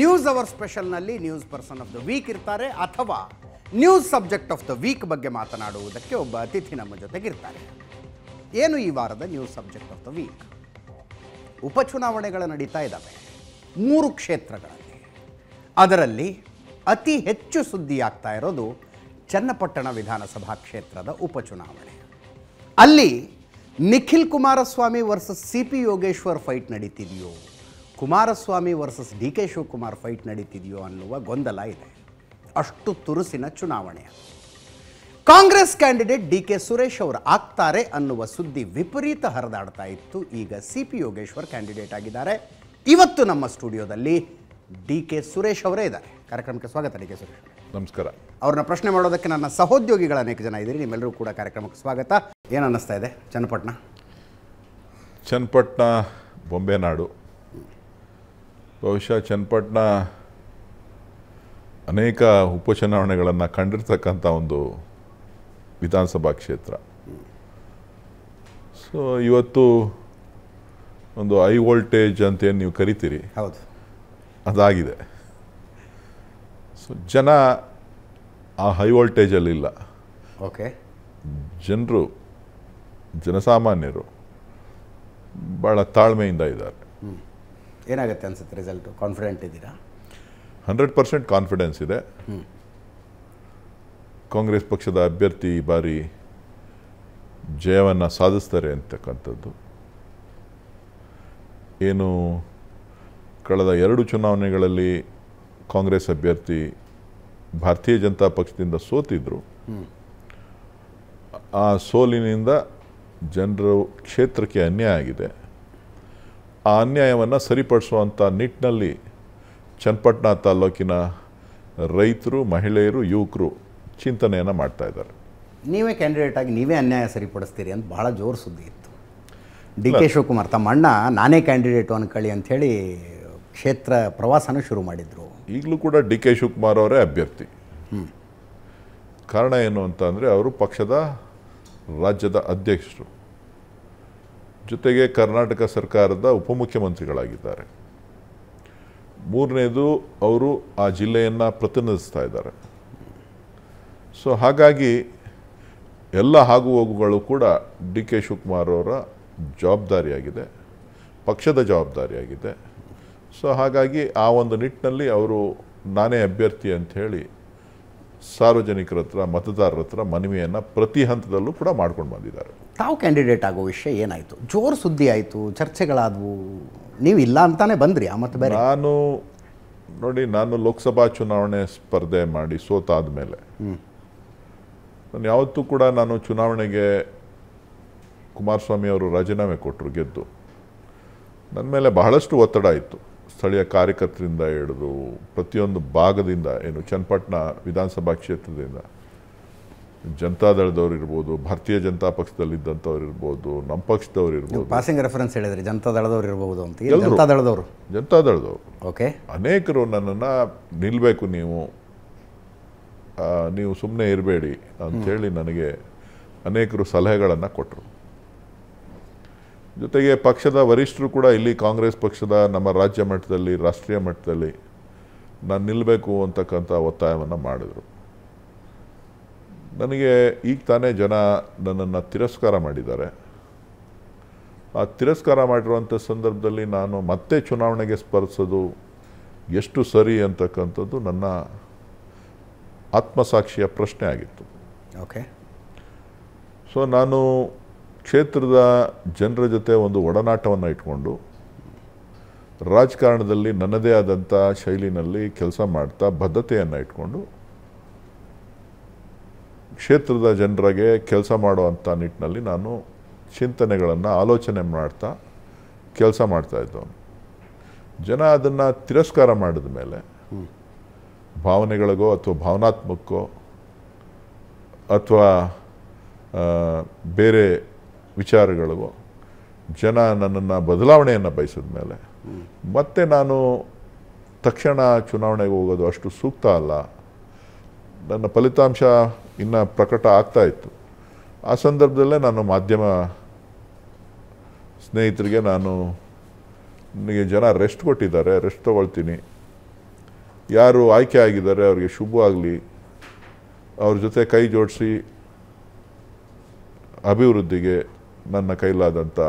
news hour ಸ್ಪೆಷಲ್ನಲ್ಲಿ news person of the week ಇರ್ತಾರೆ ಅಥವಾ news subject of the week ಬಗ್ಗೆ ಮಾತನಾಡುವುದಕ್ಕೆ ಒಬ್ಬ ಅತಿಥಿ ನಮ್ಮ ಜೊತೆಗಿರ್ತಾರೆ ಏನು ಈ ವಾರದ news subject of the week ಉಪಚುನಾವಣೆಗಳು ನಡೀತಾ ಇದ್ದಾವೆ ಮೂರು ಕ್ಷೇತ್ರಗಳಲ್ಲಿ ಅದರಲ್ಲಿ ಅತಿ ಹೆಚ್ಚು ಸುದ್ದಿಯಾಗ್ತಾ ಇರೋದು ಚನ್ನಪಟ್ಟಣ ವಿಧಾನಸಭಾ ಕ್ಷೇತ್ರದ ಉಪಚುನಾವಣೆ ಅಲ್ಲಿ Nikhil Kumaraswamy versus C P Yogeshwar fight ನಡೀತಿದೆಯೋ Kumaraswamy versus D K Shivakumar fight ನಡೀತಿದೆಯೋ ಅನ್ನುವ ಗೊಂದಲ ಇದೆ ಅಷ್ಟು ತುರುಸಿನ ಚುನಾವಣೆ Congress candidate D K Suresh ಅವರು ಆಗ್ತಾರೆ ಅನ್ನುವ ಸುದ್ದಿ ವಿಪರೀತ ಹರಿದಾಡ್ತಾ ಇತ್ತು ಈಗ ಸಿ ಪಿ ಯೋಗೇಶ್ವರ್ ಕ್ಯಾಂಡಿಡೇಟ್ ಆಗಿದ್ದಾರೆ ಇವತ್ತು ನಮ್ಮ ಸ್ಟುಡಿಯೋದಲ್ಲಿ ಡಿ ಕೆ ಸುರೇಶ್ ಅವರೇ ಇದ್ದಾರೆ ಕಾರ್ಯಕ್ರಮಕ್ಕೆ ಸ್ವಾಗತ ಡಿ ಕೆ ಸುರೇಶ್ ನಮಸ್ಕಾರ ಅವ್ರನ್ನ ಪ್ರಶ್ನೆ ಮಾಡೋದಕ್ಕೆ ನನ್ನ ಸಹೋದ್ಯೋಗಿಗಳ ಅನೇಕ ಜನ ಇದ್ದೀರಿ ನಿಮ್ಮೆಲ್ಲರೂ ಕೂಡ ಕಾರ್ಯಕ್ರಮಕ್ಕೆ ಸ್ವಾಗತ ಏನು ಅನ್ನಿಸ್ತಾ ಇದೆ ಚನ್ನಪಟ್ಟಣ ಚನ್ನಪಟ್ಟಣ ಬೊಂಬೆ ನಾಡು ಬಹುಶಃ ಚನ್ನಪಟ್ಟಣ ಅನೇಕ ಉಪಚುನಾವಣೆಗಳನ್ನು ಕಂಡಿರ್ತಕ್ಕಂಥ ಒಂದು ವಿಧಾನಸಭಾ ಕ್ಷೇತ್ರ ಸೊ ಇವತ್ತು ಒಂದು ಹೈ ವೋಲ್ಟೇಜ್ ಏನು ನೀವು ಕರಿತೀರಿ ಹೌದು ಅದಾಗಿದೆ ಸೊ ಜನ ಆ ಹೈ ವೋಲ್ಟೇಜಲ್ಲಿಲ್ಲ ಓಕೆ ಜನರು ಜನಸಾಮಾನ್ಯರು ಭಾಳ ತಾಳ್ಮೆಯಿಂದ ಇದ್ದಾರೆ ಏನಾಗುತ್ತೆ ಅನ್ಸುತ್ತೆ ರಿಸಲ್ಟು ಕಾನ್ಫಿಡೆಂಟ್ ಇದ್ದೀರಾ ಹಂಡ್ರೆಡ್ ಪರ್ಸೆಂಟ್ ಕಾನ್ಫಿಡೆನ್ಸ್ ಇದೆ ಕಾಂಗ್ರೆಸ್ ಪಕ್ಷದ ಅಭ್ಯರ್ಥಿ ಈ ಬಾರಿ ಜಯವನ್ನು ಸಾಧಿಸ್ತಾರೆ ಅಂತಕ್ಕಂಥದ್ದು ಏನು ಕಳೆದ ಎರಡು ಚುನಾವಣೆಗಳಲ್ಲಿ ಕಾಂಗ್ರೆಸ್ ಅಭ್ಯರ್ಥಿ ಭಾರತೀಯ ಜನತಾ ಪಕ್ಷದಿಂದ ಸೋತಿದ್ರು ಆ ಸೋಲಿನಿಂದ ಜನರು ಕ್ಷೇತ್ರಕ್ಕೆ ಅನ್ಯಾಯ ಆಗಿದೆ ಆ ಅನ್ಯಾಯವನ್ನು ಸರಿಪಡಿಸುವಂಥ ನಿಟ್ಟಿನಲ್ಲಿ ಚನ್ನಪಟ್ಟಣ ತಾಲೂಕಿನ ರೈತರು ಮಹಿಳೆಯರು ಯುವಕರು ಚಿಂತನೆಯನ್ನು ಮಾಡ್ತಾ ಇದ್ದಾರೆ ನೀವೇ ಕ್ಯಾಂಡಿಡೇಟ್ ಆಗಿ ನೀವೇ ಅನ್ಯಾಯ ಸರಿಪಡಿಸ್ತೀರಿ ಅಂತ ಭಾಳ ಜೋರು ಸುದ್ದಿ ಇತ್ತು ಡಿ ಕೆ ಶಿವಕುಮಾರ್ ತಮ್ಮ ಅಣ್ಣ ನಾನೇ ಕ್ಯಾಂಡಿಡೇಟು ಅನ್ಕಳಿ ಅಂಥೇಳಿ ಕ್ಷೇತ್ರ ಪ್ರವಾಸನ ಶುರು ಮಾಡಿದರು ಈಗಲೂ ಕೂಡ ಡಿ ಕೆ ಶಿವಕುಮಾರ್ ಅವರೇ ಅಭ್ಯರ್ಥಿ ಕಾರಣ ಏನು ಅಂತಂದರೆ ಅವರು ಪಕ್ಷದ ರಾಜ್ಯದ ಅಧ್ಯಕ್ಷರು ಜೊತೆಗೆ ಕರ್ನಾಟಕ ಸರ್ಕಾರದ ಉಪಮುಖ್ಯಮಂತ್ರಿಗಳಾಗಿದ್ದಾರೆ ಮೂರನೇದು ಅವರು ಆ ಜಿಲ್ಲೆಯನ್ನು ಪ್ರತಿನಿಧಿಸ್ತಾ ಇದ್ದಾರೆ ಸೊ ಹಾಗಾಗಿ ಎಲ್ಲ ಆಗು ಹೋಗುಗಳು ಕೂಡ ಡಿ ಕೆ ಶಿವಕುಮಾರ್ ಅವರ ಜವಾಬ್ದಾರಿಯಾಗಿದೆ ಪಕ್ಷದ ಜವಾಬ್ದಾರಿಯಾಗಿದೆ ಸೊ ಹಾಗಾಗಿ ಆ ಒಂದು ನಿಟ್ಟಿನಲ್ಲಿ ಅವರು ನಾನೇ ಅಭ್ಯರ್ಥಿ ಅಂಥೇಳಿ ಸಾರ್ವಜನಿಕರ ಹತ್ರ ಮತದಾರರ ಹತ್ರ ಮನವಿಯನ್ನು ಪ್ರತಿ ಹಂತದಲ್ಲೂ ಕೂಡ ಮಾಡ್ಕೊಂಡು ಬಂದಿದ್ದಾರೆ ತಾವು ಕ್ಯಾಂಡಿಡೇಟ್ ಆಗೋ ವಿಷಯ ಏನಾಯಿತು ಜೋರು ಸುದ್ದಿ ಆಯಿತು ಚರ್ಚೆಗಳಾದವು ನೀವು ಇಲ್ಲ ಅಂತಾನೆ ಬಂದ್ರಿ ಆ ಮತ್ತೆ ಬೇರೆ ನಾನು ನೋಡಿ ನಾನು ಲೋಕಸಭಾ ಚುನಾವಣೆ ಸ್ಪರ್ಧೆ ಮಾಡಿ ಸೋತಾದ ಮೇಲೆ ನಾನು ಯಾವತ್ತೂ ಕೂಡ ನಾನು ಚುನಾವಣೆಗೆ ಕುಮಾರಸ್ವಾಮಿ ಅವರು ರಾಜೀನಾಮೆ ಕೊಟ್ಟರು ಗೆದ್ದು ನನ್ನ ಮೇಲೆ ಬಹಳಷ್ಟು ಒತ್ತಡ ಇತ್ತು ಸ್ಥಳೀಯ ಕಾರ್ಯಕರ್ತರಿಂದ ಹಿಡಿದು ಪ್ರತಿಯೊಂದು ಭಾಗದಿಂದ ಏನು ಚನ್ನಪಟ್ಟಣ ವಿಧಾನಸಭಾ ಕ್ಷೇತ್ರದಿಂದ ಜನತಾದಳದವ್ರು ಇರ್ಬೋದು ಭಾರತೀಯ ಜನತಾ ಪಕ್ಷದಲ್ಲಿದ್ದಂಥವ್ರು ಇರ್ಬೋದು ನಮ್ಮ ಪಕ್ಷದವ್ರು ಇರ್ಬೋದು ಪಾಸಿಂಗ್ ರೆಫರೆನ್ಸ್ ಹೇಳಿದ್ರೆ ಜನತಾದಳದವ್ರು ಇರ್ಬೋದು ಅಂತ ಜನತಾದಳದವರು ಜನತಾದಳದವರು ಓಕೆ ಅನೇಕರು ನನ್ನನ್ನು ನಿಲ್ಲಬೇಕು ನೀವು ನೀವು ಸುಮ್ಮನೆ ಇರಬೇಡಿ ಅಂಥೇಳಿ ನನಗೆ ಅನೇಕರು ಸಲಹೆಗಳನ್ನು ಕೊಟ್ಟರು ಜೊತೆಗೆ ಪಕ್ಷದ ವರಿಷ್ಠರು ಕೂಡ ಇಲ್ಲಿ ಕಾಂಗ್ರೆಸ್ ಪಕ್ಷದ ನಮ್ಮ ರಾಜ್ಯ ಮಟ್ಟದಲ್ಲಿ ರಾಷ್ಟ್ರೀಯ ಮಟ್ಟದಲ್ಲಿ ನಾನು ನಿಲ್ಲಬೇಕು ಅಂತಕ್ಕಂಥ ಒತ್ತಾಯವನ್ನು ಮಾಡಿದರು ನನಗೆ ಈಗ ತಾನೇ ಜನ ನನ್ನನ್ನು ತಿರಸ್ಕಾರ ಮಾಡಿದ್ದಾರೆ ಆ ತಿರಸ್ಕಾರ ಮಾಡಿರುವಂಥ ಸಂದರ್ಭದಲ್ಲಿ ನಾನು ಮತ್ತೆ ಚುನಾವಣೆಗೆ ಸ್ಪರ್ಧಿಸೋದು ಎಷ್ಟು ಸರಿ ಅಂತಕ್ಕಂಥದ್ದು ನನ್ನ ಆತ್ಮಸಾಕ್ಷಿಯ ಪ್ರಶ್ನೆ ಆಗಿತ್ತು ಓಕೆ ಸೊ ನಾನು ಕ್ಷೇತ್ರದ ಜನರ ಜೊತೆ ಒಂದು ಒಡನಾಟವನ್ನು ಇಟ್ಕೊಂಡು ರಾಜಕಾರಣದಲ್ಲಿ ನನ್ನದೇ ಆದಂಥ ಶೈಲಿನಲ್ಲಿ ಕೆಲಸ ಮಾಡ್ತಾ ಬದ್ಧತೆಯನ್ನು ಇಟ್ಕೊಂಡು ಕ್ಷೇತ್ರದ ಜನರಿಗೆ ಕೆಲಸ ಮಾಡುವಂಥ ನಿಟ್ಟಿನಲ್ಲಿ ನಾನು ಚಿಂತನೆಗಳನ್ನು ಆಲೋಚನೆ ಮಾಡ್ತಾ ಕೆಲಸ ಮಾಡ್ತಾಯಿದ್ದವನು ಜನ ಅದನ್ನು ತಿರಸ್ಕಾರ ಮಾಡಿದ ಮೇಲೆ ಭಾವನೆಗಳಿಗೋ ಅಥವಾ ಭಾವನಾತ್ಮಕ್ಕೋ ಅಥವಾ ಬೇರೆ ವಿಚಾರಗಳಿಗೋ ಜನ ನನ್ನನ್ನು ಬದಲಾವಣೆಯನ್ನು ಬಯಸಿದ ಮೇಲೆ ಮತ್ತೆ ನಾನು ತಕ್ಷಣ ಚುನಾವಣೆಗೆ ಹೋಗೋದು ಅಷ್ಟು ಸೂಕ್ತ ಅಲ್ಲ ನನ್ನ ಫಲಿತಾಂಶ ಇನ್ನು ಪ್ರಕಟ ಆಗ್ತಾ ಇತ್ತು ಆ ಸಂದರ್ಭದಲ್ಲೇ ನಾನು ಮಾಧ್ಯಮ ಸ್ನೇಹಿತರಿಗೆ ನಾನು ನನಗೆ ಜನ ರೆಸ್ಟ್ ಕೊಟ್ಟಿದ್ದಾರೆ ರೆಸ್ಟ್ ತೊಗೊಳ್ತೀನಿ ಯಾರು ಆಯ್ಕೆ ಆಗಿದ್ದಾರೆ ಅವರಿಗೆ ಶುಭವಾಗಲಿ ಅವ್ರ ಜೊತೆ ಕೈ ಜೋಡಿಸಿ ಅಭಿವೃದ್ಧಿಗೆ ನನ್ನ ಕೈಲಾದಂಥ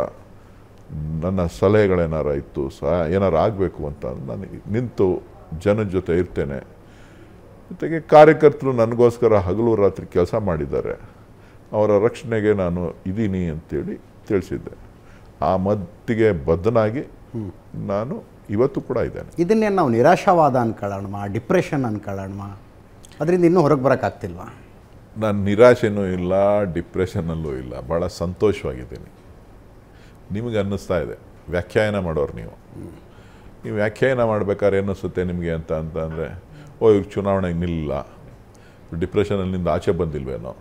ನನ್ನ ಸಲಹೆಗಳೇನಾರ ಇತ್ತು ಸಹ ಏನಾರು ಆಗಬೇಕು ಅಂತ ನನಗೆ ನಿಂತು ಜನ ಜೊತೆ ಇರ್ತೇನೆ ಜೊತೆಗೆ ಕಾರ್ಯಕರ್ತರು ನನಗೋಸ್ಕರ ಹಗಲು ರಾತ್ರಿ ಕೆಲಸ ಮಾಡಿದ್ದಾರೆ ಅವರ ರಕ್ಷಣೆಗೆ ನಾನು ಇದ್ದೀನಿ ಅಂತೇಳಿ ತಿಳಿಸಿದ್ದೆ ಆ ಮದ್ದಿಗೆ ಬದ್ಧನಾಗಿ ನಾನು ಇವತ್ತು ಕೂಡ ಇದ್ದೇನೆ ಇದನ್ನೇ ನಾವು ನಿರಾಶಾವಾದ ಅಂದ್ಕೊಳ್ಳೋಣ ಡಿಪ್ರೆಷನ್ ಅನ್ಕೊಳ್ಳೋಣ ಅದರಿಂದ ಇನ್ನೂ ಹೊರಗೆ ಬರೋಕ್ಕಾಗ್ತಿಲ್ವಾ ನಾನು ನಿರಾಶೆನೂ ಇಲ್ಲ ಡಿಪ್ರೆಷನಲ್ಲೂ ಇಲ್ಲ ಭಾಳ ಸಂತೋಷವಾಗಿದ್ದೀನಿ ನಿಮಗೆ ಅನ್ನಿಸ್ತಾ ಇದೆ ವ್ಯಾಖ್ಯಾನ ಮಾಡೋರು ನೀವು ನೀವು ವ್ಯಾಖ್ಯಾನ ಮಾಡ್ಬೇಕಾದ್ರೆ ಏನಿಸುತ್ತೆ ನಿಮಗೆ ಅಂತ ಅಂತಂದರೆ ಓ ಇವ್ರಿಗೆ ಚುನಾವಣೆ ನಿಲ್ಲ ಡಿಪ್ರೆಷನಲ್ಲಿಂದ ಆಚೆ ಬಂದಿಲ್ವೇನೋ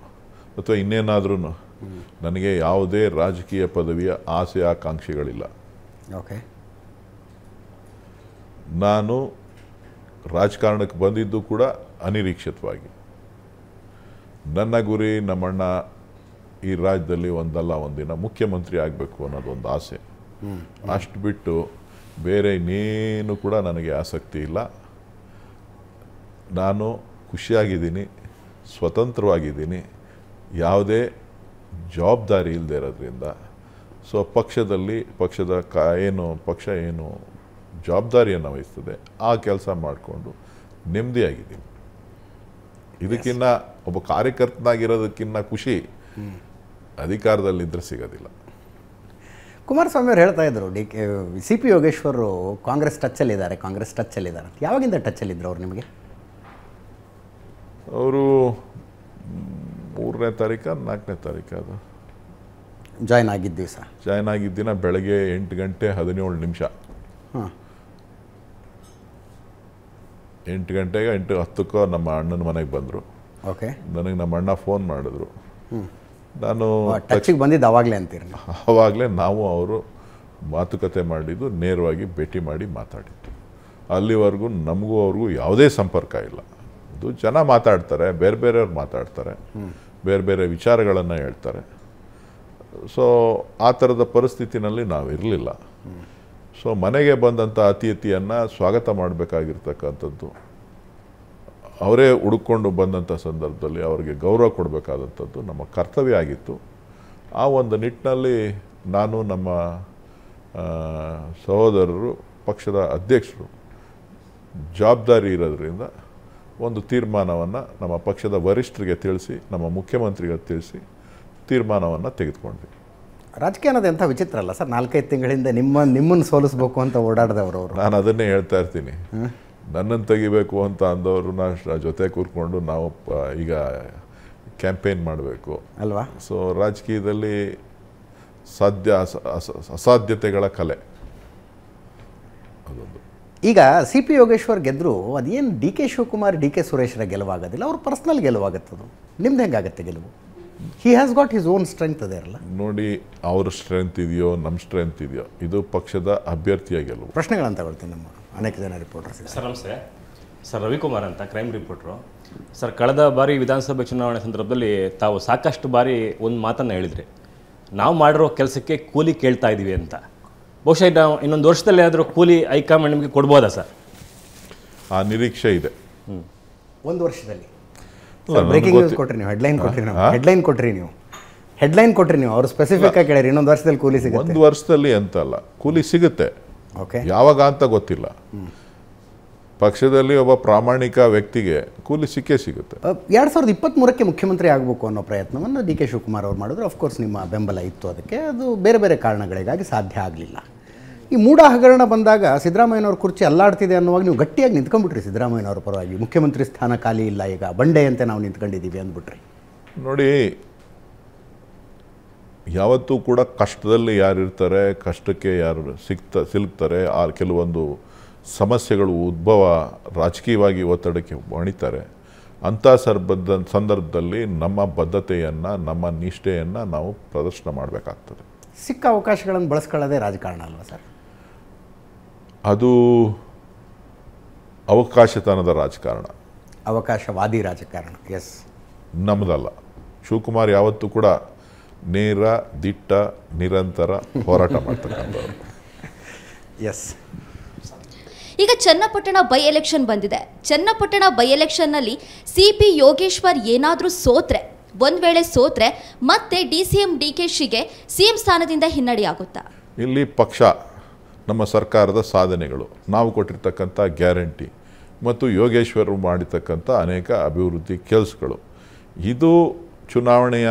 ಅಥವಾ ಇನ್ನೇನಾದ್ರೂ ನನಗೆ ಯಾವುದೇ ರಾಜಕೀಯ ಪದವಿಯ ಆಸೆ ಆಕಾಂಕ್ಷೆಗಳಿಲ್ಲ ಓಕೆ ನಾನು ರಾಜಕಾರಣಕ್ಕೆ ಬಂದಿದ್ದು ಕೂಡ ಅನಿರೀಕ್ಷಿತವಾಗಿ ನನ್ನ ಗುರಿ ನಮ್ಮಣ್ಣ ಈ ರಾಜ್ಯದಲ್ಲಿ ಒಂದಲ್ಲ ಒಂದಿನ ಮುಖ್ಯಮಂತ್ರಿ ಆಗಬೇಕು ಅನ್ನೋದೊಂದು ಆಸೆ ಅಷ್ಟು ಬಿಟ್ಟು ಬೇರೆ ಇನ್ನೇನು ಕೂಡ ನನಗೆ ಆಸಕ್ತಿ ಇಲ್ಲ ನಾನು ಖುಷಿಯಾಗಿದ್ದೀನಿ ಸ್ವತಂತ್ರವಾಗಿದ್ದೀನಿ ಯಾವುದೇ ಜವಾಬ್ದಾರಿ ಇಲ್ಲದೆ ಇರೋದ್ರಿಂದ ಸೊ ಪಕ್ಷದಲ್ಲಿ ಪಕ್ಷದ ಕ ಏನು ಪಕ್ಷ ಏನು ಜವಾಬ್ದಾರಿಯನ್ನು ವಹಿಸ್ತದೆ ಆ ಕೆಲಸ ಮಾಡಿಕೊಂಡು ನೆಮ್ಮದಿಯಾಗಿದ್ದೀನಿ ಇದಕ್ಕಿನ್ನ ಒಬ್ಬ ಕಾರ್ಯಕರ್ತನಾಗಿರೋದಕ್ಕಿನ್ನ ಖುಷಿ ಅಧಿಕಾರದಲ್ಲಿದ್ದರೆ ಸಿಗೋದಿಲ್ಲ ಕುಮಾರಸ್ವಾಮಿ ಅವರು ಹೇಳ್ತಾ ಇದ್ರು D K C P Yogeshwar Congress ಟಚ್ಚಲ್ಲಿದ್ದಾರೆ ಕಾಂಗ್ರೆಸ್ ಟಚ್ಚಲ್ಲಿದ್ದಾರೆ ಯಾವಾಗಿಂದ ಟಚ್ಚಲ್ಲಿದ್ದರು ಅವ್ರು ನಿಮಗೆ ಅವರು ಮೂರನೇ ತಾರೀಕು ನಾಲ್ಕನೇ ತಾರೀಕು ಅದು ಜಾಯ್ನ್ ಆಗಿದ್ದೀವಿ ಸರ್ ಜಾಯ್ನ್ ಆಗಿದ್ದ ದಿನ ಬೆಳಗ್ಗೆ ಎಂಟು ಗಂಟೆ ಹದಿನೇಳು ನಿಮಿಷ ಹಾಂ ಎಂಟು ಗಂಟೆಗೆ ಎಂಟು ಹತ್ತಕ್ಕೋ ನಮ್ಮ ಅಣ್ಣನ ಮನೆಗೆ ಬಂದರು ಓಕೆ ನನಗೆ ನಮ್ಮ ಅಣ್ಣ ಫೋನ್ ಮಾಡಿದ್ರು ನಾನು ಟಚ್ಗೆ ಬಂದಿದ್ದು ಅವಾಗಲೇ ಅಂತೀರಿ ಅವಾಗಲೇ ನಾವು ಅವರು ಮಾತುಕತೆ ಮಾಡಿದ್ದು ನೇರವಾಗಿ ಭೇಟಿ ಮಾಡಿ ಮಾತಾಡಿದ್ದು ಅಲ್ಲಿವರೆಗೂ ನಮಗೂ ಅವ್ರಿಗೂ ಯಾವುದೇ ಸಂಪರ್ಕ ಇಲ್ಲ ಜನ ಮಾತಾಡ್ತಾರೆ ಬೇರೆ ಬೇರೆಯವ್ರು ಮಾತಾಡ್ತಾರೆ ಬೇರೆ ಬೇರೆ ವಿಚಾರಗಳನ್ನು ಹೇಳ್ತಾರೆ ಸೊ ಆ ಥರದ ಪರಿಸ್ಥಿತಿನಲ್ಲಿ ನಾವು ಇರಲಿಲ್ಲ ಸೊ ಮನೆಗೆ ಬಂದಂಥ ಅತಿಥಿಯನ್ನು ಸ್ವಾಗತ ಮಾಡಬೇಕಾಗಿರ್ತಕ್ಕಂಥದ್ದು ಅವರೇ ಹುಡುಕೊಂಡು ಬಂದಂಥ ಸಂದರ್ಭದಲ್ಲಿ ಅವರಿಗೆ ಗೌರವ ಕೊಡಬೇಕಾದಂಥದ್ದು ನಮ್ಮ ಕರ್ತವ್ಯ ಆಗಿತ್ತು ಆ ಒಂದು ನಿಟ್ಟಿನಲ್ಲಿ ನಾನು ನಮ್ಮ ಸಹೋದರರು ಪಕ್ಷದ ಅಧ್ಯಕ್ಷರು ಜವಾಬ್ದಾರಿ ಇರೋದ್ರಿಂದ ಒಂದು ತೀರ್ಮಾನವನ್ನು ನಮ್ಮ ಪಕ್ಷದ ವರಿಷ್ಠರಿಗೆ ತಿಳಿಸಿ ನಮ್ಮ ಮುಖ್ಯಮಂತ್ರಿಗೆ ತಿಳಿಸಿ ತೀರ್ಮಾನವನ್ನು ತೆಗೆದುಕೊಂಡ್ವಿ ರಾಜಕೀಯ ಅನ್ನೋದು ಎಂಥ ವಿಚಿತ್ರ ಅಲ್ಲ ಸರ್ ನಾಲ್ಕೈದು ತಿಂಗಳಿಂದ ನಿಮ್ಮ ನಿಮ್ಮನ್ನು ಸೋಲಿಸ್ಬೇಕು ಅಂತ ಓಡಾಡಿದವರು ಅವರು ನಾನು ಅದನ್ನೇ ಹೇಳ್ತಾ ಇರ್ತೀನಿ ನನ್ನನ್ನು ತೆಗಿಬೇಕು ಅಂತ ಅಂದವ್ರನ್ನ ಜೊತೆ ಕೂತ್ಕೊಂಡು ನಾವು ಈಗ ಕ್ಯಾಂಪೇನ್ ಮಾಡಬೇಕು ಅಲ್ವಾ ಸೊ ರಾಜಕೀಯದಲ್ಲಿ ಸಾಧ್ಯ ಅಸಾಧ್ಯತೆಗಳ ಕಲೆ ಅದೊಂದು ಈಗ ಸಿ ಪಿ ಯೋಗೇಶ್ವರ್ ಗೆದ್ದರು ಅದೇನು D K Shivakumar D K ಸುರೇಶ್ರ ಗೆಲುವಾಗೋದಿಲ್ಲ ಅವ್ರ ಪರ್ಸ್ನಲ್ ಗೆಲುವಾಗತ್ತದು ನಿಮ್ದು ಆಗುತ್ತೆ ಗೆಲುವು he has got his own strength ಅದೇ ಇರಲ್ಲ ನೋಡಿ ಅವ್ರ ಸ್ಟ್ರೆಂತ್ ಇದೆಯೋ ನಮ್ಮ ಸ್ಟ್ರೆಂತ್ ಇದೆಯೋ ಇದು ಪಕ್ಷದ ಅಭ್ಯರ್ಥಿಯ ಗೆಲುವು ಪ್ರಶ್ನೆಗಳನ್ನು ಹೇಳ್ತೀನಿ ನಮ್ಮ ಅನೇಕ ಜನ ರಿಪೋರ್ಟರ್ಸ್ ಸರ್ ನಮಸ್ತೆ ಸರ್ ರವಿಕುಮಾರ್ ಅಂತ ಕ್ರೈಮ್ ರಿಪೋರ್ಟ್ರು ಸರ್ ಕಳೆದ ಬಾರಿ ವಿಧಾನಸಭೆ ಚುನಾವಣೆ ಸಂದರ್ಭದಲ್ಲಿ ತಾವು ಸಾಕಷ್ಟು ಬಾರಿ ಒಂದು ಮಾತನ್ನು ಹೇಳಿದ್ರಿ ನಾವು ಮಾಡಿರೋ ಕೆಲಸಕ್ಕೆ ಕೂಲಿ ಕೇಳ್ತಾ ಇದ್ದೀವಿ ಅಂತ ಬಹುಶಃ ನಾವು ಇನ್ನೊಂದು ವರ್ಷದಲ್ಲಿ ಆದರೂ ಕೂಲಿ ಹೈಕಮಾಂಡ್ ನಿಮಗೆ ಕೊಡ್ಬೋದಾ ಸರ್ ಆ ನಿರೀಕ್ಷೆ ಇದೆ ಒಂದು ವರ್ಷದಲ್ಲಿ ಬ್ರೇಕಿಂಗ್ ನ್ಯೂಸ್ ಕೊಟ್ರಿ ನೀವು ಹೆಡ್ಲೈನ್ ಕೊಟ್ರಿ ನಾವು ಹೆಡ್ಲೈನ್ ಕೊಟ್ರಿ ನೀವು ಹೆಡ್ಲೈನ್ ಕೊಟ್ರಿ ನೀವು ಅವ್ರು ಸ್ಪೆಸಿಫಿಕ್ ಆಗಿ ಕೇಳಿರಿ ಇನ್ನೊಂದು ವರ್ಷದಲ್ಲಿ ಕೂಲಿ ಸಿಗುತ್ತೆ ಒಂದು ವರ್ಷದಲ್ಲಿ ಅಂತಲ್ಲ ಕೂಲಿ ಸಿಗುತ್ತೆ ಓಕೆ ಯಾವಾಗ ಅಂತ ಗೊತ್ತಿಲ್ಲ ಪಕ್ಷದಲ್ಲಿ ಒಬ್ಬ ಪ್ರಾಮಾಣಿಕ ವ್ಯಕ್ತಿಗೆ ಕೂಲಿ ಸಿಕ್ಕೇ ಸಿಗುತ್ತೆ ಎರಡು ಸಾವಿರದ ಮೂರಕ್ಕೆ ಮುಖ್ಯಮಂತ್ರಿ ಆಗಬೇಕು ಅನ್ನೋ ಪ್ರಯತ್ನವನ್ನು ಡಿ ಕೆ ಶಿವಕುಮಾರ್ ಅವರು ಮಾಡಿದ್ರು ಅಫ್ಕೋರ್ಸ್ ನಿಮ್ಮ ಬೆಂಬಲ ಇತ್ತು ಅದಕ್ಕೆ ಅದು ಬೇರೆ ಬೇರೆ ಕಾರಣಗಳಿಗಾಗಿ ಸಾಧ್ಯ ಆಗಲಿಲ್ಲ ಈ ಮೂಢ ಹಗರಣ ಬಂದಾಗ ಸಿದ್ದರಾಮಯ್ಯನವ್ರ ಕುರ್ಚಿ ಅಲ್ಲಾಡ್ತಿದೆ ಅನ್ನೋವಾಗ ನೀವು ಗಟ್ಟಿಯಾಗಿ ನಿಂತ್ಕೊಂಡ್ಬಿಟ್ರಿ ಸಿದ್ದರಾಮಯ್ಯನವ್ರ ಪರವಾಗಿ ಮುಖ್ಯಮಂತ್ರಿ ಸ್ಥಾನ ಖಾಲಿ ಇಲ್ಲ ಈಗ ಬಂಡೆ ಅಂತ ನಾವು ನಿಂತ್ಕೊಂಡಿದ್ದೀವಿ ಅಂದ್ಬಿಟ್ರಿ ನೋಡಿ ಯಾವತ್ತೂ ಕೂಡ ಕಷ್ಟದಲ್ಲಿ ಯಾರಿರ್ತಾರೆ ಕಷ್ಟಕ್ಕೆ ಯಾರು ಸಿಗ್ತಾ ಸಿಲುಕ್ತಾರೆ ಆ ಕೆಲವೊಂದು ಸಮಸ್ಯೆಗಳು ಉದ್ಭವ ರಾಜಕೀಯವಾಗಿ ಒತ್ತಡಕ್ಕೆ ಒಣಿತಾರೆ ಅಂಥ ಸರ್ಬದ್ಧ ಸಂದರ್ಭದಲ್ಲಿ ನಮ್ಮ ಬದ್ಧತೆಯನ್ನು ನಮ್ಮ ನಿಷ್ಠೆಯನ್ನು ನಾವು ಪ್ರದರ್ಶನ ಮಾಡಬೇಕಾಗ್ತದೆ ಸಿಕ್ಕ ಅವಕಾಶಗಳನ್ನು ಬಳಸ್ಕೊಳ್ಳೋದೇ ರಾಜಕಾರಣ ಅಲ್ವಾ ಸರ್ ಅದು ಅವಕಾಶತನದ ರಾಜಕಾರಣ ಅವಕಾಶವಾದಿ ರಾಜಕಾರಣ ಎಸ್ ನಮ್ಮದಲ್ಲ ಶಿವಕುಮಾರ್ ಯಾವತ್ತೂ ಕೂಡ ನೇರ ದಿಟ್ಟ ನಿರಂತರ ಹೋರಾಟ ಮಾಡ್ತಕ್ಕಂಥವ್ರು ಎಸ್ ಈಗ ಚನ್ನಪಟ್ಟಣ ಬೈ ಎಲೆಕ್ಷನ್ ಬಂದಿದೆ ಚನ್ನಪಟ್ಟಣ ಬೈ ಎಲೆಕ್ಷನ್ನಲ್ಲಿ ಸಿ ಪಿ ಯೋಗೇಶ್ವರ್ ಏನಾದರೂ ಸೋತ್ರೆ ಒಂದು ವೇಳೆ ಸೋತ್ರೆ ಮತ್ತೆ D C M D K ಶಿಗೆ ಸಿ ಎಂ ಸ್ಥಾನದಿಂದ ಹಿನ್ನಡೆಯಾಗುತ್ತಾ ಇಲ್ಲಿ ಪಕ್ಷ ನಮ್ಮ ಸರ್ಕಾರದ ಸಾಧನೆಗಳು ನಾವು ಕೊಟ್ಟಿರ್ತಕ್ಕಂಥ ಗ್ಯಾರಂಟಿ ಮತ್ತು ಯೋಗೇಶ್ವರರು ಮಾಡಿರ್ತಕ್ಕಂಥ ಅನೇಕ ಅಭಿವೃದ್ಧಿ ಕೆಲಸಗಳು ಇದು ಚುನಾವಣೆಯ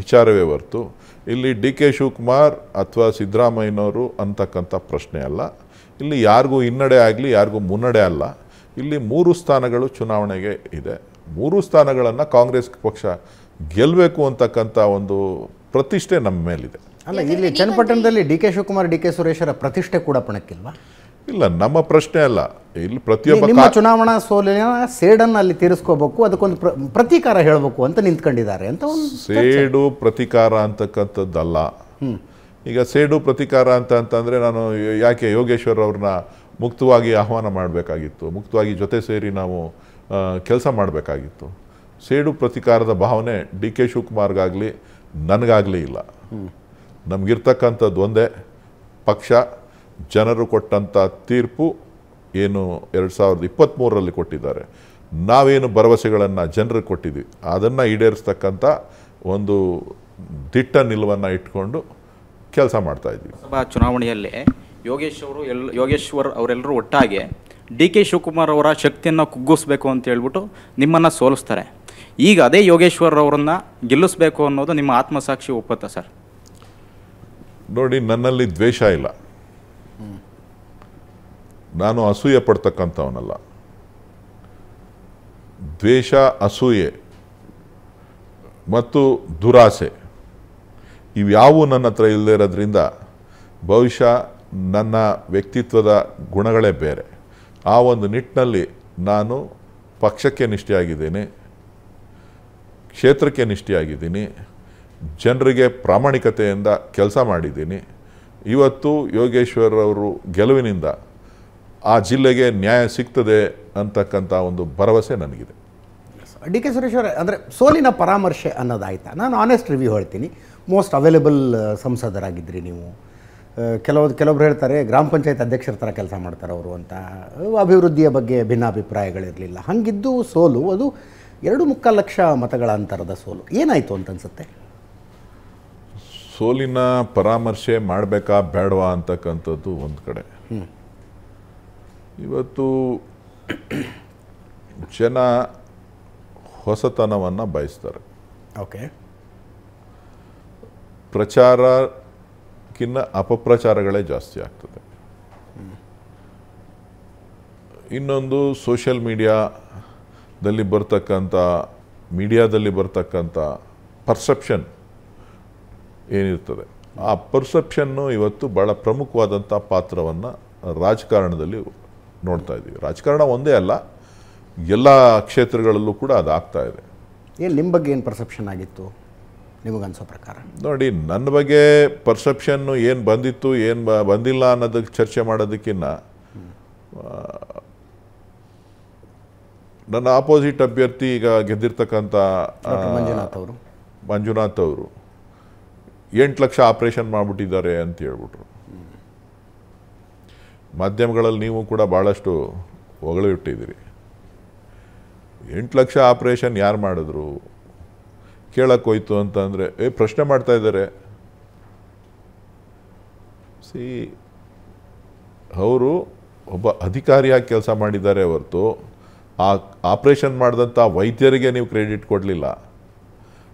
ವಿಚಾರವೇ ಹೊರತು ಇಲ್ಲಿ ಡಿ ಕೆ ಶಿವಕುಮಾರ್ ಅಥವಾ ಸಿದ್ದರಾಮಯ್ಯನವರು ಅಂತಕ್ಕಂಥ ಪ್ರಶ್ನೆ ಅಲ್ಲ ಇಲ್ಲಿ ಯಾರಿಗೂ ಹಿನ್ನಡೆ ಆಗಲಿ ಯಾರಿಗೂ ಮುನ್ನಡೆ ಅಲ್ಲ ಇಲ್ಲಿ ಮೂರು ಸ್ಥಾನಗಳು ಚುನಾವಣೆಗೆ ಇದೆ ಮೂರು ಸ್ಥಾನಗಳನ್ನು ಕಾಂಗ್ರೆಸ್ ಪಕ್ಷ ಗೆಲ್ಲಬೇಕು ಅಂತಕ್ಕಂಥ ಒಂದು ಪ್ರತಿಷ್ಠೆ ನಮ್ಮ ಮೇಲಿದೆ ಅಲ್ಲ ಇಲ್ಲಿ ಚನ್ನಪಟ್ಟಣದಲ್ಲಿ D K Shivakumar D K ಸುರೇಶರ ಪ್ರತಿಷ್ಠೆ ಕೂಡ ಪಣಕ್ಕಿಲ್ವಾ ಇಲ್ಲ ನಮ್ಮ ಪ್ರಶ್ನೆ ಅಲ್ಲ ಇಲ್ಲಿ ಪ್ರತಿಯೊಬ್ಬ ಚುನಾವಣಾ ಸೋಲಿನ ಸೇಡನ್ನು ಅಲ್ಲಿ ತೀರಿಸ್ಕೋಬೇಕು ಅದಕ್ಕೊಂದು ಪ್ರತೀಕಾರ ಹೇಳಬೇಕು ಅಂತ ನಿಂತ್ಕೊಂಡಿದ್ದಾರೆ ಅಂತ ಒಂದು ಸೇಡು ಪ್ರತೀಕಾರ ಅಂತಕ್ಕಂಥದ್ದಲ್ಲ ಈಗ ಸೇಡು ಪ್ರತಿಕಾರ ಅಂತ ಅಂತಂದರೆ ನಾನು ಯಾಕೆ ಯೋಗೇಶ್ವರ್ ಅವ್ರನ್ನ ಮುಕ್ತವಾಗಿ ಆಹ್ವಾನ ಮಾಡಬೇಕಾಗಿತ್ತು ಮುಕ್ತವಾಗಿ ಜೊತೆ ಸೇರಿ ನಾವು ಕೆಲಸ ಮಾಡಬೇಕಾಗಿತ್ತು ಸೇಡು ಪ್ರತಿಕಾರದ ಭಾವನೆ ಡಿ ಕೆ ಶಿವಕುಮಾರ್ಗಾಗಲಿ ನನಗಾಗಲಿ ಇಲ್ಲ ನಮಗಿರ್ತಕ್ಕಂಥದ್ದು ಒಂದೇ ಪಕ್ಷ ಜನರು ಕೊಟ್ಟಂಥ ತೀರ್ಪು ಏನು ಎರಡು ಸಾವಿರದ ಇಪ್ಪತ್ತ್ಮೂರರಲ್ಲಿ ಕೊಟ್ಟಿದ್ದಾರೆ ನಾವೇನು ಭರವಸೆಗಳನ್ನು ಜನರಿಗೆ ಕೊಟ್ಟಿದ್ವಿ ಅದನ್ನು ಈಡೇರಿಸ್ತಕ್ಕಂಥ ಒಂದು ದಿಟ್ಟ ನಿಲುವನ್ನು ಇಟ್ಕೊಂಡು ಕೆಲಸ ಮಾಡ್ತಾ ಇದ್ದೀವಿ ಸಭಾ ಚುನಾವಣೆಯಲ್ಲಿ ಯೋಗೇಶ್ ಅವರು ಎಲ್ ಯೋಗೇಶ್ವರ್ ಅವರೆಲ್ಲರೂ ಒಟ್ಟಾಗಿ ಡಿ ಕೆ ಶಿವಕುಮಾರ್ ಅವರ ಶಕ್ತಿಯನ್ನು ಕುಗ್ಗಿಸ್ಬೇಕು ಅಂತ ಹೇಳ್ಬಿಟ್ಟು ನಿಮ್ಮನ್ನು ಸೋಲಿಸ್ತಾರೆ ಈಗ ಅದೇ ಯೋಗೇಶ್ವರ್ ಅವರನ್ನು ಗೆಲ್ಲಿಸ್ಬೇಕು ಅನ್ನೋದು ನಿಮ್ಮ ಆತ್ಮಸಾಕ್ಷಿ ಒಪ್ಪತ್ತ ಸರ್ ನೋಡಿ ನನ್ನಲ್ಲಿ ದ್ವೇಷ ಇಲ್ಲ ನಾನು ಅಸೂಯೆ ಪಡ್ತಕ್ಕಂಥವನಲ್ಲ ದ್ವೇಷ ಅಸೂಯೆ ಮತ್ತು ದುರಾಸೆ ಇವ್ಯಾವೂ ನನ್ನ ಹತ್ರ ಇಲ್ಲದೆ ಇರೋದ್ರಿಂದ ಬಹುಶಃ ನನ್ನ ವ್ಯಕ್ತಿತ್ವದ ಗುಣಗಳೇ ಬೇರೆ ಆ ಒಂದು ನಿಟ್ಟಿನಲ್ಲಿ ನಾನು ಪಕ್ಷಕ್ಕೆ ನಿಷ್ಠೆಯಾಗಿದ್ದೀನಿ ಕ್ಷೇತ್ರಕ್ಕೆ ನಿಷ್ಠೆಯಾಗಿದ್ದೀನಿ ಜನರಿಗೆ ಪ್ರಾಮಾಣಿಕತೆಯಿಂದ ಕೆಲಸ ಮಾಡಿದ್ದೀನಿ ಇವತ್ತು ಯೋಗೇಶ್ವರವರು ಗೆಲುವಿನಿಂದ ಆ ಜಿಲ್ಲೆಗೆ ನ್ಯಾಯ ಸಿಗ್ತದೆ ಅಂತಕ್ಕಂಥ ಒಂದು ಭರವಸೆ ನನಗಿದೆ ಡಿ ಕೆ ಸುರೇಶ್ವರ ಅಂದರೆ ಸೋಲಿನ ಪರಾಮರ್ಶೆ ಅನ್ನೋದಾಯ್ತಾ ನಾನು ಆನೆಸ್ಟ್ ರಿವ್ಯೂ ಹೇಳ್ತೀನಿ ಮೋಸ್ಟ್ ಅವೈಲೇಬಲ್ ಸಂಸದರಾಗಿದ್ದಿರಿ ನೀವು ಕೆಲವೊಂದು ಕೆಲವೊಬ್ರು ಹೇಳ್ತಾರೆ ಗ್ರಾಮ ಪಂಚಾಯತ್ ಅಧ್ಯಕ್ಷರ ಥರ ಕೆಲಸ ಮಾಡ್ತಾರೆ ಅವರು ಅಂತ ಅಭಿವೃದ್ಧಿಯ ಬಗ್ಗೆ ಭಿನ್ನಾಭಿಪ್ರಾಯಗಳಿರಲಿಲ್ಲ ಹಾಗಿದ್ದು ಸೋಲು ಅದು ಎರಡು ಮುಕ್ಕಾಲು ಲಕ್ಷ ಮತಗಳ ಅಂತರದ ಸೋಲು ಏನಾಯಿತು ಅಂತ ಅನಿಸುತ್ತೆ ಸೋಲಿನ ಪರಾಮರ್ಶೆ ಮಾಡಬೇಕಾ ಬೇಡವಾ ಅಂತಕ್ಕಂಥದ್ದು ಒಂದು ಕಡೆ ಇವತ್ತು ಜನ ಹೊಸತನವನ್ನು ಬಯಸ್ತಾರೆ ಓಕೆ ಪ್ರಚಾರಕ್ಕಿನ್ನ ಅಪಪ್ರಚಾರಗಳೇ ಜಾಸ್ತಿ ಆಗ್ತದೆ ಇನ್ನೊಂದು ಸೋಷಿಯಲ್ ಮೀಡಿಯಾದಲ್ಲಿ ಬರ್ತಕ್ಕಂಥ ಮೀಡಿಯಾದಲ್ಲಿ ಬರ್ತಕ್ಕಂಥ ಪರ್ಸೆಪ್ಷನ್ ಏನಿರ್ತದೆ ಆ ಪರ್ಸೆಪ್ಷನ್ನು ಇವತ್ತು ಭಾಳ ಪ್ರಮುಖವಾದಂಥ ಪಾತ್ರವನ್ನು ರಾಜಕಾರಣದಲ್ಲಿ ನೋಡ್ತಾ ಇದ್ದೀವಿ ರಾಜಕಾರಣ ಒಂದೇ ಅಲ್ಲ ಎಲ್ಲ ಕ್ಷೇತ್ರಗಳಲ್ಲೂ ಕೂಡ ಅದು ಆಗ್ತಾ ಇದೆ ಏನು ನಿಮ್ಮ ಬಗ್ಗೆ ಏನು ಪರ್ಸೆಪ್ಷನ್ ಆಗಿತ್ತು ಅನಿಸೋ ಪ್ರಕಾರ ನೋಡಿ ನನ್ನ ಬಗ್ಗೆ ಪರ್ಸೆಪ್ಷನ್ನು ಏನು ಬಂದಿತ್ತು ಏನು ಬಂದಿಲ್ಲ ಅನ್ನೋದಕ್ಕೆ ಚರ್ಚೆ ಮಾಡೋದಕ್ಕಿನ್ನ ನನ್ನ ಆಪೋಸಿಟ್ ಅಭ್ಯರ್ಥಿ ಈಗ ಗೆದ್ದಿರ್ತಕ್ಕಂಥ ಮಂಜುನಾಥ್ ಅವರು ಮಂಜುನಾಥ್ ಅವರು ಎಂಟು ಲಕ್ಷ ಆಪರೇಷನ್ ಮಾಡಿಬಿಟ್ಟಿದ್ದಾರೆ ಅಂತ ಹೇಳ್ಬಿಟ್ರು ಮಾಧ್ಯಮಗಳಲ್ಲಿ ನೀವು ಕೂಡ ಭಾಳಷ್ಟು ಹೊಗಳು ಇಟ್ಟಿದ್ದೀರಿ ಎಂಟು ಲಕ್ಷ ಆಪರೇಷನ್ ಯಾರು ಮಾಡಿದ್ರು ಕೇಳೋಕ್ಕೋಯ್ತು ಅಂತ ಅಂದರೆ ಏ ಪ್ರಶ್ನೆ ಮಾಡ್ತಾ ಇದ್ದಾರೆ ಸಿ ಅವರು ಒಬ್ಬ ಅಧಿಕಾರಿಯಾಗಿ ಕೆಲಸ ಮಾಡಿದ್ದಾರೆ ಹೊರತು ಆ ಆಪ್ರೇಷನ್ ಮಾಡಿದಂಥ ವೈದ್ಯರಿಗೆ ನೀವು ಕ್ರೆಡಿಟ್ ಕೊಡಲಿಲ್ಲ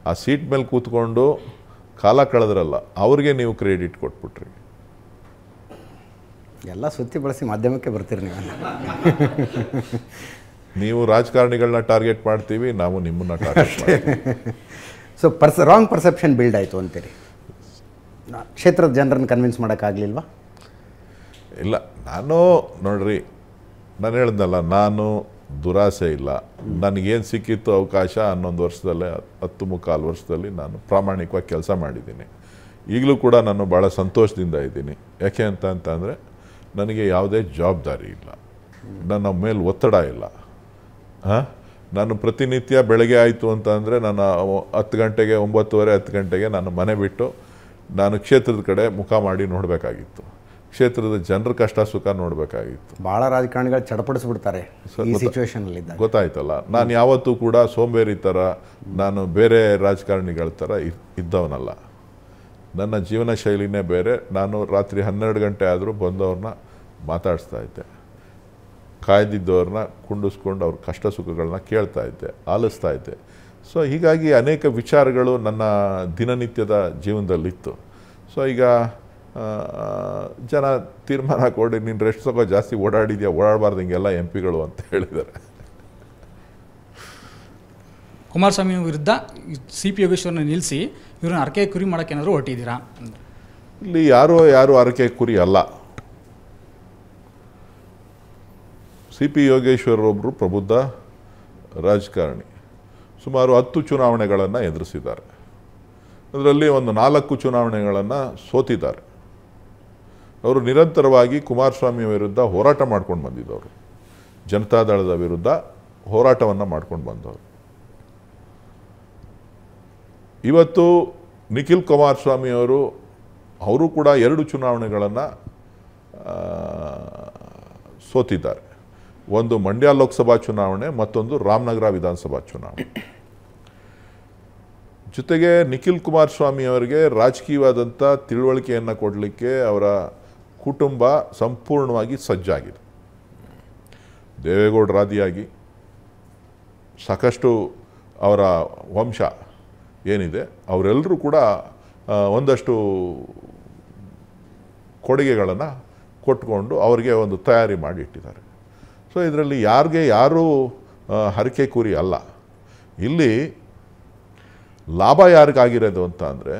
ಆ ಸೀಟ್ ಮೇಲೆ ಕೂತ್ಕೊಂಡು ಕಾಲ ಕಳೆದ್ರಲ್ಲ ಅವ್ರಿಗೆ ನೀವು ಕ್ರೆಡಿಟ್ ಕೊಟ್ಬಿಟ್ರಿ ಎಲ್ಲ ಸುತ್ತಿ ಬಳಸಿ ಮಾಧ್ಯಮಕ್ಕೆ ಬರ್ತೀರಿ ನೀವು ನೀವು ರಾಜಕಾರಣಿಗಳನ್ನ ಟಾರ್ಗೆಟ್ ಮಾಡ್ತೀವಿ ನಾವು ನಿಮ್ಮನ್ನ ಟಾರ್ಗೆಟ್ ಸೊ ಪರ್ಸ್ ರಾಂಗ್ ಪರ್ಸೆಪ್ಷನ್ ಬಿಲ್ಡ್ ಆಯಿತು ಅಂತೀರಿ ಕ್ಷೇತ್ರದ ಜನರನ್ನು ಕನ್ವಿನ್ಸ್ ಮಾಡೋಕ್ಕಾಗಲಿಲ್ವಾ ಇಲ್ಲ ನಾನು ನೋಡ್ರಿ ನಾನು ಹೇಳಿದ್ನಲ್ಲ ನಾನು ದುರಾಸೆ ಇಲ್ಲ ನನಗೇನು ಸಿಕ್ಕಿತ್ತು ಅವಕಾಶ ಹನ್ನೊಂದು ವರ್ಷದಲ್ಲೇ ಹತ್ತು ಮುಕ್ಕಾಲು ವರ್ಷದಲ್ಲಿ ನಾನು ಪ್ರಾಮಾಣಿಕವಾಗಿ ಕೆಲಸ ಮಾಡಿದ್ದೀನಿ ಈಗಲೂ ಕೂಡ ನಾನು ಭಾಳ ಸಂತೋಷದಿಂದ ಇದ್ದೀನಿ ಯಾಕೆ ಅಂತ ಅಂತಂದರೆ ನನಗೆ ಯಾವುದೇ ಜವಾಬ್ದಾರಿ ಇಲ್ಲ ನನ್ನ ಮೇಲೆ ಒತ್ತಡ ಇಲ್ಲ ಹಾಂ ನಾನು ಪ್ರತಿನಿತ್ಯ ಬೆಳಗ್ಗೆ ಆಯಿತು ಅಂತ ಅಂದರೆ ನಾನು ಹತ್ತು ಗಂಟೆಗೆ ಒಂಬತ್ತುವರೆ ಹತ್ತು ಗಂಟೆಗೆ ನಾನು ಮನೆ ಬಿಟ್ಟು ನಾನು ಕ್ಷೇತ್ರದ ಕಡೆ ಮುಖ ಮಾಡಿ ನೋಡಬೇಕಾಗಿತ್ತು ಕ್ಷೇತ್ರದ ಜನರ ಕಷ್ಟ ಸುಖ ನೋಡಬೇಕಾಗಿತ್ತು ಭಾಳ ರಾಜಕಾರಣಿಗಳು ಚಡಪಡಿಸ್ಬಿಡ್ತಾರೆ ಗೊತ್ತಾಯ್ತಲ್ಲ ನಾನು ಯಾವತ್ತೂ ಕೂಡ ಸೋಂಬೇರಿ ಥರ ನಾನು ಬೇರೆ ರಾಜಕಾರಣಿಗಳ ಥರ ಇದ್ದವನಲ್ಲ ನನ್ನ ಜೀವನ ಶೈಲಿನೇ ಬೇರೆ ನಾನು ರಾತ್ರಿ ಹನ್ನೆರಡು ಗಂಟೆ ಆದರೂ ಬಂದವ್ರನ್ನ ಮಾತಾಡಿಸ್ತಾ ಇದ್ದೆ ಕಾಯ್ದಿದ್ದವ್ರನ್ನ ಕುಂಡಿಸ್ಕೊಂಡು ಅವ್ರ ಕಷ್ಟ ಸುಖಗಳನ್ನ ಕೇಳ್ತಾ ಇದ್ದೆ ಆಲಿಸ್ತಾ ಇದ್ದೆ ಸೊ ಹೀಗಾಗಿ ಅನೇಕ ವಿಚಾರಗಳು ನನ್ನ ದಿನನಿತ್ಯದ ಜೀವನದಲ್ಲಿತ್ತು ಸೊ ಈಗ ಜನ ತೀರ್ಮಾನ ಕೊಡಿ ನೀನು ರೆಸ್ಟ್ ತಗೋ ಜಾಸ್ತಿ ಓಡಾಡಿದ್ಯಾ ಓಡಾಡಬಾರ್ದು ಹಿಂಗೆಲ್ಲ ಎಂ ಪಿಗಳು ಅಂತ ಹೇಳಿದ್ದಾರೆ ಕುಮಾರಸ್ವಾಮಿ ವಿರುದ್ಧ ಸಿ ಪಿ ಯೋಗೇಶ್ವರನ್ನ ನಿಲ್ಲಿಸಿ ಇವ್ರನ್ನ ಅರಕೆ ಕುರಿ ಮಾಡೋಕ್ಕೆ ಏನಾದರೂ ಹೊರಟಿದ್ದೀರಾ ಇಲ್ಲಿ ಯಾರೋ ಯಾರು ಅರಕೆ ಕುರಿ ಅಲ್ಲ ಸಿ ಪಿ ಯೋಗೇಶ್ವರರೊಬ್ಬರು ಪ್ರಬುದ್ಧ ರಾಜಕಾರಣಿ ಸುಮಾರು ಹತ್ತು ಚುನಾವಣೆಗಳನ್ನು ಎದುರಿಸಿದ್ದಾರೆ ಅದರಲ್ಲಿ ಒಂದು ನಾಲ್ಕು ಚುನಾವಣೆಗಳನ್ನು ಸೋತಿದ್ದಾರೆ ಅವರು ನಿರಂತರವಾಗಿ ಕುಮಾರಸ್ವಾಮಿ ವಿರುದ್ಧ ಹೋರಾಟ ಮಾಡ್ಕೊಂಡು ಬಂದಿದ್ದವರು ಜನತಾದಳದ ವಿರುದ್ಧ ಹೋರಾಟವನ್ನು ಮಾಡ್ಕೊಂಡು ಬಂದವರು ಇವತ್ತು ನಿಖಿಲ್ ಕುಮಾರಸ್ವಾಮಿಯವರು ಅವರು ಕೂಡ ಎರಡು ಚುನಾವಣೆಗಳನ್ನು ಸೋತಿದ್ದಾರೆ ಒಂದು ಮಂಡ್ಯ ಲೋಕಸಭಾ ಚುನಾವಣೆ ಮತ್ತೊಂದು ರಾಮನಗರ ವಿಧಾನಸಭಾ ಚುನಾವಣೆ ಜೊತೆಗೆ ನಿಖಿಲ್ ಸ್ವಾಮಿ ಅವರಿಗೆ ರಾಜಕೀಯವಾದಂಥ ತಿಳುವಳಿಕೆಯನ್ನು ಕೊಡಲಿಕ್ಕೆ ಅವರ ಕುಟುಂಬ ಸಂಪೂರ್ಣವಾಗಿ ಸಜ್ಜಾಗಿದೆ ದೇವೇಗೌಡರಾದಿಯಾಗಿ ಸಾಕಷ್ಟು ಅವರ ವಂಶ ಏನಿದೆ ಅವರೆಲ್ಲರೂ ಕೂಡ ಒಂದಷ್ಟು ಕೊಡುಗೆಗಳನ್ನು ಕೊಟ್ಟುಕೊಂಡು ಅವರಿಗೆ ಒಂದು ತಯಾರಿ ಮಾಡಿ ಇಟ್ಟಿದ್ದಾರೆ ಸೊ ಇದರಲ್ಲಿ ಯಾರಿಗೆ ಯಾರೂ ಹರಕೆ ಕೂರಿ ಅಲ್ಲ ಇಲ್ಲಿ ಲಾಭ ಯಾರಿಗಾಗಿರೋದು ಅಂತ ಅಂದರೆ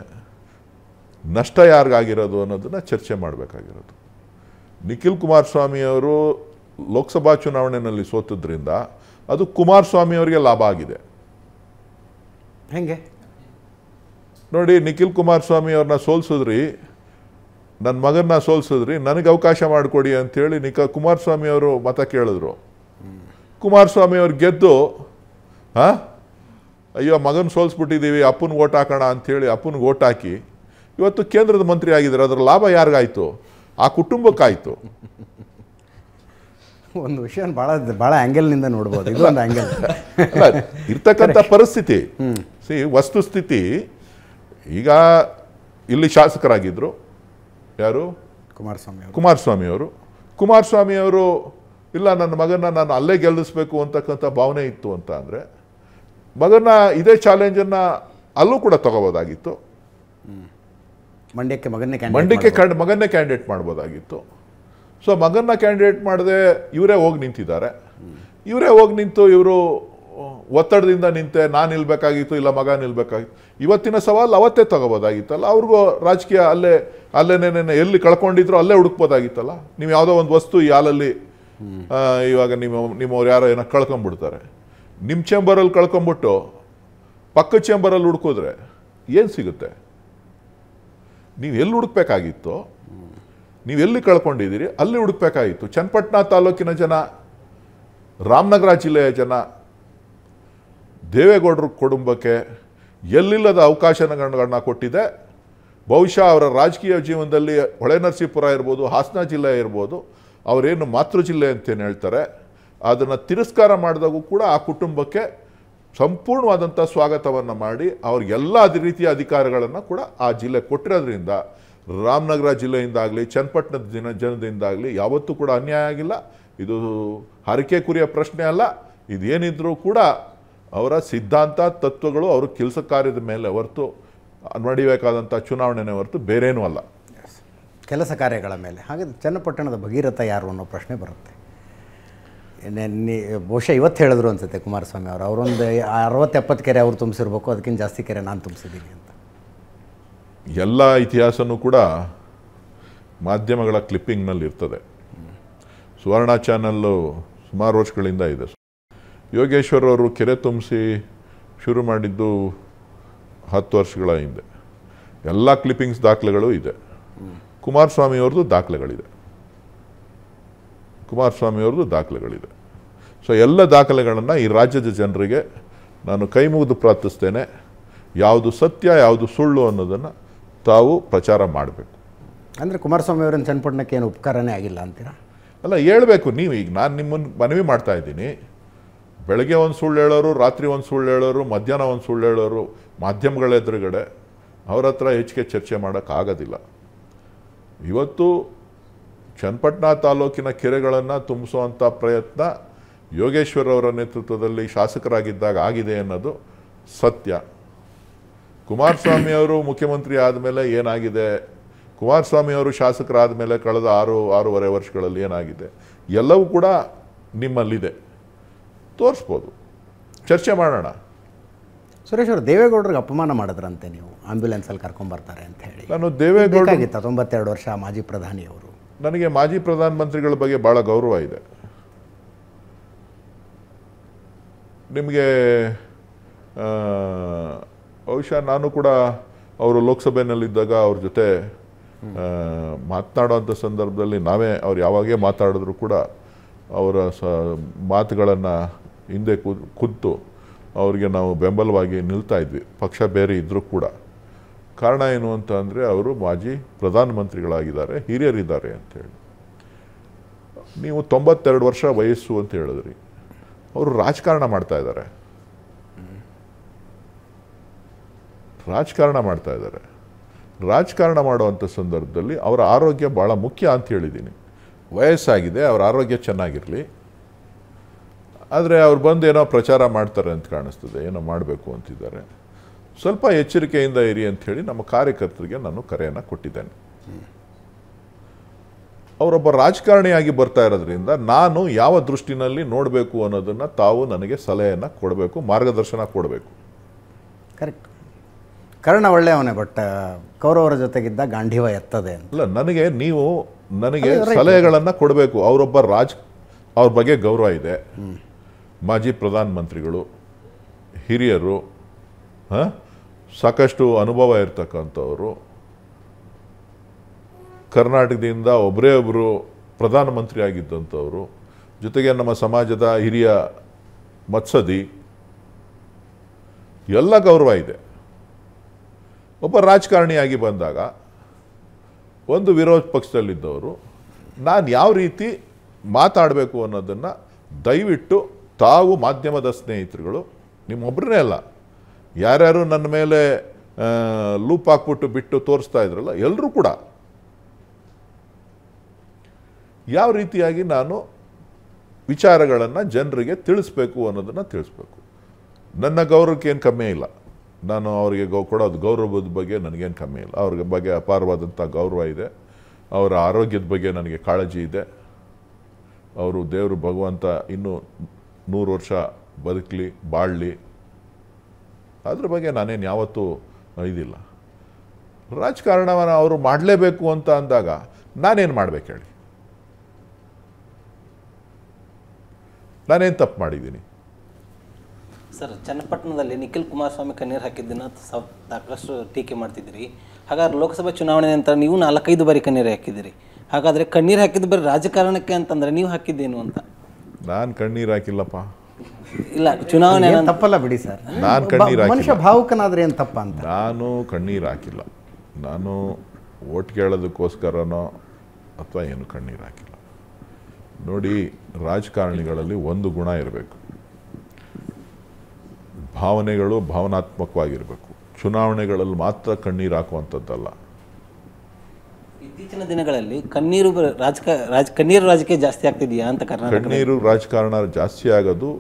ನಷ್ಟ ಯಾರಿಗಾಗಿರೋದು ಅನ್ನೋದನ್ನು ಚರ್ಚೆ ಮಾಡಬೇಕಾಗಿರೋದು ನಿಖಿಲ್ ಕುಮಾರಸ್ವಾಮಿಯವರು ಲೋಕಸಭಾ ಚುನಾವಣೆಯಲ್ಲಿ ಸೋತದ್ರಿಂದ ಅದು ಕುಮಾರಸ್ವಾಮಿಯವರಿಗೆ ಅವರಿಗೆ ಲಾಭ ಆಗಿದೆ ಹೆಂಗೆ ನೋಡಿ ನಿಖಿಲ್ ಕುಮಾರಸ್ವಾಮಿಯವ್ರನ್ನ ಸೋಲ್ಸಿದ್ರಿ ನನ್ನ ಮಗನ್ನ ಸೋಲ್ಸಿದ್ರಿ ನನಗೆ ಅವಕಾಶ ಮಾಡಿಕೊಡಿ ಅಂಥೇಳಿ ನಿಖ ಕುಮಾರಸ್ವಾಮಿ ಅವರು ಮತ ಕೇಳಿದ್ರು ಕುಮಾರಸ್ವಾಮಿ ಅವ್ರು ಗೆದ್ದು ಹಾಂ ಅಯ್ಯೋ ಮಗನ ಸೋಲ್ಸ್ಬಿಟ್ಟಿದ್ದೀವಿ ಅಪ್ಪನ ಓಟ್ ಹಾಕೋಣ ಅಂಥೇಳಿ ಅಪ್ಪನ ಓಟ್ ಹಾಕಿ ಇವತ್ತು ಕೇಂದ್ರದ ಮಂತ್ರಿ ಆಗಿದ್ದಾರೆ ಅದರ ಲಾಭ ಯಾರಿಗಾಯಿತು ಆ ಕುಟುಂಬಕ್ಕಾಯಿತು ಒಂದು ವಿಷಯ ಭಾಳ ಭಾಳ ಆ್ಯಂಗಲ್ನಿಂದ ನೋಡ್ಬೋದು ಇದು ಒಂದು ಆ್ಯಂಗಲ್ ಇರ್ತಕ್ಕಂಥ ಪರಿಸ್ಥಿತಿ ಸಿ ವಸ್ತುಸ್ಥಿತಿ ಈಗ ಇಲ್ಲಿ ಶಾಸಕರಾಗಿದ್ದರು ಯಾರು ಕುಮಾರಸ್ವಾಮಿ ಕುಮಾರಸ್ವಾಮಿ ಅವರು ಕುಮಾರಸ್ವಾಮಿ ಅವರು ಇಲ್ಲ ನನ್ನ ಮಗನ ನಾನು ಅಲ್ಲೇ ಗೆಲ್ಲಿಸ್ಬೇಕು ಅಂತಕ್ಕಂಥ ಭಾವನೆ ಇತ್ತು ಅಂತ ಅಂದರೆ ಮಗನ ಇದೇ ಚಾಲೆಂಜನ್ನು ಅಲ್ಲೂ ಕೂಡ ತಗೋಬೋದಾಗಿತ್ತು ಮಂಡ್ಯಕ್ಕೆ ಮಗನ್ನೇ ಮಂಡ್ಯಕ್ಕೆ ಕಂಡು ಮಗನ್ನೇ ಕ್ಯಾಂಡಿಡೇಟ್ ಮಾಡ್ಬೋದಾಗಿತ್ತು ಸೊ ಮಗನ್ನ ಕ್ಯಾಂಡಿಡೇಟ್ ಮಾಡದೆ ಇವರೇ ಹೋಗಿ ನಿಂತಿದ್ದಾರೆ ಇವರೇ ಹೋಗಿ ನಿಂತು ಇವರು ಒತ್ತಡದಿಂದ ನಿಂತೆ ನಾನು ನಿಲ್ಬೇಕಾಗಿತ್ತು ಇಲ್ಲ ಮಗ ನಿಲ್ಬೇಕಾಗಿತ್ತು ಇವತ್ತಿನ ಸವಾಲು ಅವತ್ತೇ ತಗೋಬೋದಾಗಿತ್ತಲ್ಲ ಅವ್ರಿಗೂ ರಾಜಕೀಯ ಅಲ್ಲೇ ನೆನೆ ಎಲ್ಲಿ ಕಳ್ಕೊಂಡಿದ್ರು ಅಲ್ಲೇ ಹುಡುಕ್ಬೋದಾಗಿತ್ತಲ್ಲ ನೀವು ಯಾವುದೋ ಒಂದು ವಸ್ತು ಈ ಹಾಲಲ್ಲಿ ಇವಾಗ ನಿಮ್ಮ ನಿಮ್ಮವ್ರು ಯಾರೋ ಏನೋ ಕಳ್ಕೊಂಬಿಡ್ತಾರೆ ನಿಮ್ಮ ಚೇಂಬರಲ್ಲಿ ಕಳ್ಕೊಂಬಿಟ್ಟು ಪಕ್ಕ ಚೇಂಬರಲ್ಲಿ ಹುಡುಕೋದ್ರೆ ಏನು ಸಿಗುತ್ತೆ ನೀವು ಎಲ್ಲಿ ಹುಡುಕ್ಬೇಕಾಗಿತ್ತು ನೀವು ಎಲ್ಲಿ ಕಳ್ಕೊಂಡಿದ್ದೀರಿ ಅಲ್ಲಿ ಹುಡುಕ್ಬೇಕಾಗಿತ್ತು ಚನ್ನಪಟ್ಟಣ ತಾಲೂಕಿನ ಜನ ರಾಮನಗರ ಜಿಲ್ಲೆಯ ಜನ ದೇವೇಗೌಡರ ಕುಟುಂಬಕ್ಕೆ ಎಲ್ಲಿಲ್ಲದ ಅವಕಾಶಗಳನ್ನ ಕೊಟ್ಟಿದೆ ಬಹುಶಃ ಅವರ ರಾಜಕೀಯ ಜೀವನದಲ್ಲಿ ಹೊಳೆನರಸೀಪುರ ಇರ್ಬೋದು ಹಾಸನ ಜಿಲ್ಲೆ ಇರ್ಬೋದು ಅವರೇನು ಮಾತೃ ಜಿಲ್ಲೆ ಅಂತೇನು ಹೇಳ್ತಾರೆ ಅದನ್ನು ತಿರಸ್ಕಾರ ಮಾಡಿದಾಗೂ ಕೂಡ ಆ ಕುಟುಂಬಕ್ಕೆ ಸಂಪೂರ್ಣವಾದಂಥ ಸ್ವಾಗತವನ್ನು ಮಾಡಿ ಅವ್ರಿಗೆಲ್ಲ ಅದೇ ರೀತಿಯ ಅಧಿಕಾರಗಳನ್ನು ಕೂಡ ಆ ಜಿಲ್ಲೆ ಕೊಟ್ಟಿರೋದ್ರಿಂದ ರಾಮನಗರ ಜಿಲ್ಲೆಯಿಂದಾಗಲಿ ಚನ್ನಪಟ್ಟಣದ ಜನ ಜನದಿಂದಾಗಲಿ ಯಾವತ್ತೂ ಕೂಡ ಅನ್ಯಾಯ ಆಗಿಲ್ಲ ಇದು ಹರಕೆ ಕುರಿಯ ಪ್ರಶ್ನೆ ಅಲ್ಲ ಇದೇನಿದ್ರೂ ಕೂಡ ಅವರ ಸಿದ್ಧಾಂತ ತತ್ವಗಳು ಅವ್ರ ಕೆಲಸ ಕಾರ್ಯದ ಮೇಲೆ ಹೊರತು ನಡಿಬೇಕಾದಂಥ ಚುನಾವಣೆನೇ ಹೊರತು ಬೇರೇನೂ ಅಲ್ಲ ಕೆಲಸ ಕಾರ್ಯಗಳ ಮೇಲೆ ಹಾಗೆ ಚನ್ನಪಟ್ಟಣದ ಭಗೀರಥ ಯಾರು ಅನ್ನೋ ಪ್ರಶ್ನೆ ಬರುತ್ತೆ ಬಹುಶಃ ಇವತ್ತು ಹೇಳಿದ್ರು ಅನ್ಸುತ್ತೆ ಕುಮಾರಸ್ವಾಮಿ ಅವರು ಅವರೊಂದು ಅರವತ್ತೆಪ್ಪತ್ತು ಕೆರೆ ಅವ್ರು ತುಂಬಿಸಿರ್ಬೇಕು ಅದಕ್ಕಿಂತ ಜಾಸ್ತಿ ಕೆರೆ ನಾನು ತುಂಬಿಸಿದ್ದೀನಿ ಅಂತ ಎಲ್ಲ ಇತಿಹಾಸನೂ ಕೂಡ ಮಾಧ್ಯಮಗಳ ಕ್ಲಿಪ್ಪಿಂಗ್ನಲ್ಲಿ ಇರ್ತದೆ ಸುವರ್ಣ ಚಾನಲ್ಲು ಸುಮಾರು ವರ್ಷಗಳಿಂದ ಇದೆ ಅವರು ಕೆರೆ ತುಂಬಿಸಿ ಶುರು ಮಾಡಿದ್ದು ಹತ್ತು ವರ್ಷಗಳ ಹಿಂದೆ ಎಲ್ಲ ಕ್ಲಿಪ್ಪಿಂಗ್ಸ್ ದಾಖಲೆಗಳು ಇದೆ ಕುಮಾರಸ್ವಾಮಿಯವ್ರದ್ದು ದಾಖಲೆಗಳಿದೆ ಕುಮಾರಸ್ವಾಮಿಯವ್ರದ್ದು ದಾಖಲೆಗಳಿದೆ ಸೊ ಎಲ್ಲ ದಾಖಲೆಗಳನ್ನು ಈ ರಾಜ್ಯದ ಜನರಿಗೆ ನಾನು ಕೈ ಮುಗಿದು ಪ್ರಾರ್ಥಿಸ್ತೇನೆ ಯಾವುದು ಸತ್ಯ ಯಾವುದು ಸುಳ್ಳು ಅನ್ನೋದನ್ನು ತಾವು ಪ್ರಚಾರ ಮಾಡಬೇಕು ಅಂದರೆ ಕುಮಾರಸ್ವಾಮಿ ಅವರನ್ನು ಚನ್ನಪಟ್ಟಣಕ್ಕೆ ಏನು ಉಪಕಾರನೇ ಆಗಿಲ್ಲ ಅಂತೀರಾ ಅಲ್ಲ ಹೇಳಬೇಕು ನೀವು ಈಗ ನಾನು ನಿಮ್ಮನ್ನು ಮನವಿ ಮಾಡ್ತಾ ಇದ್ದೀನಿ ಬೆಳಗ್ಗೆ ಒಂದು ಸುಳ್ಳು ಹೇಳೋರು ರಾತ್ರಿ ಒಂದು ಸುಳ್ಳು ಹೇಳೋರು ಮಧ್ಯಾಹ್ನ ಒಂದು ಸುಳ್ಳು ಹೇಳೋರು ಎದುರುಗಡೆ ಅವ್ರ ಹತ್ರ ಹೆಚ್ಚಿಗೆ ಚರ್ಚೆ ಮಾಡೋಕ್ಕಾಗೋದಿಲ್ಲ ಇವತ್ತು ಚನ್ನಪಟ್ಟಣ ತಾಲೂಕಿನ ಕೆರೆಗಳನ್ನು ತುಂಬಿಸುವಂಥ ಪ್ರಯತ್ನ ಅವರ ನೇತೃತ್ವದಲ್ಲಿ ಶಾಸಕರಾಗಿದ್ದಾಗ ಆಗಿದೆ ಅನ್ನೋದು ಸತ್ಯ ಕುಮಾರಸ್ವಾಮಿ ಅವರು ಮುಖ್ಯಮಂತ್ರಿ ಆದಮೇಲೆ ಏನಾಗಿದೆ ಕುಮಾರಸ್ವಾಮಿ ಅವರು ಶಾಸಕರಾದ ಮೇಲೆ ಕಳೆದ ಆರು ಆರೂವರೆ ವರ್ಷಗಳಲ್ಲಿ ಏನಾಗಿದೆ ಎಲ್ಲವೂ ಕೂಡ ನಿಮ್ಮಲ್ಲಿದೆ ತೋರಿಸ್ಬೋದು ಚರ್ಚೆ ಮಾಡೋಣ ಸುರೇಶ್ ಅವರು ದೇವೇಗೌಡರಿಗೆ ಅಪಮಾನ ಮಾಡಿದ್ರಂತೆ ನೀವು ಆಂಬ್ಯುಲೆನ್ಸಲ್ಲಿ ಕರ್ಕೊಂಡ್ಬರ್ತಾರೆ ಅಂತ ಹೇಳಿ ನಾನು ದೇವೇಗೌಡ ತೊಂಬತ್ತೆರಡು ವರ್ಷ ಮಾಜಿ ಪ್ರಧಾನಿಯವರು ನನಗೆ ಮಾಜಿ ಪ್ರಧಾನಮಂತ್ರಿಗಳ ಬಗ್ಗೆ ಭಾಳ ಗೌರವ ಇದೆ ನಿಮಗೆ ಬಹುಶಃ ನಾನು ಕೂಡ ಅವರು ಲೋಕಸಭೆಯಲ್ಲಿದ್ದಾಗ ಅವ್ರ ಜೊತೆ ಅಂಥ ಸಂದರ್ಭದಲ್ಲಿ ನಾವೇ ಅವ್ರು ಯಾವಾಗೇ ಮಾತಾಡಿದ್ರು ಕೂಡ ಅವರ ಸ ಮಾತುಗಳನ್ನು ಹಿಂದೆ ಕುದ್ದು ಅವರಿಗೆ ನಾವು ಬೆಂಬಲವಾಗಿ ನಿಲ್ತಾ ಇದ್ವಿ ಪಕ್ಷ ಬೇರೆ ಇದ್ದರೂ ಕೂಡ ಕಾರಣ ಏನು ಅಂತ ಅಂದರೆ ಅವರು ಮಾಜಿ ಪ್ರಧಾನಮಂತ್ರಿಗಳಾಗಿದ್ದಾರೆ ಹಿರಿಯರಿದ್ದಾರೆ ಅಂತೇಳಿ ನೀವು ತೊಂಬತ್ತೆರಡು ವರ್ಷ ವಯಸ್ಸು ಅಂತ ಹೇಳಿದ್ರಿ ಅವರು ರಾಜಕಾರಣ ಮಾಡ್ತಾ ಇದ್ದಾರೆ ರಾಜಕಾರಣ ಮಾಡ್ತಾ ಇದ್ದಾರೆ ರಾಜಕಾರಣ ಮಾಡುವಂಥ ಸಂದರ್ಭದಲ್ಲಿ ಅವರ ಆರೋಗ್ಯ ಭಾಳ ಮುಖ್ಯ ಅಂತ ಹೇಳಿದ್ದೀನಿ ವಯಸ್ಸಾಗಿದೆ ಅವರ ಆರೋಗ್ಯ ಚೆನ್ನಾಗಿರಲಿ ಆದರೆ ಅವ್ರು ಬಂದು ಏನೋ ಪ್ರಚಾರ ಮಾಡ್ತಾರೆ ಅಂತ ಕಾಣಿಸ್ತದೆ ಏನೋ ಮಾಡಬೇಕು ಅಂತಿದ್ದಾರೆ ಸ್ವಲ್ಪ ಎಚ್ಚರಿಕೆಯಿಂದ ಇರಿ ಅಂಥೇಳಿ ನಮ್ಮ ಕಾರ್ಯಕರ್ತರಿಗೆ ನಾನು ಕರೆಯನ್ನು ಕೊಟ್ಟಿದ್ದೇನೆ ಅವರೊಬ್ಬ ರಾಜಕಾರಣಿಯಾಗಿ ಬರ್ತಾ ಇರೋದ್ರಿಂದ ನಾನು ಯಾವ ದೃಷ್ಟಿನಲ್ಲಿ ನೋಡಬೇಕು ಅನ್ನೋದನ್ನು ತಾವು ನನಗೆ ಸಲಹೆಯನ್ನು ಕೊಡಬೇಕು ಮಾರ್ಗದರ್ಶನ ಕೊಡಬೇಕು ಕರೆಕ್ಟ್ ಕರ್ಣ ಒಳ್ಳೆಯವನೇ ಬಟ್ ಕೌರವರ ಜೊತೆಗಿದ್ದ ಗಾಂಧೀವ ಎತ್ತದೆ ಅಲ್ಲ ನನಗೆ ನೀವು ನನಗೆ ಸಲಹೆಗಳನ್ನು ಕೊಡಬೇಕು ಅವರೊಬ್ಬ ರಾಜ್ ಅವ್ರ ಬಗ್ಗೆ ಗೌರವ ಇದೆ ಮಾಜಿ ಪ್ರಧಾನಮಂತ್ರಿಗಳು ಹಿರಿಯರು ಸಾಕಷ್ಟು ಅನುಭವ ಇರ್ತಕ್ಕಂಥವರು ಕರ್ನಾಟಕದಿಂದ ಒಬ್ಬರೇ ಒಬ್ಬರು ಪ್ರಧಾನಮಂತ್ರಿ ಆಗಿದ್ದಂಥವರು ಜೊತೆಗೆ ನಮ್ಮ ಸಮಾಜದ ಹಿರಿಯ ಮತ್ಸದಿ ಎಲ್ಲ ಗೌರವ ಇದೆ ಒಬ್ಬ ರಾಜಕಾರಣಿಯಾಗಿ ಬಂದಾಗ ಒಂದು ವಿರೋಧ ಪಕ್ಷದಲ್ಲಿದ್ದವರು ನಾನು ಯಾವ ರೀತಿ ಮಾತಾಡಬೇಕು ಅನ್ನೋದನ್ನು ದಯವಿಟ್ಟು ತಾವು ಮಾಧ್ಯಮದ ಸ್ನೇಹಿತರುಗಳು ನಿಮ್ಮೊಬ್ಬರನ್ನೇ ಅಲ್ಲ ಯಾರ್ಯಾರು ನನ್ನ ಮೇಲೆ ಲೂಪ್ ಹಾಕ್ಬಿಟ್ಟು ಬಿಟ್ಟು ತೋರಿಸ್ತಾ ಇದ್ರಲ್ಲ ಎಲ್ಲರೂ ಕೂಡ ಯಾವ ರೀತಿಯಾಗಿ ನಾನು ವಿಚಾರಗಳನ್ನು ಜನರಿಗೆ ತಿಳಿಸ್ಬೇಕು ಅನ್ನೋದನ್ನು ತಿಳಿಸ್ಬೇಕು ನನ್ನ ಗೌರವಕ್ಕೆ ಏನು ಕಮ್ಮಿ ಇಲ್ಲ ನಾನು ಅವರಿಗೆ ಗೌ ಕೊಡೋದು ಗೌರವದ ಬಗ್ಗೆ ನನಗೇನು ಕಮ್ಮಿ ಇಲ್ಲ ಅವ್ರ ಬಗ್ಗೆ ಅಪಾರವಾದಂಥ ಗೌರವ ಇದೆ ಅವರ ಆರೋಗ್ಯದ ಬಗ್ಗೆ ನನಗೆ ಕಾಳಜಿ ಇದೆ ಅವರು ದೇವರು ಭಗವಂತ ಇನ್ನೂ ನೂರು ವರ್ಷ ಬದುಕಲಿ ಬಾಳಲಿ ಅದ್ರ ಬಗ್ಗೆ ನಾನೇನು ಯಾವತ್ತೂ ಇದಿಲ್ಲ ರಾಜಕಾರಣವನ್ನು ಅವರು ಮಾಡಲೇಬೇಕು ಅಂತ ಅಂದಾಗ ನಾನೇನು ಮಾಡಬೇಕು ಹೇಳಿ ನಾನೇನು ತಪ್ಪು ಮಾಡಿದ್ದೀನಿ ಸರ್ ಚನ್ನಪಟ್ಟಣದಲ್ಲಿ ನಿಖಿಲ್ ಕುಮಾರಸ್ವಾಮಿ ಕಣ್ಣೀರು ಹಾಕಿದ್ದನ್ನ ಸಾಕಷ್ಟು ಟೀಕೆ ಮಾಡ್ತಿದ್ದೀರಿ ಹಾಗಾದ್ರೆ ಲೋಕಸಭಾ ಚುನಾವಣೆ ನಂತರ ನೀವು ನಾಲ್ಕೈದು ಬಾರಿ ಕಣ್ಣೀರು ಹಾಕಿದ್ದೀರಿ ಹಾಗಾದರೆ ಕಣ್ಣೀರು ಹಾಕಿದ್ದು ಬರೀ ರಾಜಕಾರಣಕ್ಕೆ ಅಂತಂದರೆ ನೀವು ಹಾಕಿದ್ದೇನು ಅಂತ ನಾನು ಕಣ್ಣೀರು ಹಾಕಿಲ್ಲಪ್ಪ ಇಲ್ಲ ಚುನಾವಣೆ ತಪ್ಪಲ್ಲ ಬಿಡಿ ಸರ್ ನಾನು ಕಣ್ಣೀರ್ ಮನುಷ್ಯ ಭಾವುಕನಾದ್ರೆ ಏನು ತಪ್ಪ ಅಂತ ನಾನು ಕಣ್ಣೀರ್ ಹಾಕಿಲ್ಲ ನಾನು ಓಟ್ ಕೇಳೋದಕ್ಕೋಸ್ಕರನೋ ಅಥವಾ ಏನು ಕಣ್ಣೀರು ಹಾಕಿಲ್ಲ ನೋಡಿ ರಾಜಕಾರಣಿಗಳಲ್ಲಿ ಒಂದು ಗುಣ ಇರಬೇಕು ಭಾವನೆಗಳು ಭಾವನಾತ್ಮಕವಾಗಿರಬೇಕು ಚುನಾವಣೆಗಳಲ್ಲಿ ಮಾತ್ರ ಕಣ್ಣೀರು ಹಾಕುವಂಥದ್ದಲ್ಲ ಇತ್ತೀಚಿನ ದಿನಗಳಲ್ಲಿ ಕಣ್ಣೀರು ರಾಜಕ ರಾಜ ಕಣ್ಣೀರು ರಾಜಕೀಯ ಜಾಸ್ತಿ ಆಗ್ತಿದೆಯಾ ಅಂತ ಕರ್ನಾಟಕ ಕಣ್ಣೀರು ರಾಜಕಾರಣ ಜಾಸ್ತಿ ಆಗೋದು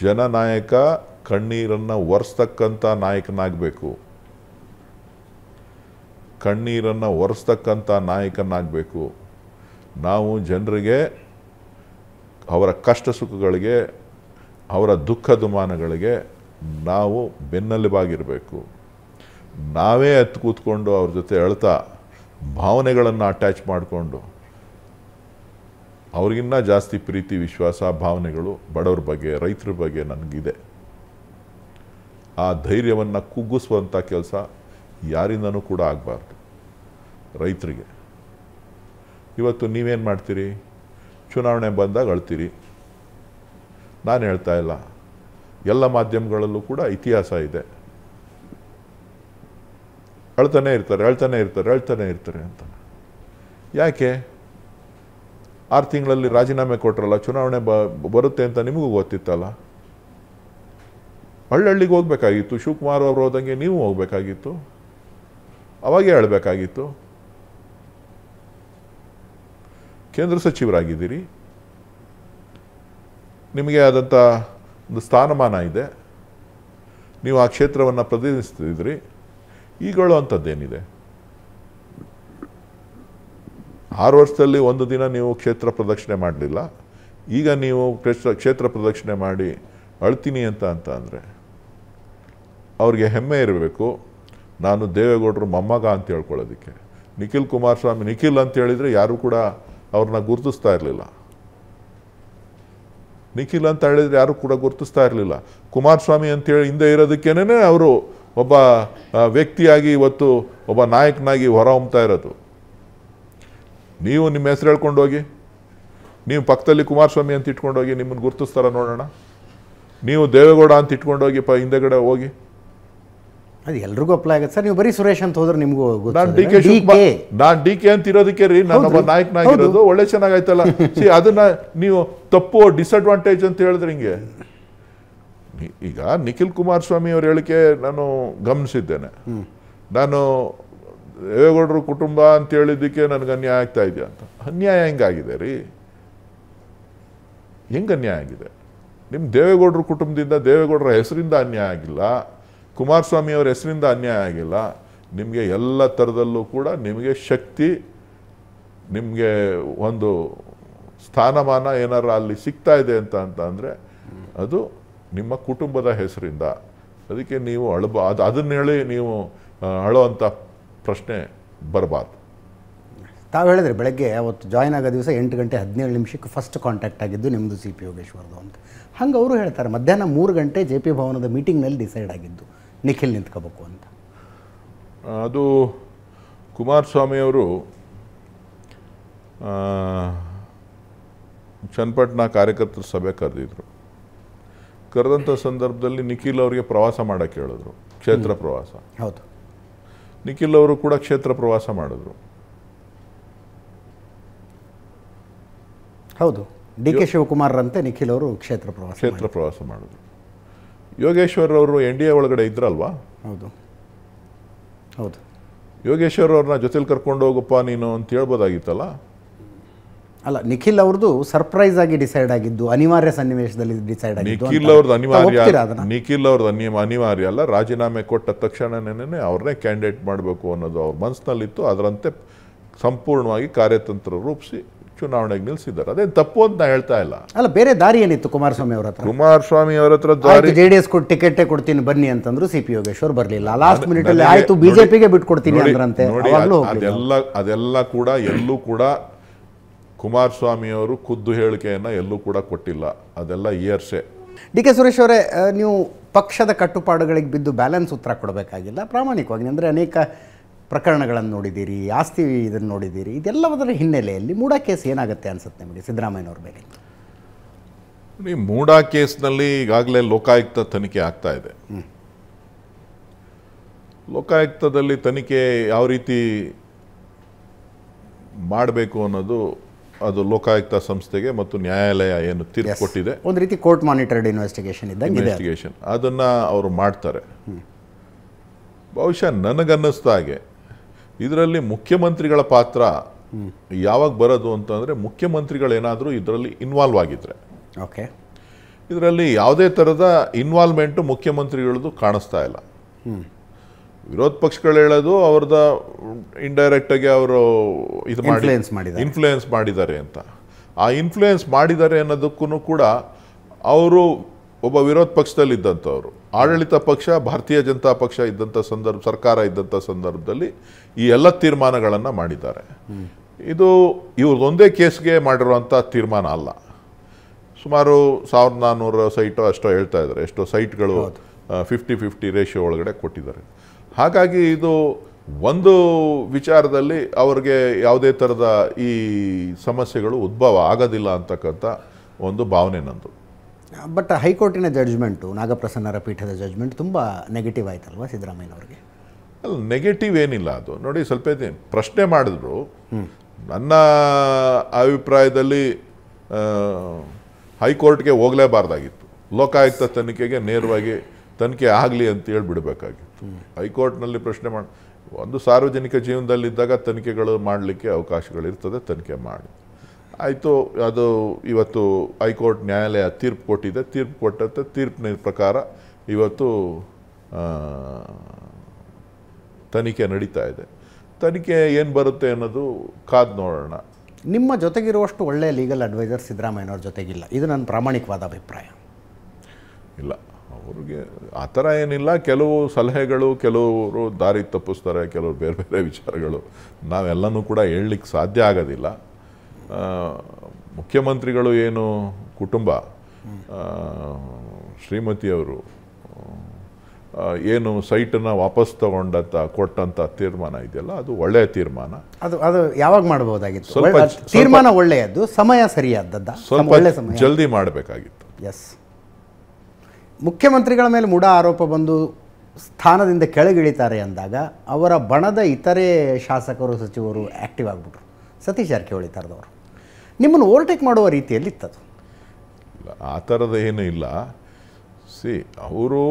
ಜನನಾಯಕ ಕಣ್ಣೀರನ್ನು ಒರೆಸ್ತಕ್ಕಂಥ ನಾಯಕನಾಗಬೇಕು ಕಣ್ಣೀರನ್ನು ಒರೆಸ್ತಕ್ಕಂಥ ನಾಯಕನಾಗಬೇಕು ನಾವು ಜನರಿಗೆ ಅವರ ಕಷ್ಟ ಸುಖಗಳಿಗೆ ಅವರ ದುಃಖ ದುಮಾನಗಳಿಗೆ ನಾವು ಬೆನ್ನೆಲುಬಾಗಿರಬೇಕು ನಾವೇ ಎತ್ತು ಕೂತ್ಕೊಂಡು ಅವ್ರ ಜೊತೆ ಅಳ್ತಾ ಭಾವನೆಗಳನ್ನು ಅಟ್ಯಾಚ್ ಮಾಡಿಕೊಂಡು ಅವ್ರಿಗಿನ್ನ ಜಾಸ್ತಿ ಪ್ರೀತಿ ವಿಶ್ವಾಸ ಭಾವನೆಗಳು ಬಡವ್ರ ಬಗ್ಗೆ ರೈತರ ಬಗ್ಗೆ ನನಗಿದೆ ಆ ಧೈರ್ಯವನ್ನು ಕುಗ್ಗಿಸುವಂಥ ಕೆಲಸ ಯಾರಿಂದನೂ ಕೂಡ ಆಗಬಾರ್ದು ರೈತರಿಗೆ ಇವತ್ತು ನೀವೇನು ಮಾಡ್ತೀರಿ ಚುನಾವಣೆ ಬಂದಾಗ ಅಳ್ತೀರಿ ನಾನು ಹೇಳ್ತಾ ಇಲ್ಲ ಎಲ್ಲ ಮಾಧ್ಯಮಗಳಲ್ಲೂ ಕೂಡ ಇತಿಹಾಸ ಇದೆ ಅಳ್ತಾನೆ ಇರ್ತಾರೆ ಅಳ್ತಾನೆ ಇರ್ತಾರೆ ಅಳ್ತಾನೆ ಇರ್ತಾರೆ ಅಂತ ಯಾಕೆ ಆರು ತಿಂಗಳಲ್ಲಿ ರಾಜೀನಾಮೆ ಕೊಟ್ರಲ್ಲ ಚುನಾವಣೆ ಬ ಬರುತ್ತೆ ಅಂತ ನಿಮಗೂ ಗೊತ್ತಿತ್ತಲ್ಲ ಹಳ್ಳಹಳ್ಳಿಗೆ ಹೋಗ್ಬೇಕಾಗಿತ್ತು ಶಿವಕುಮಾರ್ ಅವರು ಹೋದಂಗೆ ನೀವು ಹೋಗಬೇಕಾಗಿತ್ತು ಅವಾಗೇ ಹೇಳಬೇಕಾಗಿತ್ತು ಕೇಂದ್ರ ಸಚಿವರಾಗಿದ್ದೀರಿ ನಿಮಗೆ ಆದಂಥ ಒಂದು ಸ್ಥಾನಮಾನ ಇದೆ ನೀವು ಆ ಕ್ಷೇತ್ರವನ್ನು ಪ್ರತಿನಿಧಿಸ್ತಿದ್ರಿ ಈಗಳು ಅಂಥದ್ದೇನಿದೆ ಆರು ವರ್ಷದಲ್ಲಿ ಒಂದು ದಿನ ನೀವು ಕ್ಷೇತ್ರ ಪ್ರದಕ್ಷಿಣೆ ಮಾಡಲಿಲ್ಲ ಈಗ ನೀವು ಕ್ಷೇತ್ರ ಕ್ಷೇತ್ರ ಪ್ರದಕ್ಷಿಣೆ ಮಾಡಿ ಅಳ್ತೀನಿ ಅಂತ ಅಂತ ಅಂದರೆ ಅವ್ರಿಗೆ ಹೆಮ್ಮೆ ಇರಬೇಕು ನಾನು ದೇವೇಗೌಡರು ಮೊಮ್ಮಗ ಅಂತ ಹೇಳ್ಕೊಳ್ಳೋದಕ್ಕೆ ನಿಖಿಲ್ ಕುಮಾರಸ್ವಾಮಿ ನಿಖಿಲ್ ಅಂತ ಹೇಳಿದರೆ ಯಾರೂ ಕೂಡ ಅವ್ರನ್ನ ಗುರುತಿಸ್ತಾ ಇರಲಿಲ್ಲ ನಿಖಿಲ್ ಅಂತ ಹೇಳಿದರೆ ಯಾರೂ ಕೂಡ ಗುರುತಿಸ್ತಾ ಇರಲಿಲ್ಲ ಕುಮಾರಸ್ವಾಮಿ ಅಂತೇಳಿ ಹಿಂದೆ ಇರೋದಕ್ಕೇನೆ ಅವರು ಒಬ್ಬ ವ್ಯಕ್ತಿಯಾಗಿ ಇವತ್ತು ಒಬ್ಬ ನಾಯಕನಾಗಿ ಹೊರಹೊಮ್ಮತಾ ಇರೋದು ನೀವು ನಿಮ್ಮ ಹೆಸರು ಹೇಳ್ಕೊಂಡು ಹೋಗಿ ನೀವು ಪಕ್ಕದಲ್ಲಿ ಕುಮಾರಸ್ವಾಮಿ ಅಂತ ಹೋಗಿ ನಿಮ್ಮನ್ನು ಗುರುತಿಸ್ತಾರ ನೋಡೋಣ ನೀವು ದೇವೇಗೌಡ ಅಂತ ಇಟ್ಕೊಂಡೋಗಿ ಪ ಹಿಂದೆಗಡೆ ಹೋಗಿ ಅದು ಎಲ್ರಿಗೂ ಅಪ್ಲೈ ಆಗುತ್ತೆ ಸರ್ ನೀವು ಬರೀ ಸುರೇಶ್ ಅಂತ ಹೋದ್ರೆ ನಿಮಗೂ ನಾನು ಡಿ ಕೆ ನಾನು ಡಿ ಕೆ ಅಂತ ಇರೋದಕ್ಕೆ ರೀ ಒಬ್ಬ ನಾಯಕನಾಗಿರೋದು ಒಳ್ಳೆ ಚೆನ್ನಾಗಾಯ್ತಲ್ಲ ಸಿ ಅದನ್ನ ನೀವು ತಪ್ಪು ಡಿಸ್ಅಡ್ವಾಂಟೇಜ್ ಅಂತ ಹೇಳಿದ್ರೆ ಹಿಂಗೆ ಈಗ ನಿಖಿಲ್ ಕುಮಾರಸ್ವಾಮಿ ಅವರ ಹೇಳಿಕೆ ನಾನು ಗಮನಿಸಿದ್ದೇನೆ ನಾನು ದೇವೇಗೌಡರು ಕುಟುಂಬ ಅಂತ ಹೇಳಿದ್ದಕ್ಕೆ ನನಗೆ ಅನ್ಯಾಯ ಆಗ್ತಾ ಇದೆಯಾ ಅಂತ ಅನ್ಯಾಯ ಹೆಂಗಾಗಿದೆ ರೀ ಹೆಂಗೆ ಅನ್ಯಾಯ ಆಗಿದೆ ನಿಮ್ಮ ದೇವೇಗೌಡರ ಕುಟುಂಬದಿಂದ ದೇವೇಗೌಡರ ಹೆಸರಿಂದ ಅನ್ಯಾಯ ಆಗಿಲ್ಲ ಕುಮಾರಸ್ವಾಮಿ ಅವರ ಹೆಸರಿಂದ ಅನ್ಯಾಯ ಆಗಿಲ್ಲ ನಿಮಗೆ ಎಲ್ಲ ಥರದಲ್ಲೂ ಕೂಡ ನಿಮಗೆ ಶಕ್ತಿ ನಿಮಗೆ ಒಂದು ಸ್ಥಾನಮಾನ ಏನಾರು ಅಲ್ಲಿ ಸಿಗ್ತಾ ಇದೆ ಅಂತ ಅಂತ ಅಂದರೆ ಅದು ನಿಮ್ಮ ಕುಟುಂಬದ ಹೆಸರಿಂದ ಅದಕ್ಕೆ ನೀವು ಅಳಬ ಅದು ಅದನ್ನ ಹೇಳಿ ನೀವು ಅಳೋ ಪ್ರಶ್ನೆ ಬರಬಾರ್ದು ತಾವು ಹೇಳಿದ್ರೆ ಬೆಳಗ್ಗೆ ಅವತ್ತು ಜಾಯ್ನ್ ಆಗೋ ದಿವಸ ಎಂಟು ಗಂಟೆ ಹದಿನೇಳು ನಿಮಿಷಕ್ಕೆ ಫಸ್ಟ್ ಕಾಂಟ್ಯಾಕ್ಟ್ ಆಗಿದ್ದು ನಿಮ್ಮದು ಸಿ ಪಿ ಯೋಗೇಶ್ವರದು ಅಂತ ಹಂಗೆ ಅವರು ಹೇಳ್ತಾರೆ ಮಧ್ಯಾಹ್ನ ಮೂರು ಗಂಟೆ ಜೆ ಪಿ ಭವನದ ಮೀಟಿಂಗ್ನಲ್ಲಿ ಡಿಸೈಡ್ ಆಗಿದ್ದು ನಿಖಿಲ್ ನಿಂತ್ಕೋಬೇಕು ಅಂತ ಅದು ಕುಮಾರಸ್ವಾಮಿಯವರು ಚನ್ನಪಟ್ಟಣ ಕಾರ್ಯಕರ್ತರ ಸಭೆ ಕರೆದಿದ್ದರು ಕರೆದಂಥ ಸಂದರ್ಭದಲ್ಲಿ ನಿಖಿಲ್ ಅವರಿಗೆ ಪ್ರವಾಸ ಮಾಡೋಕ್ಕೆ ಹೇಳಿದ್ರು ಕ್ಷೇತ್ರ ಪ್ರವಾಸ ಹೌದು ನಿಖಿಲ್ ಅವರು ಕೂಡ ಕ್ಷೇತ್ರ ಪ್ರವಾಸ ಮಾಡಿದ್ರು ಹೌದು ಡಿ ಕೆ ಶಿವಕುಮಾರ್ರಂತೆ ನಿಖಿಲ್ ಅವರು ಕ್ಷೇತ್ರ ಪ್ರವಾಸ ಕ್ಷೇತ್ರ ಪ್ರವಾಸ ಮಾಡಿದ್ರು ಯೋಗೇಶ್ವರ್ ಅವರು ಎನ್ ಡಿ ಎ ಒಳಗಡೆ ಇದ್ರಲ್ವಾ ಹೌದು ಹೌದು ಯೋಗೇಶ್ವರ್ ಅವ್ರನ್ನ ಜೊತೆಲಿ ಕರ್ಕೊಂಡು ಹೋಗಪ್ಪ ನೀನು ಅಂತ ಹೇಳ್ಬೋದಾಗಿತ್ತಲ್ಲ ಅಲ್ಲ ನಿಖಿಲ್ ಅವ್ರದ್ದು ಸರ್ಪ್ರೈಸ್ ಆಗಿ ಡಿಸೈಡ್ ಆಗಿದ್ದು ಅನಿವಾರ್ಯ ಸನ್ನಿವೇಶದಲ್ಲಿ ಡಿಸೈಡ್ ಆಗಿದ್ದು ನಿಖಿಲ್ ಅವ್ರದ್ದು ಅನಿವಾರ್ಯ ನಿಖಿಲ್ ಅವ್ರದ್ದು ಅನಿವಾರ್ಯ ಅಲ್ಲ ರಾಜೀನಾಮೆ ಕೊಟ್ಟ ತಕ್ಷಣನೇ ಅವ್ರನ್ನೇ ಕ್ಯಾಂಡಿಡೇಟ್ ಮಾಡಬೇಕು ಅನ್ನೋದು ಅವ್ರ ಮನಸ್ಸಿನಲ್ಲಿತ್ತು ಅದರಂತೆ ಸಂಪೂರ್ಣವಾಗಿ ಕಾರ್ಯತಂತ್ರ ರೂಪಿಸಿ ಚುನಾವಣೆಗೆ ನಿಲ್ಲಿಸಿದ್ದಾರೆ ಅದೇ ತಪ್ಪು ಅಂತ ಹೇಳ್ತಾ ಇಲ್ಲ ಅಲ್ಲ ಬೇರೆ ದಾರಿ ಏನಿತ್ತು ಕುಮಾರಸ್ವಾಮಿ ಅವರ ಹತ್ರ ಕುಮಾರಸ್ವಾಮಿ ಅವರ ಹತ್ರ ದಾರಿ ಜೆ ಡಿ ಎಸ್ ಕೊಟ್ಟು ಟಿಕೆಟೇ ಕೊಡ್ತೀನಿ ಬನ್ನಿ ಅಂತಂದ್ರು ಸಿ ಪಿ ಯೋಗೇಶ್ವರ್ ಬರಲಿಲ್ಲ ಲಾಸ್ಟ್ ಮಿನಿಟ್ ಅಲ್ಲಿ ಆಯ್ತು ಬಿಜೆಪಿಗೆ ಬಿಟ್ಕೊಡ್ತೀನಿ ಅಂದ್ರಂತೆ ಅದೆಲ್ಲ ಅದೆಲ್ಲ ಕೂಡ ಎಲ್ಲೂ ಕೂಡ ಕುಮಾರಸ್ವಾಮಿಯವರು ಖುದ್ದು ಹೇಳಿಕೆಯನ್ನು ಎಲ್ಲೂ ಕೂಡ ಕೊಟ್ಟಿಲ್ಲ ಅದೆಲ್ಲ ಇಯರ್ಸೆ ಡಿ ಕೆ ಸುರೇಶ್ ಅವರೇ ನೀವು ಪಕ್ಷದ ಕಟ್ಟುಪಾಡುಗಳಿಗೆ ಬಿದ್ದು ಬ್ಯಾಲೆನ್ಸ್ ಉತ್ತರ ಕೊಡಬೇಕಾಗಿಲ್ಲ ಪ್ರಾಮಾಣಿಕವಾಗಿ ಅಂದರೆ ಅನೇಕ ಪ್ರಕರಣಗಳನ್ನು ನೋಡಿದ್ದೀರಿ ಆಸ್ತಿ ಇದನ್ನು ನೋಡಿದ್ದೀರಿ ಇದೆಲ್ಲವದರ ಹಿನ್ನೆಲೆಯಲ್ಲಿ ಮೂಡಾ ಕೇಸ್ ಏನಾಗುತ್ತೆ ಅನ್ಸುತ್ತೆ ನಿಮಗೆ ಸಿದ್ದರಾಮಯ್ಯವ್ರ ಮೇಲೆ ನೀವು ಮೂಡಾ ಕೇಸ್ನಲ್ಲಿ ಈಗಾಗಲೇ ಲೋಕಾಯುಕ್ತ ತನಿಖೆ ಆಗ್ತಾ ಇದೆ ಲೋಕಾಯುಕ್ತದಲ್ಲಿ ತನಿಖೆ ಯಾವ ರೀತಿ ಮಾಡಬೇಕು ಅನ್ನೋದು ಅದು ಲೋಕಾಯುಕ್ತ ಸಂಸ್ಥೆಗೆ ಮತ್ತು ನ್ಯಾಯಾಲಯ ಏನು ತೀರ್ಪು ಕೊಟ್ಟಿದೆ ಒಂದು ರೀತಿ ಕೋರ್ಟ್ ಮಾನಿಟರ್ಡ್ ಇನ್ವೆಸ್ಟಿಗೇಷನ್ ಇದ್ದಂಗೆ ಇನ್ವೆಸ್ಟಿಗೇಷನ್ ಅದನ್ನು ಅವರು ಮಾಡ್ತಾರೆ ಬಹುಶಃ ನನಗನ್ನಿಸ್ದ ಹಾಗೆ ಇದರಲ್ಲಿ ಮುಖ್ಯಮಂತ್ರಿಗಳ ಪಾತ್ರ ಯಾವಾಗ ಬರೋದು ಅಂತಂದರೆ ಮುಖ್ಯಮಂತ್ರಿಗಳೇನಾದರೂ ಇದರಲ್ಲಿ ಇನ್ವಾಲ್ವ್ ಆಗಿದ್ರೆ ಓಕೆ ಇದರಲ್ಲಿ ಯಾವುದೇ ಥರದ ಇನ್ವಾಲ್ವ್ಮೆಂಟು ಮುಖ್ಯಮಂತ್ರಿಗಳದ್ದು ಕಾಣಿಸ್ತಾ ಇಲ್ಲ ವಿರೋಧ ಪಕ್ಷಗಳು ಹೇಳೋದು ಅವ್ರದ ಆಗಿ ಅವರು ಇದು ಮಾಡಿ ಇನ್ಫ್ಲೂಯೆನ್ಸ್ ಮಾಡಿದ್ದಾರೆ ಅಂತ ಆ ಇನ್ಫ್ಲೂಯೆನ್ಸ್ ಮಾಡಿದ್ದಾರೆ ಅನ್ನೋದಕ್ಕೂ ಕೂಡ ಅವರು ಒಬ್ಬ ವಿರೋಧ ಪಕ್ಷದಲ್ಲಿ ಇದ್ದಂಥವ್ರು ಆಡಳಿತ ಪಕ್ಷ ಭಾರತೀಯ ಜನತಾ ಪಕ್ಷ ಇದ್ದಂಥ ಸಂದರ್ಭ ಸರ್ಕಾರ ಇದ್ದಂಥ ಸಂದರ್ಭದಲ್ಲಿ ಈ ಎಲ್ಲ ತೀರ್ಮಾನಗಳನ್ನು ಮಾಡಿದ್ದಾರೆ ಇದು ಇವ್ರದ್ದೊಂದೇ ಕೇಸ್ಗೆ ಮಾಡಿರುವಂಥ ತೀರ್ಮಾನ ಅಲ್ಲ ಸುಮಾರು ಸಾವಿರದ ನಾನ್ನೂರು ಸೈಟು ಅಷ್ಟೋ ಹೇಳ್ತಾ ಇದ್ದಾರೆ ಎಷ್ಟೋ ಸೈಟ್ಗಳು ಫಿಫ್ಟಿ ಫಿಫ್ಟಿ ರೇಷಿಯೋ ಒಳಗಡೆ ಕೊಟ್ಟಿದ್ದಾರೆ ಹಾಗಾಗಿ ಇದು ಒಂದು ವಿಚಾರದಲ್ಲಿ ಅವ್ರಿಗೆ ಯಾವುದೇ ಥರದ ಈ ಸಮಸ್ಯೆಗಳು ಉದ್ಭವ ಆಗೋದಿಲ್ಲ ಅಂತಕ್ಕಂಥ ಒಂದು ಭಾವನೆ ನಂದು ಬಟ್ ಹೈಕೋರ್ಟಿನ ಜಡ್ಜ್ಮೆಂಟು ನಾಗಪ್ರಸನ್ನರ ಪೀಠದ ಜಡ್ಜ್ಮೆಂಟ್ ತುಂಬ ನೆಗೆಟಿವ್ ಆಯ್ತಲ್ವಾ ಅವರಿಗೆ ಅಲ್ಲ ನೆಗೆಟಿವ್ ಏನಿಲ್ಲ ಅದು ನೋಡಿ ಸ್ವಲ್ಪ ಪ್ರಶ್ನೆ ಮಾಡಿದ್ರು ನನ್ನ ಅಭಿಪ್ರಾಯದಲ್ಲಿ ಹೈಕೋರ್ಟ್ಗೆ ಹೋಗಲೇಬಾರ್ದಾಗಿತ್ತು ಲೋಕಾಯುಕ್ತ ತನಿಖೆಗೆ ನೇರವಾಗಿ ತನಿಖೆ ಆಗಲಿ ಹೇಳಿ ಬಿಡಬೇಕಾಗಿತ್ತು ಹೈಕೋರ್ಟ್ನಲ್ಲಿ ಪ್ರಶ್ನೆ ಮಾಡಿ ಒಂದು ಸಾರ್ವಜನಿಕ ಜೀವನದಲ್ಲಿದ್ದಾಗ ತನಿಖೆಗಳು ಮಾಡಲಿಕ್ಕೆ ಅವಕಾಶಗಳಿರ್ತದೆ ತನಿಖೆ ಮಾಡಿ ಆಯಿತು ಅದು ಇವತ್ತು ಹೈಕೋರ್ಟ್ ನ್ಯಾಯಾಲಯ ತೀರ್ಪು ಕೊಟ್ಟಿದೆ ತೀರ್ಪು ಕೊಟ್ಟಂತೆ ತೀರ್ಪಿನ ಪ್ರಕಾರ ಇವತ್ತು ತನಿಖೆ ನಡೀತಾ ಇದೆ ತನಿಖೆ ಏನು ಬರುತ್ತೆ ಅನ್ನೋದು ಕಾದು ನೋಡೋಣ ನಿಮ್ಮ ಜೊತೆಗಿರುವಷ್ಟು ಒಳ್ಳೆಯ ಲೀಗಲ್ ಅಡ್ವೈಸರ್ ಸಿದ್ದರಾಮಯ್ಯನವ್ರ ಜೊತೆಗಿಲ್ಲ ಇದು ನನ್ನ ಪ್ರಾಮಾಣಿಕವಾದ ಅಭಿಪ್ರಾಯ ಇಲ್ಲ ಅವ್ರಿಗೆ ಆ ಥರ ಏನಿಲ್ಲ ಕೆಲವು ಸಲಹೆಗಳು ಕೆಲವರು ದಾರಿ ತಪ್ಪಿಸ್ತಾರೆ ಕೆಲವರು ಬೇರೆ ಬೇರೆ ವಿಚಾರಗಳು ನಾವೆಲ್ಲನೂ ಕೂಡ ಹೇಳಲಿಕ್ಕೆ ಸಾಧ್ಯ ಆಗೋದಿಲ್ಲ ಮುಖ್ಯಮಂತ್ರಿಗಳು ಏನು ಕುಟುಂಬ ಶ್ರೀಮತಿಯವರು ಏನು ಸೈಟನ್ನು ವಾಪಸ್ ತಗೊಂಡಂತ ಕೊಟ್ಟಂತ ತೀರ್ಮಾನ ಇದೆಯಲ್ಲ ಅದು ಒಳ್ಳೆಯ ತೀರ್ಮಾನ ಅದು ಅದು ಯಾವಾಗ ಮಾಡಬಹುದಾಗಿತ್ತು ಸ್ವಲ್ಪ ತೀರ್ಮಾನ ಒಳ್ಳೆಯದು ಸಮಯ ಸರಿಯಾದದ್ದು ಸ್ವಲ್ಪ ಜಲ್ದಿ ಮಾಡಬೇಕಾಗಿತ್ತು ಎಸ್ ಮುಖ್ಯಮಂತ್ರಿಗಳ ಮೇಲೆ ಮೂಢ ಆರೋಪ ಬಂದು ಸ್ಥಾನದಿಂದ ಕೆಳಗಿಳಿತಾರೆ ಅಂದಾಗ ಅವರ ಬಣದ ಇತರೆ ಶಾಸಕರು ಸಚಿವರು ಆ್ಯಕ್ಟಿವ್ ಆಗಿಬಿಟ್ರು ಸತೀಶ್ ಜಾರಕಿಹೊಳಿ ಥರದವರು ನಿಮ್ಮನ್ನು ಓವರ್ಟೇಕ್ ಮಾಡುವ ರೀತಿಯಲ್ಲಿ ಇತ್ತದು ಆ ಥರದ ಏನೂ ಇಲ್ಲ ಸಿ ಅವರು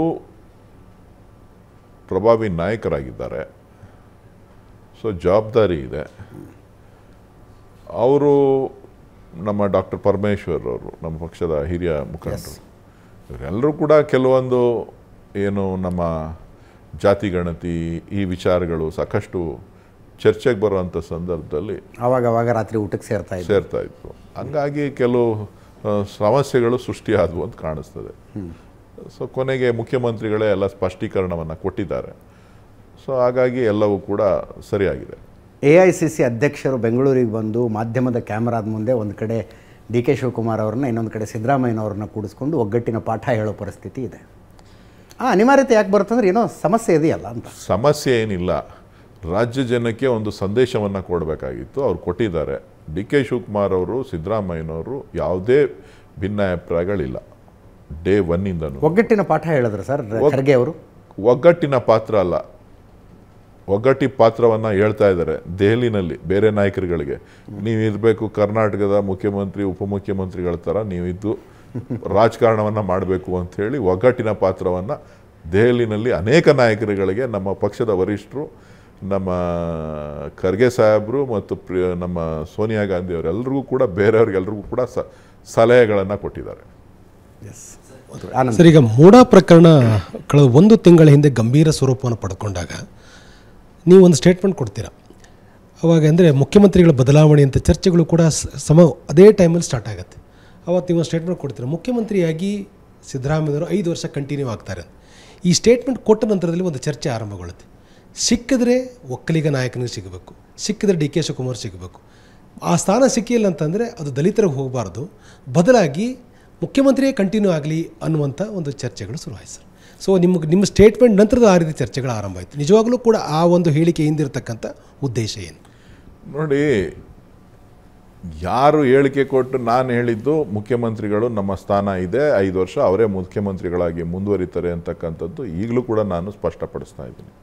ಪ್ರಭಾವಿ ನಾಯಕರಾಗಿದ್ದಾರೆ ಸೊ ಜವಾಬ್ದಾರಿ ಇದೆ ಅವರು ನಮ್ಮ ಡಾಕ್ಟರ್ ಪರಮೇಶ್ವರ್ ಅವರು ನಮ್ಮ ಪಕ್ಷದ ಹಿರಿಯ ಮುಖಂಡರು ಇವರೆಲ್ಲರೂ ಕೂಡ ಕೆಲವೊಂದು ಏನು ನಮ್ಮ ಜಾತಿ ಗಣತಿ ಈ ವಿಚಾರಗಳು ಸಾಕಷ್ಟು ಚರ್ಚೆಗೆ ಬರುವಂಥ ಸಂದರ್ಭದಲ್ಲಿ ಆವಾಗ ಆವಾಗ ರಾತ್ರಿ ಊಟಕ್ಕೆ ಸೇರ್ತಾ ಸೇರ್ತಾ ಇತ್ತು ಹಂಗಾಗಿ ಕೆಲವು ಸಮಸ್ಯೆಗಳು ಸೃಷ್ಟಿಯಾದವು ಅಂತ ಕಾಣಿಸ್ತದೆ ಸೊ ಕೊನೆಗೆ ಮುಖ್ಯಮಂತ್ರಿಗಳೇ ಎಲ್ಲ ಸ್ಪಷ್ಟೀಕರಣವನ್ನು ಕೊಟ್ಟಿದ್ದಾರೆ ಸೊ ಹಾಗಾಗಿ ಎಲ್ಲವೂ ಕೂಡ ಸರಿಯಾಗಿದೆ ಎ ಐ ಸಿ ಸಿ ಅಧ್ಯಕ್ಷರು ಬೆಂಗಳೂರಿಗೆ ಬಂದು ಮಾಧ್ಯಮದ ಕ್ಯಾಮರಾದ ಮುಂದೆ ಒಂದು ಕಡೆ ಡಿ ಕೆ ಶಿವಕುಮಾರ್ ಅವ್ರನ್ನ ಇನ್ನೊಂದು ಕಡೆ ಸಿದ್ದರಾಮಯ್ಯನವ್ರನ್ನ ಕೂಡಿಸ್ಕೊಂಡು ಒಗ್ಗಟ್ಟಿನ ಪಾಠ ಹೇಳೋ ಪರಿಸ್ಥಿತಿ ಇದೆ ಆ ಅನಿವಾರ್ಯತೆ ಯಾಕೆ ಬರುತ್ತಂದ್ರೆ ಏನೋ ಸಮಸ್ಯೆ ಇದೆಯಲ್ಲ ಅಂತ ಸಮಸ್ಯೆ ಏನಿಲ್ಲ ರಾಜ್ಯ ಜನಕ್ಕೆ ಒಂದು ಸಂದೇಶವನ್ನು ಕೊಡಬೇಕಾಗಿತ್ತು ಅವ್ರು ಕೊಟ್ಟಿದ್ದಾರೆ ಡಿ ಕೆ ಶಿವಕುಮಾರ್ ಅವರು ಸಿದ್ದರಾಮಯ್ಯನವರು ಯಾವುದೇ ಭಿನ್ನಾಭಿಪ್ರಾಯಗಳಿಲ್ಲ ಡೇ ಒನ್ನಿಂದ ಒಗ್ಗಟ್ಟಿನ ಪಾಠ ಹೇಳಿದ್ರು ಸರ್ ಖರ್ಗೆ ಅವರು ಒಗ್ಗಟ್ಟಿನ ಪಾತ್ರ ಅಲ್ಲ ಒಗ್ಗಟ್ಟಿ ಪಾತ್ರವನ್ನು ಹೇಳ್ತಾ ಇದ್ದಾರೆ ದೆಹಲಿನಲ್ಲಿ ಬೇರೆ ನಾಯಕರುಗಳಿಗೆ ನೀವು ಇರಬೇಕು ಕರ್ನಾಟಕದ ಮುಖ್ಯಮಂತ್ರಿ ಉಪಮುಖ್ಯಮಂತ್ರಿಗಳ ಥರ ನೀವಿದ್ದು ರಾಜಕಾರಣವನ್ನು ಮಾಡಬೇಕು ಅಂಥೇಳಿ ಒಗ್ಗಟ್ಟಿನ ಪಾತ್ರವನ್ನು ದೆಹಲಿನಲ್ಲಿ ಅನೇಕ ನಾಯಕರುಗಳಿಗೆ ನಮ್ಮ ಪಕ್ಷದ ವರಿಷ್ಠರು ನಮ್ಮ ಖರ್ಗೆ ಸಾಹೇಬರು ಮತ್ತು ಪ್ರಿಯ ನಮ್ಮ ಸೋನಿಯಾ ಗಾಂಧಿ ಅವರೆಲ್ಲರಿಗೂ ಕೂಡ ಬೇರೆಯವ್ರಿಗೆಲ್ಲರಿಗೂ ಕೂಡ ಸ ಸಲಹೆಗಳನ್ನು ಕೊಟ್ಟಿದ್ದಾರೆ ಎಸ್ ಸರ್ ಈಗ ಮೂಡಾ ಪ್ರಕರಣ ಕಳೆದ ಒಂದು ತಿಂಗಳ ಹಿಂದೆ ಗಂಭೀರ ಸ್ವರೂಪವನ್ನು ಪಡ್ಕೊಂಡಾಗ ನೀವು ಒಂದು ಸ್ಟೇಟ್ಮೆಂಟ್ ಕೊಡ್ತೀರಾ ಅವಾಗ ಅಂದರೆ ಮುಖ್ಯಮಂತ್ರಿಗಳ ಬದಲಾವಣೆ ಅಂತ ಚರ್ಚೆಗಳು ಕೂಡ ಸಮ ಅದೇ ಟೈಮಲ್ಲಿ ಸ್ಟಾರ್ಟ್ ಆಗುತ್ತೆ ಅವತ್ತು ನೀವು ಒಂದು ಸ್ಟೇಟ್ಮೆಂಟ್ ಕೊಡ್ತೀರಾ ಮುಖ್ಯಮಂತ್ರಿಯಾಗಿ ಸಿದ್ದರಾಮಯ್ಯವರು ಐದು ವರ್ಷ ಕಂಟಿನ್ಯೂ ಆಗ್ತಾರೆ ಈ ಸ್ಟೇಟ್ಮೆಂಟ್ ಕೊಟ್ಟ ನಂತರದಲ್ಲಿ ಒಂದು ಚರ್ಚೆ ಆರಂಭಗೊಳ್ಳುತ್ತೆ ಸಿಕ್ಕಿದ್ರೆ ಒಕ್ಕಲಿಗ ನಾಯಕನಿಗೆ ಸಿಗಬೇಕು ಸಿಕ್ಕಿದ್ರೆ ಡಿ ಕೆ ಶಿವಕುಮಾರ್ ಸಿಗಬೇಕು ಆ ಸ್ಥಾನ ಸಿಕ್ಕಿಲ್ಲ ಅಂತಂದರೆ ಅದು ದಲಿತರಿಗೆ ಹೋಗಬಾರ್ದು ಬದಲಾಗಿ ಮುಖ್ಯಮಂತ್ರಿಯೇ ಕಂಟಿನ್ಯೂ ಆಗಲಿ ಅನ್ನುವಂಥ ಒಂದು ಚರ್ಚೆಗಳು ಶುರುವಾಯಿತು ಸೊ ನಿಮಗೆ ನಿಮ್ಮ ಸ್ಟೇಟ್ಮೆಂಟ್ ನಂತರದ ಆ ರೀತಿ ಚರ್ಚೆಗಳು ಆರಂಭ ಆಯಿತು ನಿಜವಾಗಲೂ ಕೂಡ ಆ ಒಂದು ಹೇಳಿಕೆ ಹಿಂದಿರತಕ್ಕಂಥ ಉದ್ದೇಶ ಏನು ನೋಡಿ ಯಾರು ಹೇಳಿಕೆ ಕೊಟ್ಟು ನಾನು ಹೇಳಿದ್ದು ಮುಖ್ಯಮಂತ್ರಿಗಳು ನಮ್ಮ ಸ್ಥಾನ ಇದೆ ಐದು ವರ್ಷ ಅವರೇ ಮುಖ್ಯಮಂತ್ರಿಗಳಾಗಿ ಮುಂದುವರಿತಾರೆ ಅಂತಕ್ಕಂಥದ್ದು ಈಗಲೂ ಕೂಡ ನಾನು ಸ್ಪಷ್ಟಪಡಿಸ್ತಾ ಇದ್ದೀನಿ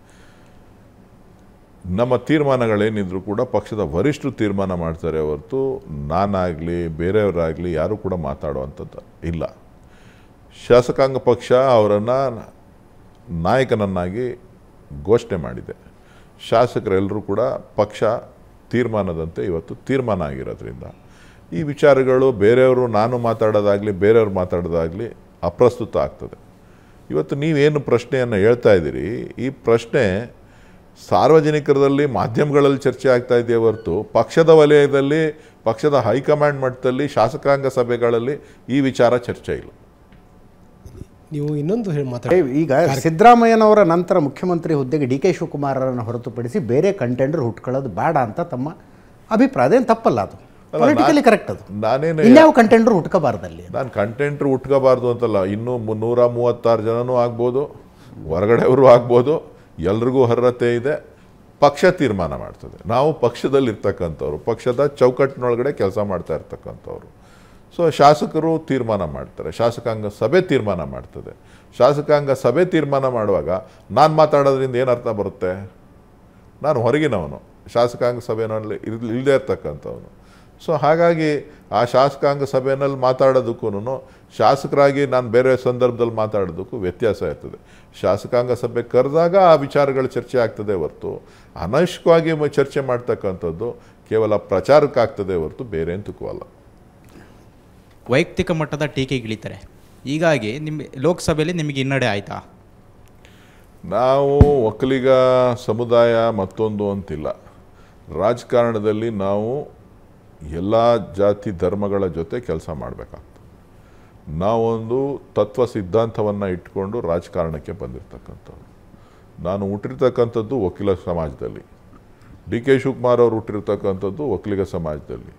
ನಮ್ಮ ತೀರ್ಮಾನಗಳೇನಿದ್ರು ಕೂಡ ಪಕ್ಷದ ವರಿಷ್ಠರು ತೀರ್ಮಾನ ಮಾಡ್ತಾರೆ ಹೊರತು ನಾನಾಗಲಿ ಬೇರೆಯವರಾಗಲಿ ಯಾರೂ ಕೂಡ ಮಾತಾಡುವಂಥದ್ದು ಇಲ್ಲ ಶಾಸಕಾಂಗ ಪಕ್ಷ ಅವರನ್ನು ನಾಯಕನನ್ನಾಗಿ ಘೋಷಣೆ ಮಾಡಿದೆ ಶಾಸಕರೆಲ್ಲರೂ ಕೂಡ ಪಕ್ಷ ತೀರ್ಮಾನದಂತೆ ಇವತ್ತು ತೀರ್ಮಾನ ಆಗಿರೋದ್ರಿಂದ ಈ ವಿಚಾರಗಳು ಬೇರೆಯವರು ನಾನು ಮಾತಾಡೋದಾಗಲಿ ಬೇರೆಯವರು ಮಾತಾಡೋದಾಗಲಿ ಅಪ್ರಸ್ತುತ ಆಗ್ತದೆ ಇವತ್ತು ನೀವೇನು ಪ್ರಶ್ನೆಯನ್ನು ಹೇಳ್ತಾ ಇದ್ದೀರಿ ಈ ಪ್ರಶ್ನೆ ಸಾರ್ವಜನಿಕರಲ್ಲಿ ಮಾಧ್ಯಮಗಳಲ್ಲಿ ಚರ್ಚೆ ಆಗ್ತಾ ಇದೆಯೇ ಹೊರತು ಪಕ್ಷದ ವಲಯದಲ್ಲಿ ಪಕ್ಷದ ಹೈಕಮಾಂಡ್ ಮಟ್ಟದಲ್ಲಿ ಶಾಸಕಾಂಗ ಸಭೆಗಳಲ್ಲಿ ಈ ವಿಚಾರ ಚರ್ಚೆ ಇಲ್ಲ ನೀವು ಇನ್ನೊಂದು ಹೇಳಿ ಮಾತಾಡಿ ಈಗ ಸಿದ್ದರಾಮಯ್ಯನವರ ನಂತರ ಮುಖ್ಯಮಂತ್ರಿ ಹುದ್ದೆಗೆ ಡಿ ಕೆ ಶಿವಕುಮಾರರನ್ನು ಹೊರತುಪಡಿಸಿ ಬೇರೆ ಕಂಟೆಂಡರ್ ಹುಟ್ಕೊಳ್ಳೋದು ಬೇಡ ಅಂತ ತಮ್ಮ ಅಭಿಪ್ರಾಯ ಏನು ತಪ್ಪಲ್ಲ ಅದು ಪೊಲಿಟಿಕಲಿ ಕರೆಕ್ಟ್ ಅದು ನಾನೇನು ಕಂಟೆಂಟ್ರು ಹುಟ್ಕೋಬಾರ್ದಲ್ಲಿ ನಾನು ಕಂಟೆಂಟ್ರು ಹುಟ್ಕೋಬಾರ್ದು ಅಂತಲ್ಲ ಇನ್ನೂ ಮುನ್ನೂರ ಮೂವತ್ತಾರು ಜನನೂ ಆಗ್ಬೋದು ಹೊರಗಡೆಯವರು ಆಗ್ಬೋದು ಎಲ್ರಿಗೂ ಅರ್ಹತೆ ಇದೆ ಪಕ್ಷ ತೀರ್ಮಾನ ಮಾಡ್ತದೆ ನಾವು ಪಕ್ಷದಲ್ಲಿರ್ತಕ್ಕಂಥವ್ರು ಪಕ್ಷದ ಚೌಕಟ್ಟಿನೊಳಗಡೆ ಕೆಲಸ ಮಾಡ್ತಾ ಇರ್ತಕ್ಕಂಥವ್ರು ಸೊ ಶಾಸಕರು ತೀರ್ಮಾನ ಮಾಡ್ತಾರೆ ಶಾಸಕಾಂಗ ಸಭೆ ತೀರ್ಮಾನ ಮಾಡ್ತದೆ ಶಾಸಕಾಂಗ ಸಭೆ ತೀರ್ಮಾನ ಮಾಡುವಾಗ ನಾನು ಮಾತಾಡೋದ್ರಿಂದ ಏನು ಅರ್ಥ ಬರುತ್ತೆ ನಾನು ಹೊರಗಿನವನು ಶಾಸಕಾಂಗ ಸಭೆಯಲ್ಲಿ ಇಲ್ ಇಲ್ಲದೇ ಇರ್ತಕ್ಕಂಥವನು ಸೊ ಹಾಗಾಗಿ ಆ ಶಾಸಕಾಂಗ ಸಭೆಯಲ್ಲಿ ಮಾತಾಡೋದಕ್ಕೂ ಶಾಸಕರಾಗಿ ನಾನು ಬೇರೆ ಸಂದರ್ಭದಲ್ಲಿ ಮಾತಾಡೋದಕ್ಕೂ ವ್ಯತ್ಯಾಸ ಇರ್ತದೆ ಶಾಸಕಾಂಗ ಸಭೆ ಕರೆದಾಗ ಆ ವಿಚಾರಗಳು ಚರ್ಚೆ ಆಗ್ತದೆ ಹೊರತು ಅನೈಷ್ಕವಾಗಿ ಚರ್ಚೆ ಮಾಡ್ತಕ್ಕಂಥದ್ದು ಕೇವಲ ಪ್ರಚಾರಕ್ಕಾಗ್ತದೆ ಹೊರತು ಬೇರೆ ಅಂತಕ್ಕೂ ಅಲ್ಲ ವೈಯಕ್ತಿಕ ಮಟ್ಟದ ಇಳಿತಾರೆ ಹೀಗಾಗಿ ನಿಮ್ಮ ಲೋಕಸಭೆಯಲ್ಲಿ ನಿಮಗೆ ಹಿನ್ನಡೆ ಆಯಿತಾ ನಾವು ಒಕ್ಕಲಿಗ ಸಮುದಾಯ ಮತ್ತೊಂದು ಅಂತಿಲ್ಲ ರಾಜಕಾರಣದಲ್ಲಿ ನಾವು ಎಲ್ಲ ಜಾತಿ ಧರ್ಮಗಳ ಜೊತೆ ಕೆಲಸ ಮಾಡಬೇಕಾಗ್ತದೆ ನಾವೊಂದು ತತ್ವ ಸಿದ್ಧಾಂತವನ್ನು ಇಟ್ಕೊಂಡು ರಾಜಕಾರಣಕ್ಕೆ ಬಂದಿರತಕ್ಕಂಥವ್ರು ನಾನು ಹುಟ್ಟಿರ್ತಕ್ಕಂಥದ್ದು ವಕೀಲ ಸಮಾಜದಲ್ಲಿ ಡಿ ಕೆ ಶಿವಕುಮಾರ್ ಅವರು ಹುಟ್ಟಿರ್ತಕ್ಕಂಥದ್ದು ಒಕ್ಕಲಿಗ ಸಮಾಜದಲ್ಲಿ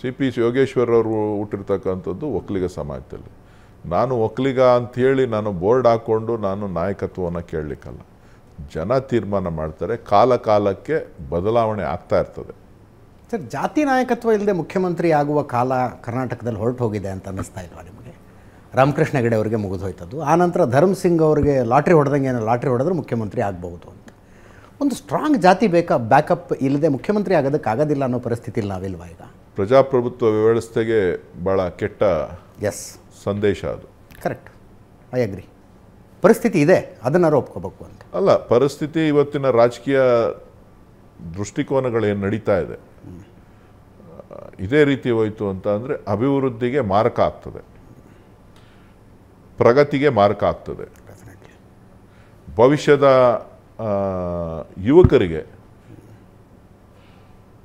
ಸಿ ಪಿ ಅವರು ಹುಟ್ಟಿರ್ತಕ್ಕಂಥದ್ದು ಒಕ್ಕಲಿಗ ಸಮಾಜದಲ್ಲಿ ನಾನು ಒಕ್ಕಲಿಗ ಅಂಥೇಳಿ ನಾನು ಬೋರ್ಡ್ ಹಾಕ್ಕೊಂಡು ನಾನು ನಾಯಕತ್ವವನ್ನು ಕೇಳಲಿಕ್ಕಲ್ಲ ಜನ ತೀರ್ಮಾನ ಮಾಡ್ತಾರೆ ಕಾಲ ಕಾಲಕ್ಕೆ ಬದಲಾವಣೆ ಆಗ್ತಾ ಇರ್ತದೆ ಸರ್ ಜಾತಿ ನಾಯಕತ್ವ ಇಲ್ಲದೆ ಮುಖ್ಯಮಂತ್ರಿ ಆಗುವ ಕಾಲ ಕರ್ನಾಟಕದಲ್ಲಿ ಹೊರಟು ಹೋಗಿದೆ ಅಂತ ಅನ್ನಿಸ್ತಾ ಇಲ್ವಾ ನಿಮಗೆ ರಾಮಕೃಷ್ಣ ಗಡೆ ಅವರಿಗೆ ಮುಗಿದು ಆ ಆನಂತರ ಧರ್ಮ್ ಸಿಂಗ್ ಅವರಿಗೆ ಲಾಟ್ರಿ ಹೊಡೆದಂಗೆ ಏನೋ ಲಾಟ್ರಿ ಹೊಡೆದ್ರೆ ಮುಖ್ಯಮಂತ್ರಿ ಆಗಬಹುದು ಅಂತ ಒಂದು ಸ್ಟ್ರಾಂಗ್ ಜಾತಿ ಬೇಕಾ ಬ್ಯಾಕಪ್ ಇಲ್ಲದೆ ಮುಖ್ಯಮಂತ್ರಿ ಆಗೋದಕ್ಕಾಗೋದಿಲ್ಲ ಅನ್ನೋ ಪರಿಸ್ಥಿತಿ ನಾವಿಲ್ವಾ ಈಗ ಪ್ರಜಾಪ್ರಭುತ್ವ ವ್ಯವಸ್ಥೆಗೆ ಭಾಳ ಕೆಟ್ಟ ಎಸ್ ಸಂದೇಶ ಅದು ಕರೆಕ್ಟ್ ಐ ಅಗ್ರಿ ಪರಿಸ್ಥಿತಿ ಇದೆ ಅದನ್ನು ಒಪ್ಕೋಬೇಕು ಅಂತ ಅಲ್ಲ ಪರಿಸ್ಥಿತಿ ಇವತ್ತಿನ ರಾಜಕೀಯ ದೃಷ್ಟಿಕೋನಗಳೇನು ನಡೀತಾ ಇದೆ ಇದೇ ರೀತಿ ಹೋಯಿತು ಅಂತ ಅಂದರೆ ಅಭಿವೃದ್ಧಿಗೆ ಮಾರಕ ಆಗ್ತದೆ ಪ್ರಗತಿಗೆ ಮಾರಕ ಆಗ್ತದೆ ಭವಿಷ್ಯದ ಯುವಕರಿಗೆ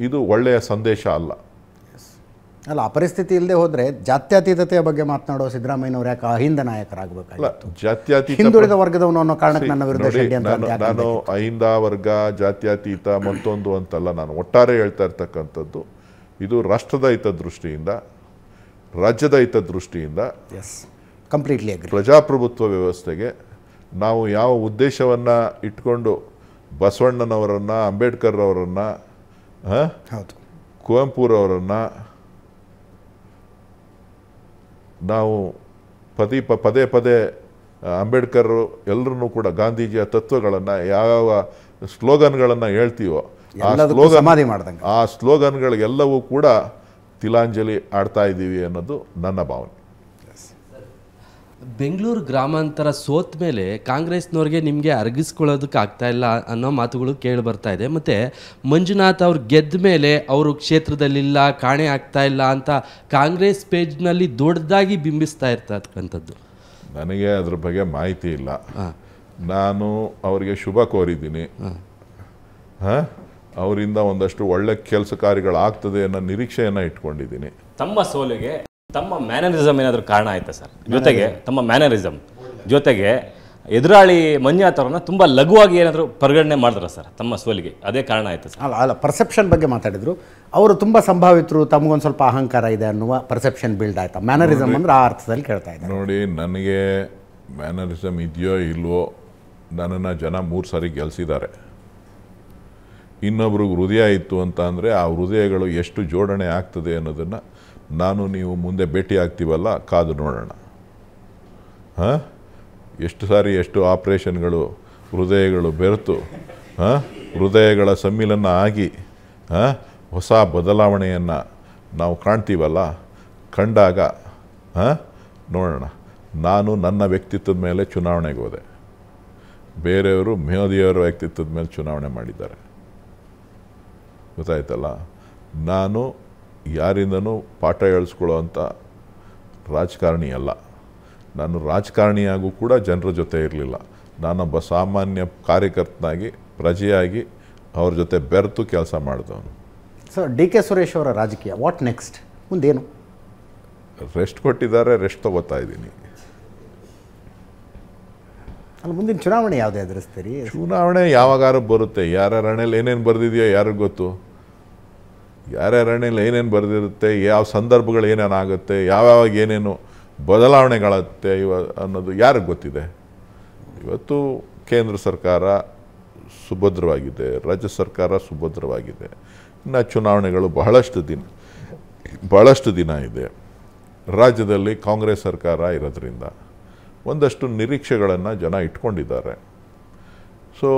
ಇದು ಒಳ್ಳೆಯ ಸಂದೇಶ ಅಲ್ಲ ಅಲ್ಲ ಆ ಪರಿಸ್ಥಿತಿ ಇಲ್ಲದೆ ಹೋದರೆ ಜಾತ್ಯತೀತತೆಯ ಬಗ್ಗೆ ಮಾತನಾಡುವ ಸಿದ್ಧರಾಮಯ್ಯನವರ ಯಾಕೆ ಅಹಿಂದ ನಾಯಕರಾಗಬೇಕಾಗಿತ್ತು ಹಿಂದುಳಿದ ವರ್ಗದವನು ಅನ್ನೋ ಕಾರಣಕ್ಕೆ ನನ್ನ ವಿರುದ್ಧ ನಾನು ಅಹಿಂದ ವರ್ಗ ಜಾತ್ಯತೀತ ಮತ್ತೊಂದು ಅಂತಲ್ಲ ನಾನು ಒಟ್ಟಾರೆ ಹೇಳ್ತಾ ಇರ್ತಕ್ಕಂಥದ್ದು ಇದು ರಾಷ್ಟ್ರದ ಹಿತದೃಷ್ಟಿಯಿಂದ ರಾಜ್ಯದ ಹಿತದೃಷ್ಟಿಯಿಂದ ಎಸ್ ಕಂಪ್ಲೀಟ್ಲಿ ಪ್ರಜಾಪ್ರಭುತ್ವ ವ್ಯವಸ್ಥೆಗೆ ನಾವು ಯಾವ ಉದ್ದೇಶವನ್ನು ಇಟ್ಕೊಂಡು ಬಸವಣ್ಣನವರನ್ನು ಅಂಬೇಡ್ಕರ್ ಅವರನ್ನು ಕುವೆಂಪುರವರನ್ನು ನಾವು ಪದೇ ಪದೇ ಪದೇ ಅಂಬೇಡ್ಕರ್ ಎಲ್ಲರೂ ಕೂಡ ಗಾಂಧೀಜಿಯ ತತ್ವಗಳನ್ನು ಯಾವ ಸ್ಲೋಗನ್ಗಳನ್ನು ಹೇಳ್ತೀವೋ ಆ ಸ್ಲೋಗನ್ ಆ ಸ್ಲೋಗನ್ಗಳಿಗೆಲ್ಲವೂ ಕೂಡ ತಿಲಾಂಜಲಿ ಆಡ್ತಾ ಇದ್ದೀವಿ ಅನ್ನೋದು ನನ್ನ ಭಾವನೆ ಬೆಂಗಳೂರು ಗ್ರಾಮಾಂತರ ಸೋತ ಮೇಲೆ ಕಾಂಗ್ರೆಸ್ನವ್ರಿಗೆ ನಿಮಗೆ ಅರಗಿಸ್ಕೊಳ್ಳೋದಕ್ಕೆ ಆಗ್ತಾ ಇಲ್ಲ ಅನ್ನೋ ಮಾತುಗಳು ಕೇಳಿ ಬರ್ತಾ ಇದೆ ಮತ್ತು ಮಂಜುನಾಥ್ ಅವ್ರು ಗೆದ್ದ ಮೇಲೆ ಅವರು ಕ್ಷೇತ್ರದಲ್ಲಿಲ್ಲ ಕಾಣೆ ಆಗ್ತಾ ಇಲ್ಲ ಅಂತ ಕಾಂಗ್ರೆಸ್ ಪೇಜ್ನಲ್ಲಿ ದೊಡ್ಡದಾಗಿ ಬಿಂಬಿಸ್ತಾ ಇರ್ತಕ್ಕಂಥದ್ದು ನನಗೆ ಅದ್ರ ಬಗ್ಗೆ ಮಾಹಿತಿ ಇಲ್ಲ ನಾನು ಅವರಿಗೆ ಶುಭ ಕೋರಿದ್ದೀನಿ ಹಾಂ ಅವರಿಂದ ಒಂದಷ್ಟು ಒಳ್ಳೆ ಕೆಲಸ ಕಾರ್ಯಗಳಾಗ್ತದೆ ಅನ್ನೋ ನಿರೀಕ್ಷೆಯನ್ನು ಇಟ್ಕೊಂಡಿದ್ದೀನಿ ತಮ್ಮ ಸೋಲಿಗೆ ತಮ್ಮ ಮ್ಯಾನರಿಸಮ್ ಏನಾದರೂ ಕಾರಣ ಆಯ್ತಾ ಸರ್ ಜೊತೆಗೆ ತಮ್ಮ ಮ್ಯಾನರಿಸಮ್ ಜೊತೆಗೆ ಎದುರಾಳಿ ಮನ್ಯಾತವ್ರನ್ನ ತುಂಬ ಲಘುವಾಗಿ ಏನಾದರೂ ಪರಿಗಣನೆ ಮಾಡಿದ್ರ ಸರ್ ತಮ್ಮ ಸೋಲಿಗೆ ಅದೇ ಕಾರಣ ಆಯಿತು ಸರ್ ಅಲ್ಲ ಅಲ್ಲ ಪರ್ಸೆಪ್ಷನ್ ಬಗ್ಗೆ ಮಾತಾಡಿದರು ಅವರು ತುಂಬ ಸಂಭಾವಿತರು ತಮಗೊಂದು ಸ್ವಲ್ಪ ಅಹಂಕಾರ ಇದೆ ಅನ್ನುವ ಪರ್ಸೆಪ್ಷನ್ ಬಿಲ್ಡ್ ಆಯ್ತಾ ಮ್ಯಾನರಿಸಮ್ ಅಂದರೆ ಆ ಅರ್ಥದಲ್ಲಿ ಕೇಳ್ತಾ ಇದ್ದಾರೆ ನೋಡಿ ನನಗೆ ಮ್ಯಾನರಿಸಮ್ ಇದೆಯೋ ಇಲ್ವೋ ನನ್ನನ್ನು ಜನ ಮೂರು ಸಾರಿ ಗೆಲ್ಸಿದ್ದಾರೆ ಇನ್ನೊಬ್ರಿಗೆ ಹೃದಯ ಇತ್ತು ಅಂತ ಅಂದರೆ ಆ ಹೃದಯಗಳು ಎಷ್ಟು ಜೋಡಣೆ ಆಗ್ತದೆ ಅನ್ನೋದನ್ನು ನಾನು ನೀವು ಮುಂದೆ ಭೇಟಿ ಆಗ್ತೀವಲ್ಲ ಕಾದು ನೋಡೋಣ ಹಾಂ ಎಷ್ಟು ಸಾರಿ ಎಷ್ಟು ಆಪ್ರೇಷನ್ಗಳು ಹೃದಯಗಳು ಬೆರೆತು ಹಾಂ ಹೃದಯಗಳ ಸಮ್ಮಿಲನ ಆಗಿ ಹಾಂ ಹೊಸ ಬದಲಾವಣೆಯನ್ನು ನಾವು ಕಾಣ್ತೀವಲ್ಲ ಕಂಡಾಗ ಹಾಂ ನೋಡೋಣ ನಾನು ನನ್ನ ವ್ಯಕ್ತಿತ್ವದ ಮೇಲೆ ಚುನಾವಣೆಗೆ ಹೋದೆ ಬೇರೆಯವರು ಮೇದಿಯವರ ವ್ಯಕ್ತಿತ್ವದ ಮೇಲೆ ಚುನಾವಣೆ ಮಾಡಿದ್ದಾರೆ ಗೊತ್ತಾಯ್ತಲ್ಲ ನಾನು ಯಾರಿಂದನೂ ಪಾಠ ಹೇಳಿಸ್ಕೊಳ್ಳೋ ಅಂಥ ರಾಜಕಾರಣಿ ಅಲ್ಲ ನಾನು ರಾಜಕಾರಣಿಯಾಗೂ ಕೂಡ ಜನರ ಜೊತೆ ಇರಲಿಲ್ಲ ನಾನೊಬ್ಬ ಸಾಮಾನ್ಯ ಕಾರ್ಯಕರ್ತನಾಗಿ ಪ್ರಜೆಯಾಗಿ ಅವ್ರ ಜೊತೆ ಬೆರೆತು ಕೆಲಸ ಮಾಡಿದವನು ಸರ್ ಡಿ ಕೆ ಸುರೇಶ್ ಅವರ ರಾಜಕೀಯ ವಾಟ್ ನೆಕ್ಸ್ಟ್ ಮುಂದೇನು ರೆಸ್ಟ್ ಕೊಟ್ಟಿದ್ದಾರೆ ರೆಸ್ಟ್ ತಗೋತಾ ಇದ್ದೀನಿ ಅಲ್ಲಿ ಮುಂದಿನ ಚುನಾವಣೆ ಯಾವುದೇ ಎದುರಿಸ್ತೀರಿ ಚುನಾವಣೆ ಯಾವಾಗಾರು ಬರುತ್ತೆ ಯಾರ ಹಣೆಯಲ್ಲಿ ಏನೇನು ಬರೆದಿದೆಯೋ ಯಾರಿಗೂ ಗೊತ್ತು ಯಾರ್ಯಾರನೇಲಿ ಏನೇನು ಬರೆದಿರುತ್ತೆ ಯಾವ ಸಂದರ್ಭಗಳು ಏನೇನಾಗುತ್ತೆ ಯಾವ್ಯಾವಾಗ ಏನೇನು ಬದಲಾವಣೆಗಳತ್ತೆ ಇವ ಅನ್ನೋದು ಯಾರಿಗೆ ಗೊತ್ತಿದೆ ಇವತ್ತು ಕೇಂದ್ರ ಸರ್ಕಾರ ಸುಭದ್ರವಾಗಿದೆ ರಾಜ್ಯ ಸರ್ಕಾರ ಸುಭದ್ರವಾಗಿದೆ ಇನ್ನು ಚುನಾವಣೆಗಳು ಬಹಳಷ್ಟು ದಿನ ಬಹಳಷ್ಟು ದಿನ ಇದೆ ರಾಜ್ಯದಲ್ಲಿ ಕಾಂಗ್ರೆಸ್ ಸರ್ಕಾರ ಇರೋದ್ರಿಂದ ಒಂದಷ್ಟು ನಿರೀಕ್ಷೆಗಳನ್ನು ಜನ ಇಟ್ಕೊಂಡಿದ್ದಾರೆ ಸೊ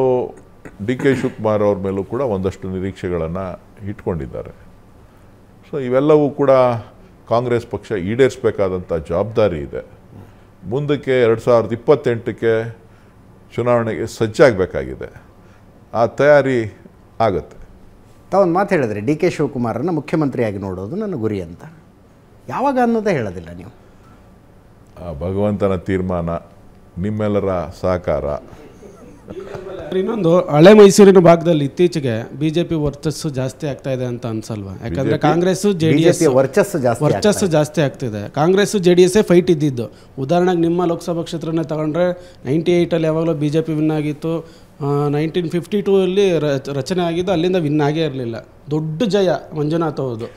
ಡಿ ಕೆ ಶಿವಕುಮಾರ್ ಅವ್ರ ಮೇಲೂ ಕೂಡ ಒಂದಷ್ಟು ನಿರೀಕ್ಷೆಗಳನ್ನು ಇಟ್ಕೊಂಡಿದ್ದಾರೆ ಸೊ ಇವೆಲ್ಲವೂ ಕೂಡ ಕಾಂಗ್ರೆಸ್ ಪಕ್ಷ ಈಡೇರಿಸಬೇಕಾದಂಥ ಜವಾಬ್ದಾರಿ ಇದೆ ಮುಂದಕ್ಕೆ ಎರಡು ಸಾವಿರದ ಇಪ್ಪತ್ತೆಂಟಕ್ಕೆ ಚುನಾವಣೆಗೆ ಸಜ್ಜಾಗಬೇಕಾಗಿದೆ ಆ ತಯಾರಿ ಆಗುತ್ತೆ ತಾವೊಂದು ಮಾತು ಹೇಳಿದ್ರೆ ಡಿ ಕೆ ಶಿವಕುಮಾರನ ಮುಖ್ಯಮಂತ್ರಿಯಾಗಿ ನೋಡೋದು ನನ್ನ ಗುರಿ ಅಂತ ಯಾವಾಗ ಅನ್ನೋದೇ ಹೇಳೋದಿಲ್ಲ ನೀವು ಭಗವಂತನ ತೀರ್ಮಾನ ನಿಮ್ಮೆಲ್ಲರ ಸಹಕಾರ ಇನ್ನೊಂದು ಹಳೆ ಮೈಸೂರಿನ ಭಾಗದಲ್ಲಿ ಇತ್ತೀಚೆಗೆ ಬಿಜೆಪಿ ವರ್ಚಸ್ಸು ಜಾಸ್ತಿ ಆಗ್ತಾ ಇದೆ ಅಂತ ಅನ್ಸಲ್ವಾ ಯಾಕಂದ್ರೆ ಕಾಂಗ್ರೆಸ್ ಜೆಡಿಎಸ್ ಡಿ ವರ್ಚಸ್ಸು ಜಾಸ್ತಿ ಜಾಸ್ತಿ ಆಗ್ತಿದೆ Congress J D S fight ಇದ್ದಿದ್ದು ಉದಾಹರಣೆಗೆ ನಿಮ್ಮ ಲೋಕಸಭಾ ಕ್ಷೇತ್ರನೇ ತಗೊಂಡ್ರೆ ನೈಂಟಿ ಅಲ್ಲಿ ಯಾವಾಗಲೂ ಬಿಜೆಪಿ ವಿನ್ ಆಗಿತ್ತು ನೈನ್ಟೀನ್ ಫಿಫ್ಟಿ ಟೂ ಅಲ್ಲಿ ರಚನೆ ಆಗಿದ್ದು ಅಲ್ಲಿಂದ ವಿನ್ ಆಗೇ ಇರಲಿಲ್ಲ ದೊಡ್ಡ ಜಯ ಮಂಜುನಾಥ್ ಅವ್ರದ್ದು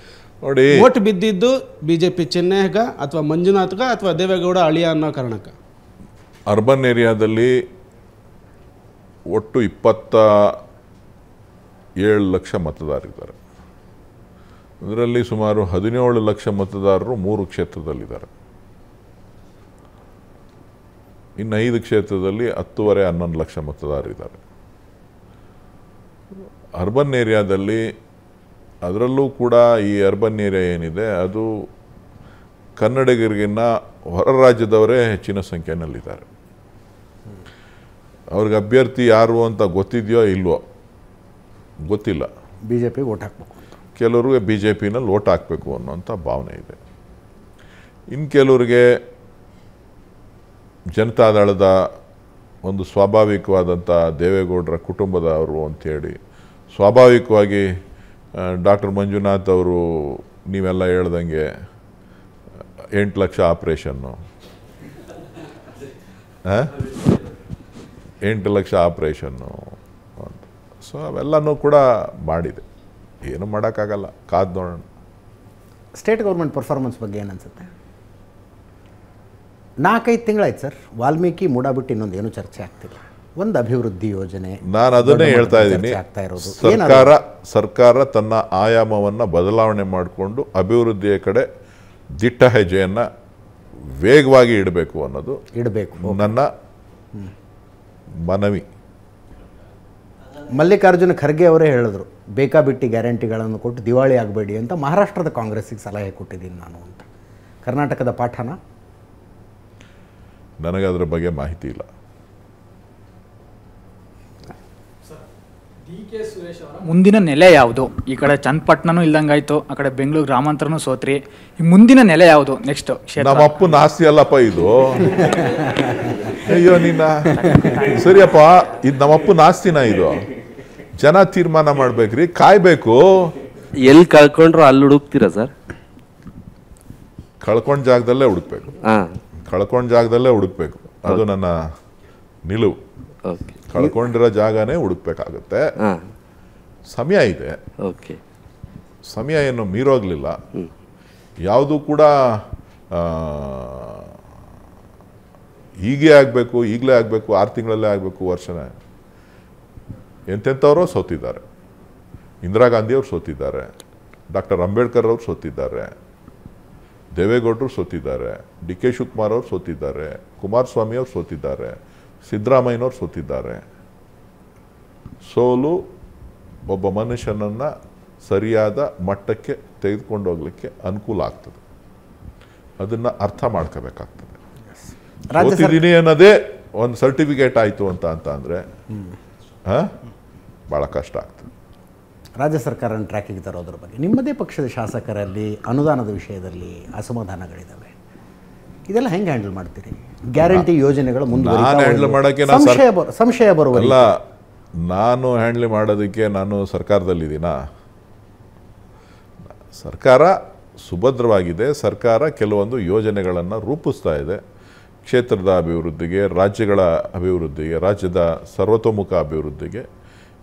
ನೋಡಿ ಓಟ್ ಬಿದ್ದಿದ್ದು ಬಿ ಜೆ ಪಿ ಚೆನ್ನೈಗ ಅಥವಾ ಮಂಜುನಾಥ್ಗ ಅಥವಾ ದೇವೇಗೌಡ ಅಳಿಯ ಅನ್ನೋ ಕಾರಣಕ್ಕ ಅರ್ಬನ್ ಏರಿಯಾದಲ್ಲಿ ಒಟ್ಟು ಇಪ್ಪತ್ತ ಏಳು ಲಕ್ಷ ಮತದಾರರಿದ್ದಾರೆ ಅದರಲ್ಲಿ ಸುಮಾರು ಹದಿನೇಳು ಲಕ್ಷ ಮತದಾರರು ಮೂರು ಕ್ಷೇತ್ರದಲ್ಲಿದ್ದಾರೆ ಇನ್ನು ಐದು ಕ್ಷೇತ್ರದಲ್ಲಿ ಹತ್ತುವರೆ ಹನ್ನೊಂದು ಲಕ್ಷ ಮತದಾರರಿದ್ದಾರೆ ಅರ್ಬನ್ ಏರಿಯಾದಲ್ಲಿ ಅದರಲ್ಲೂ ಕೂಡ ಈ ಅರ್ಬನ್ ಏರಿಯಾ ಏನಿದೆ ಅದು ಕನ್ನಡಿಗರಿಗಿನ್ನ ಹೊರ ರಾಜ್ಯದವರೇ ಹೆಚ್ಚಿನ ಸಂಖ್ಯೆಯಲ್ಲಿದ್ದಾರೆ ಅವ್ರಿಗೆ ಅಭ್ಯರ್ಥಿ ಯಾರು ಅಂತ ಗೊತ್ತಿದೆಯೋ ಇಲ್ವೋ ಗೊತ್ತಿಲ್ಲ ಬಿ ಜೆ ಪಿಗೆ ಓಟ್ ಹಾಕಬೇಕು ಕೆಲವ್ರಿಗೆ ಬಿ ಜೆ ಪಿನಲ್ಲಿ ಓಟ್ ಹಾಕಬೇಕು ಅನ್ನೋಂಥ ಭಾವನೆ ಇದೆ ಇನ್ನು ಕೆಲವ್ರಿಗೆ ಜನತಾದಳದ ಒಂದು ಸ್ವಾಭಾವಿಕವಾದಂಥ ದೇವೇಗೌಡರ ಕುಟುಂಬದವರು ಅಂಥೇಳಿ ಸ್ವಾಭಾವಿಕವಾಗಿ ಡಾಕ್ಟರ್ ಮಂಜುನಾಥ್ ಅವರು ನೀವೆಲ್ಲ ಹೇಳ್ದಂಗೆ ಎಂಟು ಲಕ್ಷ ಆಪ್ರೇಷನ್ನು ಹಾಂ ಎಂಟು ಲಕ್ಷ ಆಪ್ರೇಷನ್ನು ಅಂತ ಸೊ ಅವೆಲ್ಲನೂ ಕೂಡ ಮಾಡಿದೆ ಏನು ಮಾಡೋಕ್ಕಾಗಲ್ಲ ಕಾದು ನೋಡೋಣ ಸ್ಟೇಟ್ ಗೌರ್ಮೆಂಟ್ ಪರ್ಫಾರ್ಮೆನ್ಸ್ ಬಗ್ಗೆ ಏನನ್ಸುತ್ತೆ ನಾಲ್ಕೈದು ತಿಂಗಳಾಯ್ತು ಸರ್ ವಾಲ್ಮೀಕಿ ಮೂಡಾಬಿಟ್ಟು ಇನ್ನೊಂದು ಏನು ಚರ್ಚೆ ಆಗ್ತಿಲ್ಲ ಒಂದು ಅಭಿವೃದ್ಧಿ ಯೋಜನೆ ನಾನು ಅದನ್ನೇ ಹೇಳ್ತಾ ಇದ್ದೀನಿ ಆಗ್ತಾ ಸರ್ಕಾರ ಸರ್ಕಾರ ತನ್ನ ಆಯಾಮವನ್ನು ಬದಲಾವಣೆ ಮಾಡಿಕೊಂಡು ಅಭಿವೃದ್ಧಿಯ ಕಡೆ ದಿಟ್ಟ ಹೆಜ್ಜೆಯನ್ನು ವೇಗವಾಗಿ ಇಡಬೇಕು ಅನ್ನೋದು ಇಡಬೇಕು ನನ್ನ ಮನವಿ ಮಲ್ಲಿಕಾರ್ಜುನ ಖರ್ಗೆ ಅವರೇ ಹೇಳಿದ್ರು ಬೇಕಾಬಿಟ್ಟಿ ಗ್ಯಾರಂಟಿಗಳನ್ನು ಕೊಟ್ಟು ದಿವಾಳಿ ಆಗಬೇಡಿ ಅಂತ ಮಹಾರಾಷ್ಟ್ರದ ಕಾಂಗ್ರೆಸ್ಸಿಗೆ ಸಲಹೆ ಕೊಟ್ಟಿದ್ದೀನಿ ನಾನು ಅಂತ ಕರ್ನಾಟಕದ ಪಾಠನ ನನಗೆ ಅದರ ಬಗ್ಗೆ ಮಾಹಿತಿ ಇಲ್ಲ ಮುಂದಿನ ನೆಲೆ ಯಾವುದು ಈ ಕಡೆ ಚನ್ನಪಟ್ಟಣನೂ ಇಲ್ದಂಗಾಯ್ತು ಆ ಕಡೆ ಬೆಂಗಳೂರು ಗ್ರಾಮಾಂತರನೂ ಸೋತ್ರಿ ಈ ಮುಂದಿನ ನೆಲೆ ಯಾವುದು ನೆಕ್ಸ್ಟ್ ನಮ್ಮ ಅಪ್ಪನ ಆಸ್ತಿ ಅಲ್ಲಪ್ಪ ಇದು ಅಯ್ಯೋ ನಿನ್ನ ಸರಿಯಪ್ಪ ಇದು ನಮ್ಮ ಅಪ್ಪನ ಇದು ಜನ ತೀರ್ಮಾನ ಮಾಡ್ಬೇಕ್ರಿ ಕಾಯ್ಬೇಕು ಎಲ್ಲಿ ಕಳ್ಕೊಂಡ್ರು ಅಲ್ಲಿ ಹುಡುಕ್ತೀರಾ ಸರ್ ಕಳ್ಕೊಂಡ ಜಾಗದಲ್ಲೇ ಹುಡುಕ್ಬೇಕು ಕಳ್ಕೊಂಡ ಜಾಗದಲ್ಲೇ ಹುಡುಕ್ಬೇಕು ಅದು ನನ್ನ ನಿಲುವು ಓಕೆ ಕಳ್ಕೊಂಡಿರೋ ಜಾಗನೇ ಹುಡುಕ್ಬೇಕಾಗತ್ತೆ ಸಮಯ ಇದೆ ಓಕೆ ಸಮಯ ಏನು ಮೀರೋಗ್ಲಿಲ್ಲ ಯಾವುದೂ ಕೂಡ ಹೀಗೆ ಆಗಬೇಕು ಈಗಲೇ ಆಗಬೇಕು ಆರು ತಿಂಗಳಲ್ಲೇ ಆಗಬೇಕು ವರ್ಷನೇ ಎಂತೆಂಥವರು ಸೋತಿದ್ದಾರೆ ಇಂದಿರಾ ಅವರು ಸೋತಿದ್ದಾರೆ ಡಾಕ್ಟರ್ ಅಂಬೇಡ್ಕರ್ ಅವರು ಸೋತಿದ್ದಾರೆ ದೇವೇಗೌಡರು ಸೋತಿದ್ದಾರೆ ಡಿ ಕೆ ಶಿವಕುಮಾರ್ ಅವರು ಸೋತಿದ್ದಾರೆ ಕುಮಾರಸ್ವಾಮಿ ಅವರು ಸೋತಿದ್ದಾರೆ ಸಿದ್ದರಾಮಯ್ಯನವರು ಸುತ್ತಿದ್ದಾರೆ ಸೋಲು ಒಬ್ಬ ಮನುಷ್ಯನನ್ನು ಸರಿಯಾದ ಮಟ್ಟಕ್ಕೆ ತೆಗೆದುಕೊಂಡು ಹೋಗ್ಲಿಕ್ಕೆ ಅನುಕೂಲ ಆಗ್ತದೆ ಅದನ್ನು ಅರ್ಥ ಮಾಡ್ಕೋಬೇಕಾಗ್ತದೆ ಸೋತಿದ್ದೀನಿ ಅನ್ನೋದೇ ಒಂದು ಸರ್ಟಿಫಿಕೇಟ್ ಆಯಿತು ಅಂತ ಅಂತ ಅಂದರೆ ಹಾಂ ಭಾಳ ಕಷ್ಟ ಆಗ್ತದೆ ರಾಜ್ಯ ಸರ್ಕಾರ ಟ್ರ್ಯಾಕಿಗೆ ತರೋದ್ರ ಬಗ್ಗೆ ನಿಮ್ಮದೇ ಪಕ್ಷದ ಶಾಸಕರಲ್ಲಿ ಅನುದಾನದ ವಿಷಯದಲ್ಲಿ ಅಸಮಾಧಾನಗಳಿದ್ದಾವೆ ಇದೆಲ್ಲ ಹೆಂಗೆ ಹ್ಯಾಂಡಲ್ ಮಾಡ್ತೀರಿ ಗ್ಯಾರಂಟಿ ಯೋಜನೆಗಳು ಮುಂದೆ ಸಂಶಯ ಸಂಶಯ ಬರುವಲ್ಲ ನಾನು ಹ್ಯಾಂಡಲ್ ಮಾಡೋದಕ್ಕೆ ನಾನು ಸರ್ಕಾರದಲ್ಲಿದ್ದೀನಾ ಸರ್ಕಾರ ಸುಭದ್ರವಾಗಿದೆ ಸರ್ಕಾರ ಕೆಲವೊಂದು ಯೋಜನೆಗಳನ್ನು ರೂಪಿಸ್ತಾ ಇದೆ ಕ್ಷೇತ್ರದ ಅಭಿವೃದ್ಧಿಗೆ ರಾಜ್ಯಗಳ ಅಭಿವೃದ್ಧಿಗೆ ರಾಜ್ಯದ ಸರ್ವತೋಮುಖ ಅಭಿವೃದ್ಧಿಗೆ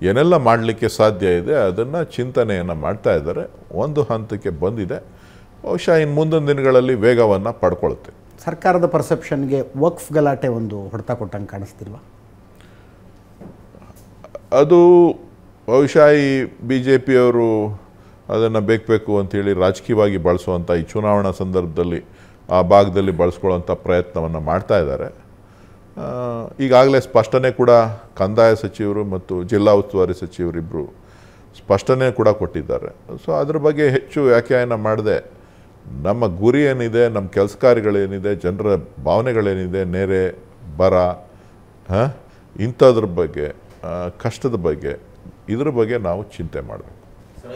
ಏನೆಲ್ಲ ಮಾಡಲಿಕ್ಕೆ ಸಾಧ್ಯ ಇದೆ ಅದನ್ನು ಚಿಂತನೆಯನ್ನು ಮಾಡ್ತಾ ಇದ್ದಾರೆ ಒಂದು ಹಂತಕ್ಕೆ ಬಂದಿದೆ ಬಹುಶಃ ಇನ್ನು ಮುಂದಿನ ದಿನಗಳಲ್ಲಿ ವೇಗವನ್ನು ಪಡ್ಕೊಳ್ತೇವೆ ಸರ್ಕಾರದ ಪರ್ಸೆಪ್ಷನ್ಗೆ ವಕ್ಫ್ ಗಲಾಟೆ ಒಂದು ಹೊಡೆತ ಕೊಟ್ಟಂಗೆ ಕಾಣಿಸ್ತಿಲ್ವಾ ಅದು ಬಹುಶಃ ಈ ಬಿ ಜೆ ಪಿಯವರು ಅದನ್ನು ಬೇಕು ಬೇಕು ಅಂಥೇಳಿ ರಾಜಕೀಯವಾಗಿ ಬಳಸುವಂಥ ಈ ಚುನಾವಣಾ ಸಂದರ್ಭದಲ್ಲಿ ಆ ಭಾಗದಲ್ಲಿ ಬಳಸ್ಕೊಳ್ಳೋಂಥ ಪ್ರಯತ್ನವನ್ನು ಮಾಡ್ತಾ ಇದ್ದಾರೆ ಈಗಾಗಲೇ ಸ್ಪಷ್ಟನೆ ಕೂಡ ಕಂದಾಯ ಸಚಿವರು ಮತ್ತು ಜಿಲ್ಲಾ ಉಸ್ತುವಾರಿ ಸಚಿವರಿಬ್ಬರು ಸ್ಪಷ್ಟನೆ ಕೂಡ ಕೊಟ್ಟಿದ್ದಾರೆ ಸೊ ಅದ್ರ ಬಗ್ಗೆ ಹೆಚ್ಚು ವ್ಯಾಖ್ಯಾನ ಮಾಡದೆ ನಮ್ಮ ಗುರಿ ಏನಿದೆ ನಮ್ಮ ಕೆಲಸ ಕಾರ್ಯಗಳೇನಿದೆ ಜನರ ಭಾವನೆಗಳೇನಿದೆ ನೆರೆ ಬರ ಹಾಂ ಇಂಥದ್ರ ಬಗ್ಗೆ ಕಷ್ಟದ ಬಗ್ಗೆ ಇದ್ರ ಬಗ್ಗೆ ನಾವು ಚಿಂತೆ ಮಾಡಬೇಕು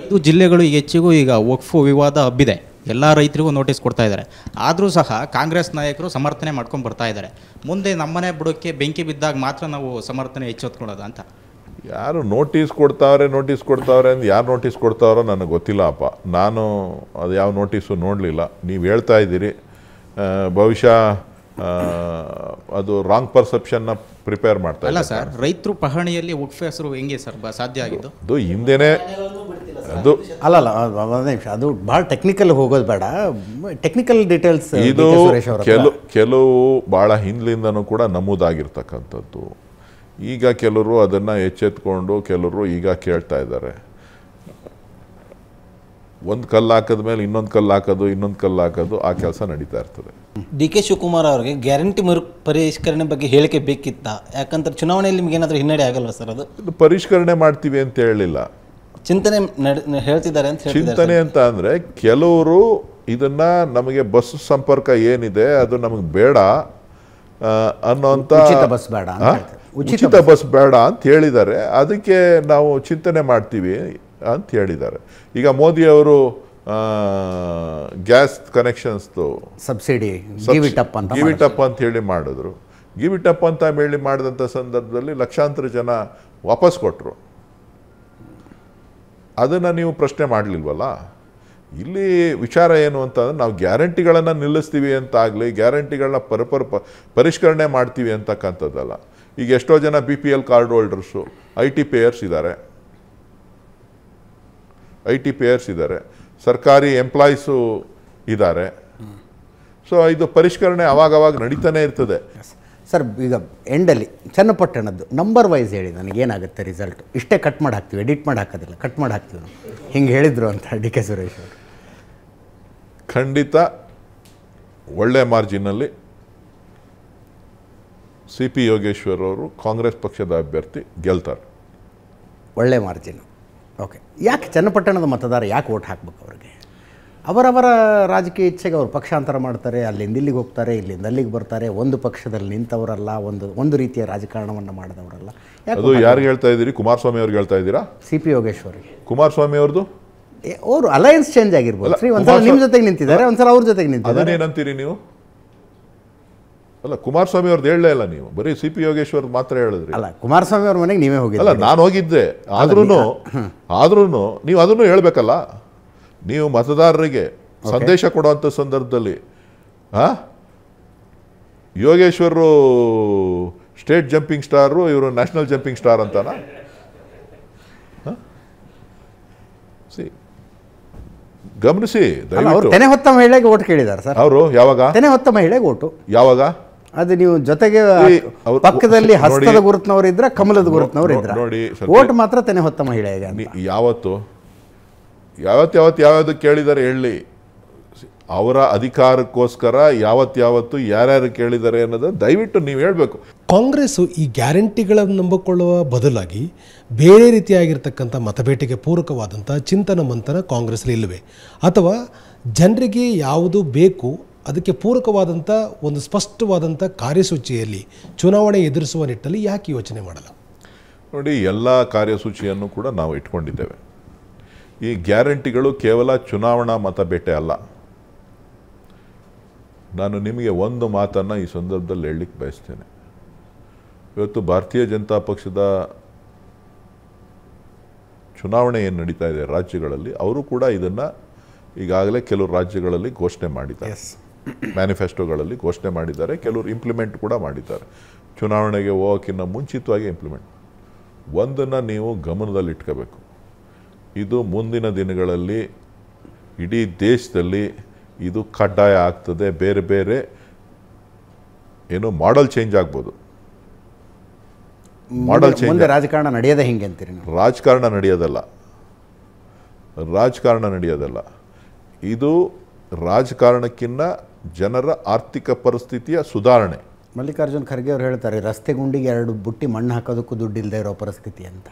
ಐದು ಜಿಲ್ಲೆಗಳು ಹೆಚ್ಚಿಗೂ ಈಗ ಒಕ್ಫು ವಿವಾದ ಹಬ್ಬಿದೆ ಎಲ್ಲ ರೈತರಿಗೂ ನೋಟಿಸ್ ಕೊಡ್ತಾ ಇದ್ದಾರೆ ಆದರೂ ಸಹ ಕಾಂಗ್ರೆಸ್ ನಾಯಕರು ಸಮರ್ಥನೆ ಮಾಡ್ಕೊಂಡು ಬರ್ತಾ ಇದ್ದಾರೆ ಮುಂದೆ ನಮ್ಮನೆ ಬುಡಕ್ಕೆ ಬೆಂಕಿ ಬಿದ್ದಾಗ ಮಾತ್ರ ನಾವು ಸಮರ್ಥನೆ ಹೆಚ್ಚೊತ್ಕೊಳ್ಳೋದು ಅಂತ ಯಾರು ನೋಟಿಸ್ ಕೊಡ್ತಾವ್ರೆ ನೋಟಿಸ್ ಕೊಡ್ತಾವ್ರೆ ಅಂದ್ರೆ ಯಾರು ನೋಟಿಸ್ ಕೊಡ್ತಾವ್ರೋ ನನಗೆ ಗೊತ್ತಿಲ್ಲ ಅಪ್ಪ ನಾನು ಅದು ಯಾವ ನೋಟಿಸು ನೋಡಲಿಲ್ಲ ನೀವು ಹೇಳ್ತಾ ಇದ್ದೀರಿ ಬಹುಶಃ ಅದು ರಾಂಗ್ ಪರ್ಸೆಪ್ಷನ್ನ ಪ್ರಿಪೇರ್ ಮಾಡ್ತಾ ಇಲ್ಲ ಸರ್ ರೈತರು ಪಹಣಿಯಲ್ಲಿ ಒಕ್ಫೆ ಹೆಸರು ಹೆಂಗೆ ಸರ್ ಸಾಧ್ಯ ಆಗಿದ್ದು ಅದು ಹಿಂದೆನೆ ಅದು ಅಲ್ಲ ಒಂದು ನಿಮಿಷ ಅದು ಭಾಳ ಟೆಕ್ನಿಕಲ್ ಹೋಗೋದು ಬೇಡ ಟೆಕ್ನಿಕಲ್ ಡೀಟೇಲ್ಸ್ ಇದು ಕೆಲವು ಕೆಲವು ಭಾಳ ಹಿಂದ್ಲಿಂದನೂ ಕೂಡ ನಮೂದಾಗಿರ್ತಕ್ಕಂಥದ್ದು ಈಗ ಕೆಲವರು ಅದನ್ನು ಎಚ್ಚೆತ್ಕೊಂಡು ಕೆಲವರು ಈಗ ಕೇಳ್ತಾ ಇದ್ದಾರೆ ಒಂದು ಕಲ್ಲು ಹಾಕಿದ ಮೇಲೆ ಇನ್ನೊಂದು ಕಲ್ಲು ಹಾಕೋದು ಇನ್ನೊಂದು ಕಲ್ಲು ಹಾಕೋದು ಆ ಕೆಲಸ ನಡೀತಾ ಇರ್ತದೆ ಡಿ ಕೆ ಶಿವಕುಮಾರ್ ಅವರಿಗೆ ಗ್ಯಾರಂಟಿ ಮರು ಪರಿಷ್ಕರಣೆ ಬಗ್ಗೆ ಹೇಳಿಕೆ ಬೇಕಿತ್ತ ಯಾಕಂದ್ರೆ ಚುನಾವಣೆಯಲ್ಲಿ ನಿಮ್ಗೆ ಏನಾದರೂ ಹಿನ್ನಡೆ ಆಗಲ್ವಾ ಸರ್ ಅದು ಪರಿಷ್ಕರಣೆ ಮಾಡ್ತೀವಿ ಅಂತ ಹೇಳಿಲ್ಲ ಚಿಂತನೆ ಹೇಳ್ತಿದ್ದಾರೆ ಅಂತ ಚಿಂತನೆ ಅಂತ ಅಂದರೆ ಕೆಲವರು ಇದನ್ನ ನಮಗೆ ಬಸ್ ಸಂಪರ್ಕ ಏನಿದೆ ಅದು ನಮಗೆ ಬೇಡ ಅನ್ನೋಂಥ ಬಸ್ ಬೇಡ ಉಚಿತ ಬಸ್ ಬೇಡ ಅಂತ ಹೇಳಿದ್ದಾರೆ ಅದಕ್ಕೆ ನಾವು ಚಿಂತನೆ ಮಾಡ್ತೀವಿ ಅಂತ ಹೇಳಿದ್ದಾರೆ ಈಗ ಮೋದಿಯವರು ಗ್ಯಾಸ್ ಕನೆಕ್ಷನ್ಸ್ದು ಸಬ್ಸಿಡಿ ಅಂತ ಅಪ್ ಅಂತ ಹೇಳಿ ಮಾಡಿದ್ರು ಗಿವಿಟಪ್ ಅಂತ ಹೇಳಿ ಮಾಡಿದಂಥ ಸಂದರ್ಭದಲ್ಲಿ ಲಕ್ಷಾಂತರ ಜನ ವಾಪಸ್ ಕೊಟ್ಟರು ಅದನ್ನು ನೀವು ಪ್ರಶ್ನೆ ಮಾಡಲಿಲ್ವಲ್ಲ ಇಲ್ಲಿ ವಿಚಾರ ಏನು ಅಂತಂದ್ರೆ ನಾವು ಗ್ಯಾರಂಟಿಗಳನ್ನು ನಿಲ್ಲಿಸ್ತೀವಿ ಅಂತಾಗಲಿ ಗ್ಯಾರಂಟಿಗಳನ್ನ ಪರ ಪರಿಷ್ಕರಣೆ ಮಾಡ್ತೀವಿ ಅಂತಕ್ಕಂಥದ್ದಲ್ಲ ಈಗ ಎಷ್ಟೋ ಜನ B P L card holders I T payers ಇದ್ದಾರೆ ಐ ಟಿ ಪೇಯರ್ಸ್ ಇದ್ದಾರೆ ಸರ್ಕಾರಿ ಎಂಪ್ಲಾಯೀಸು ಇದ್ದಾರೆ ಸೊ ಇದು ಪರಿಷ್ಕರಣೆ ಅವಾಗವಾಗ ನಡೀತಾನೆ ಇರ್ತದೆ ಸರ್ ಈಗ ಎಂಡಲ್ಲಿ ಚನ್ನಪಟ್ಟಣದ್ದು ನಂಬರ್ ವೈಸ್ ಹೇಳಿ ನನಗೆ ಏನಾಗುತ್ತೆ ರಿಸಲ್ಟ್ ಇಷ್ಟೇ ಕಟ್ ಮಾಡಿ ಹಾಕ್ತೀವಿ ಎಡಿಟ್ ಮಾಡಿ ಹಾಕೋದಿಲ್ಲ ಕಟ್ ಮಾಡಿ ಹಾಕ್ತೀವಿ ಹಿಂಗೆ ಹೇಳಿದರು ಅಂತ ಡಿ ಕೆ ಸುರೇಶ್ ಅವರು ಖಂಡಿತ ಒಳ್ಳೆ ಮಾರ್ಜಿನಲ್ಲಿ ಸಿ ಪಿ ಯೋಗೇಶ್ವರ್ ಅವರು ಕಾಂಗ್ರೆಸ್ ಪಕ್ಷದ ಅಭ್ಯರ್ಥಿ ಗೆಲ್ತಾರೆ ಒಳ್ಳೆ ಮಾರ್ಜಿನ್ ಓಕೆ ಯಾಕೆ ಚನ್ನಪಟ್ಟಣದ ಮತದಾರ ಯಾಕೆ ಓಟ್ ಹಾಕ್ಬೇಕು ಅವರಿಗೆ ಅವರವರ ರಾಜಕೀಯ ಇಚ್ಛೆಗೆ ಅವರು ಪಕ್ಷಾಂತರ ಮಾಡ್ತಾರೆ ಅಲ್ಲಿಂದ ಇಲ್ಲಿಗೆ ಹೋಗ್ತಾರೆ ಇಲ್ಲಿಂದ ಅಲ್ಲಿಗೆ ಬರ್ತಾರೆ ಒಂದು ಪಕ್ಷದಲ್ಲಿ ನಿಂತವರಲ್ಲ ಒಂದು ಒಂದು ರೀತಿಯ ರಾಜಕಾರಣವನ್ನು ಮಾಡಿದವರಲ್ಲ ಅದು ಯಾರು ಹೇಳ್ತಾ ಇದ್ದೀರಿ ಕುಮಾರಸ್ವಾಮಿ ಅವ್ರಿಗೆ ಹೇಳ್ತಾ ಇದ್ದೀರಾ ಸಿ ಪಿ ಯೋಗೇಶ್ವರಿಗೆ ಕುಮಾರಸ್ವಾಮಿ ಅವ್ರದ್ದು ಅವರು ಅಲಯನ್ಸ್ ಚೇಂಜ್ ಆಗಿರ್ಬೋದು ನಿಮ್ಮ ಜೊತೆಗೆ ನಿಂತಿದ್ದಾರೆ ಒಂದ್ಸಲ ಅವ್ರ ಜೊತೆಗೆ ನಿಂತಿದ್ದಾರೆ ಏನಂತೀರಿ ನೀವು ಅಲ್ಲ ಕುಮಾರಸ್ವಾಮಿ ಅವ್ರದ್ದು ಹೇಳಲೇ ಇಲ್ಲ ನೀವು ಬರೀ ಸಿ ಪಿ ಯೋಗೇಶ್ವರ್ ಮಾತ್ರ ಹೇಳಿದ್ರಿ ಅಲ್ಲ ಕುಮಾರಸ್ವಾಮಿ ಅವ್ರ ಮನೆಗೆ ನೀವೇ ಹೋಗಿ ಅಲ್ಲ ನಾನು ಹೋಗಿದ್ದೆ ಆದ್ರೂ ಆದ್ರೂ ನೀವು ಅದನ್ನು ಹೇಳಬೇಕಲ್ಲ ನೀವು ಮತದಾರರಿಗೆ ಸಂದೇಶ ಕೊಡುವಂಥ ಸಂದರ್ಭದಲ್ಲಿ ಹಾ ಯೋಗೇಶ್ವರು ಸ್ಟೇಟ್ ಜಂಪಿಂಗ್ ಸ್ಟಾರು ಇವರು ನ್ಯಾಷನಲ್ ಜಂಪಿಂಗ್ ಸ್ಟಾರ್ ಅಂತಾನ ಸಿ ಗಮನಿಸಿ ಹೊತ್ತ ಮಹಿಳೆಗೆ ಓಟ್ ಕೇಳಿದ್ದಾರೆ ಸರ್ ಅವರು ಯಾವಾಗ ತೆನೆ ಹೊತ್ತ ಮಹಿಳೆಗೆ ಓಟು ಯಾವಾಗ ಅದು ನೀವು ಜೊತೆಗೆ ಪಕ್ಕದಲ್ಲಿ ಹಸ್ತದ ಗುರುತ್ನವ್ರು ಇದ್ರೆ ಕಮಲದ ಗುರುತ್ನವ್ರು ನೋಡಿ ಓಟ್ ಮಾತ್ರ ತೆನೆ ಹೊತ್ತ ಮಹಿಳೆ ಯಾವತ್ತು ಯಾವತ್ತು ಯಾವತ್ತು ಯಾವ್ಯಾವ್ದು ಕೇಳಿದರೆ ಹೇಳಿ ಅವರ ಅಧಿಕಾರಕ್ಕೋಸ್ಕರ ಯಾವತ್ತು ಯಾರ್ಯಾರು ಕೇಳಿದ್ದಾರೆ ಅನ್ನೋದು ದಯವಿಟ್ಟು ನೀವು ಹೇಳಬೇಕು ಕಾಂಗ್ರೆಸ್ಸು ಈ ಗ್ಯಾರಂಟಿಗಳನ್ನು ನಂಬಿಕೊಳ್ಳುವ ಬದಲಾಗಿ ಬೇರೆ ರೀತಿಯಾಗಿರ್ತಕ್ಕಂಥ ಮತಭೇಟಿಗೆ ಪೂರಕವಾದಂಥ ಚಿಂತನ ಮಂಥನ ಕಾಂಗ್ರೆಸ್ಲಿ ಇಲ್ಲವೆ ಅಥವಾ ಜನರಿಗೆ ಯಾವುದು ಬೇಕು ಅದಕ್ಕೆ ಪೂರಕವಾದಂಥ ಒಂದು ಸ್ಪಷ್ಟವಾದಂಥ ಕಾರ್ಯಸೂಚಿಯಲ್ಲಿ ಚುನಾವಣೆ ಎದುರಿಸುವ ನಿಟ್ಟಲ್ಲಿ ಯಾಕೆ ಯೋಚನೆ ಮಾಡಲ್ಲ ನೋಡಿ ಎಲ್ಲ ಕಾರ್ಯಸೂಚಿಯನ್ನು ಕೂಡ ನಾವು ಇಟ್ಕೊಂಡಿದ್ದೇವೆ ಈ ಗ್ಯಾರಂಟಿಗಳು ಕೇವಲ ಚುನಾವಣಾ ಮತಬೇಟೆ ಅಲ್ಲ ನಾನು ನಿಮಗೆ ಒಂದು ಮಾತನ್ನು ಈ ಸಂದರ್ಭದಲ್ಲಿ ಹೇಳಲಿಕ್ಕೆ ಬಯಸ್ತೇನೆ ಇವತ್ತು ಭಾರತೀಯ ಜನತಾ ಪಕ್ಷದ ಚುನಾವಣೆ ಏನು ನಡೀತಾ ಇದೆ ರಾಜ್ಯಗಳಲ್ಲಿ ಅವರು ಕೂಡ ಇದನ್ನು ಈಗಾಗಲೇ ಕೆಲವು ರಾಜ್ಯಗಳಲ್ಲಿ ಘೋಷಣೆ ಮಾಡಿದ್ದಾರೆ ಮ್ಯಾನಿಫೆಸ್ಟೋಗಳಲ್ಲಿ ಘೋಷಣೆ ಮಾಡಿದ್ದಾರೆ ಕೆಲವರು ಇಂಪ್ಲಿಮೆಂಟ್ ಕೂಡ ಮಾಡಿದ್ದಾರೆ ಚುನಾವಣೆಗೆ ಹೋಗೋಕ್ಕಿಂತ ಮುಂಚಿತವಾಗಿ ಇಂಪ್ಲಿಮೆಂಟ್ ಒಂದನ್ನು ನೀವು ಗಮನದಲ್ಲಿಟ್ಕೋಬೇಕು ಇದು ಮುಂದಿನ ದಿನಗಳಲ್ಲಿ ಇಡೀ ದೇಶದಲ್ಲಿ ಇದು ಕಡ್ಡಾಯ ಆಗ್ತದೆ ಬೇರೆ ಬೇರೆ ಏನು ಮಾಡಲ್ ಚೇಂಜ್ ಆಗ್ಬೋದು ಮಾಡಲ್ ಚೇಂಜ್ ರಾಜಕಾರಣ ನಡೆಯೋದೆ ಹಿಂಗೆ ಅಂತೀರಿ ರಾಜಕಾರಣ ನಡೆಯೋದಲ್ಲ ರಾಜಕಾರಣ ನಡೆಯೋದಲ್ಲ ಇದು ರಾಜಕಾರಣಕ್ಕಿಂತ ಜನರ ಆರ್ಥಿಕ ಪರಿಸ್ಥಿತಿಯ ಸುಧಾರಣೆ ಮಲ್ಲಿಕಾರ್ಜುನ್ ಖರ್ಗೆ ಅವರು ಹೇಳ್ತಾರೆ ರಸ್ತೆ ಗುಂಡಿಗೆ ಎರಡು ಬುಟ್ಟಿ ಮಣ್ಣು ಹಾಕೋದಕ್ಕೂ ಇಲ್ಲದೆ ಇರೋ ಪರಿಸ್ಥಿತಿ ಅಂತ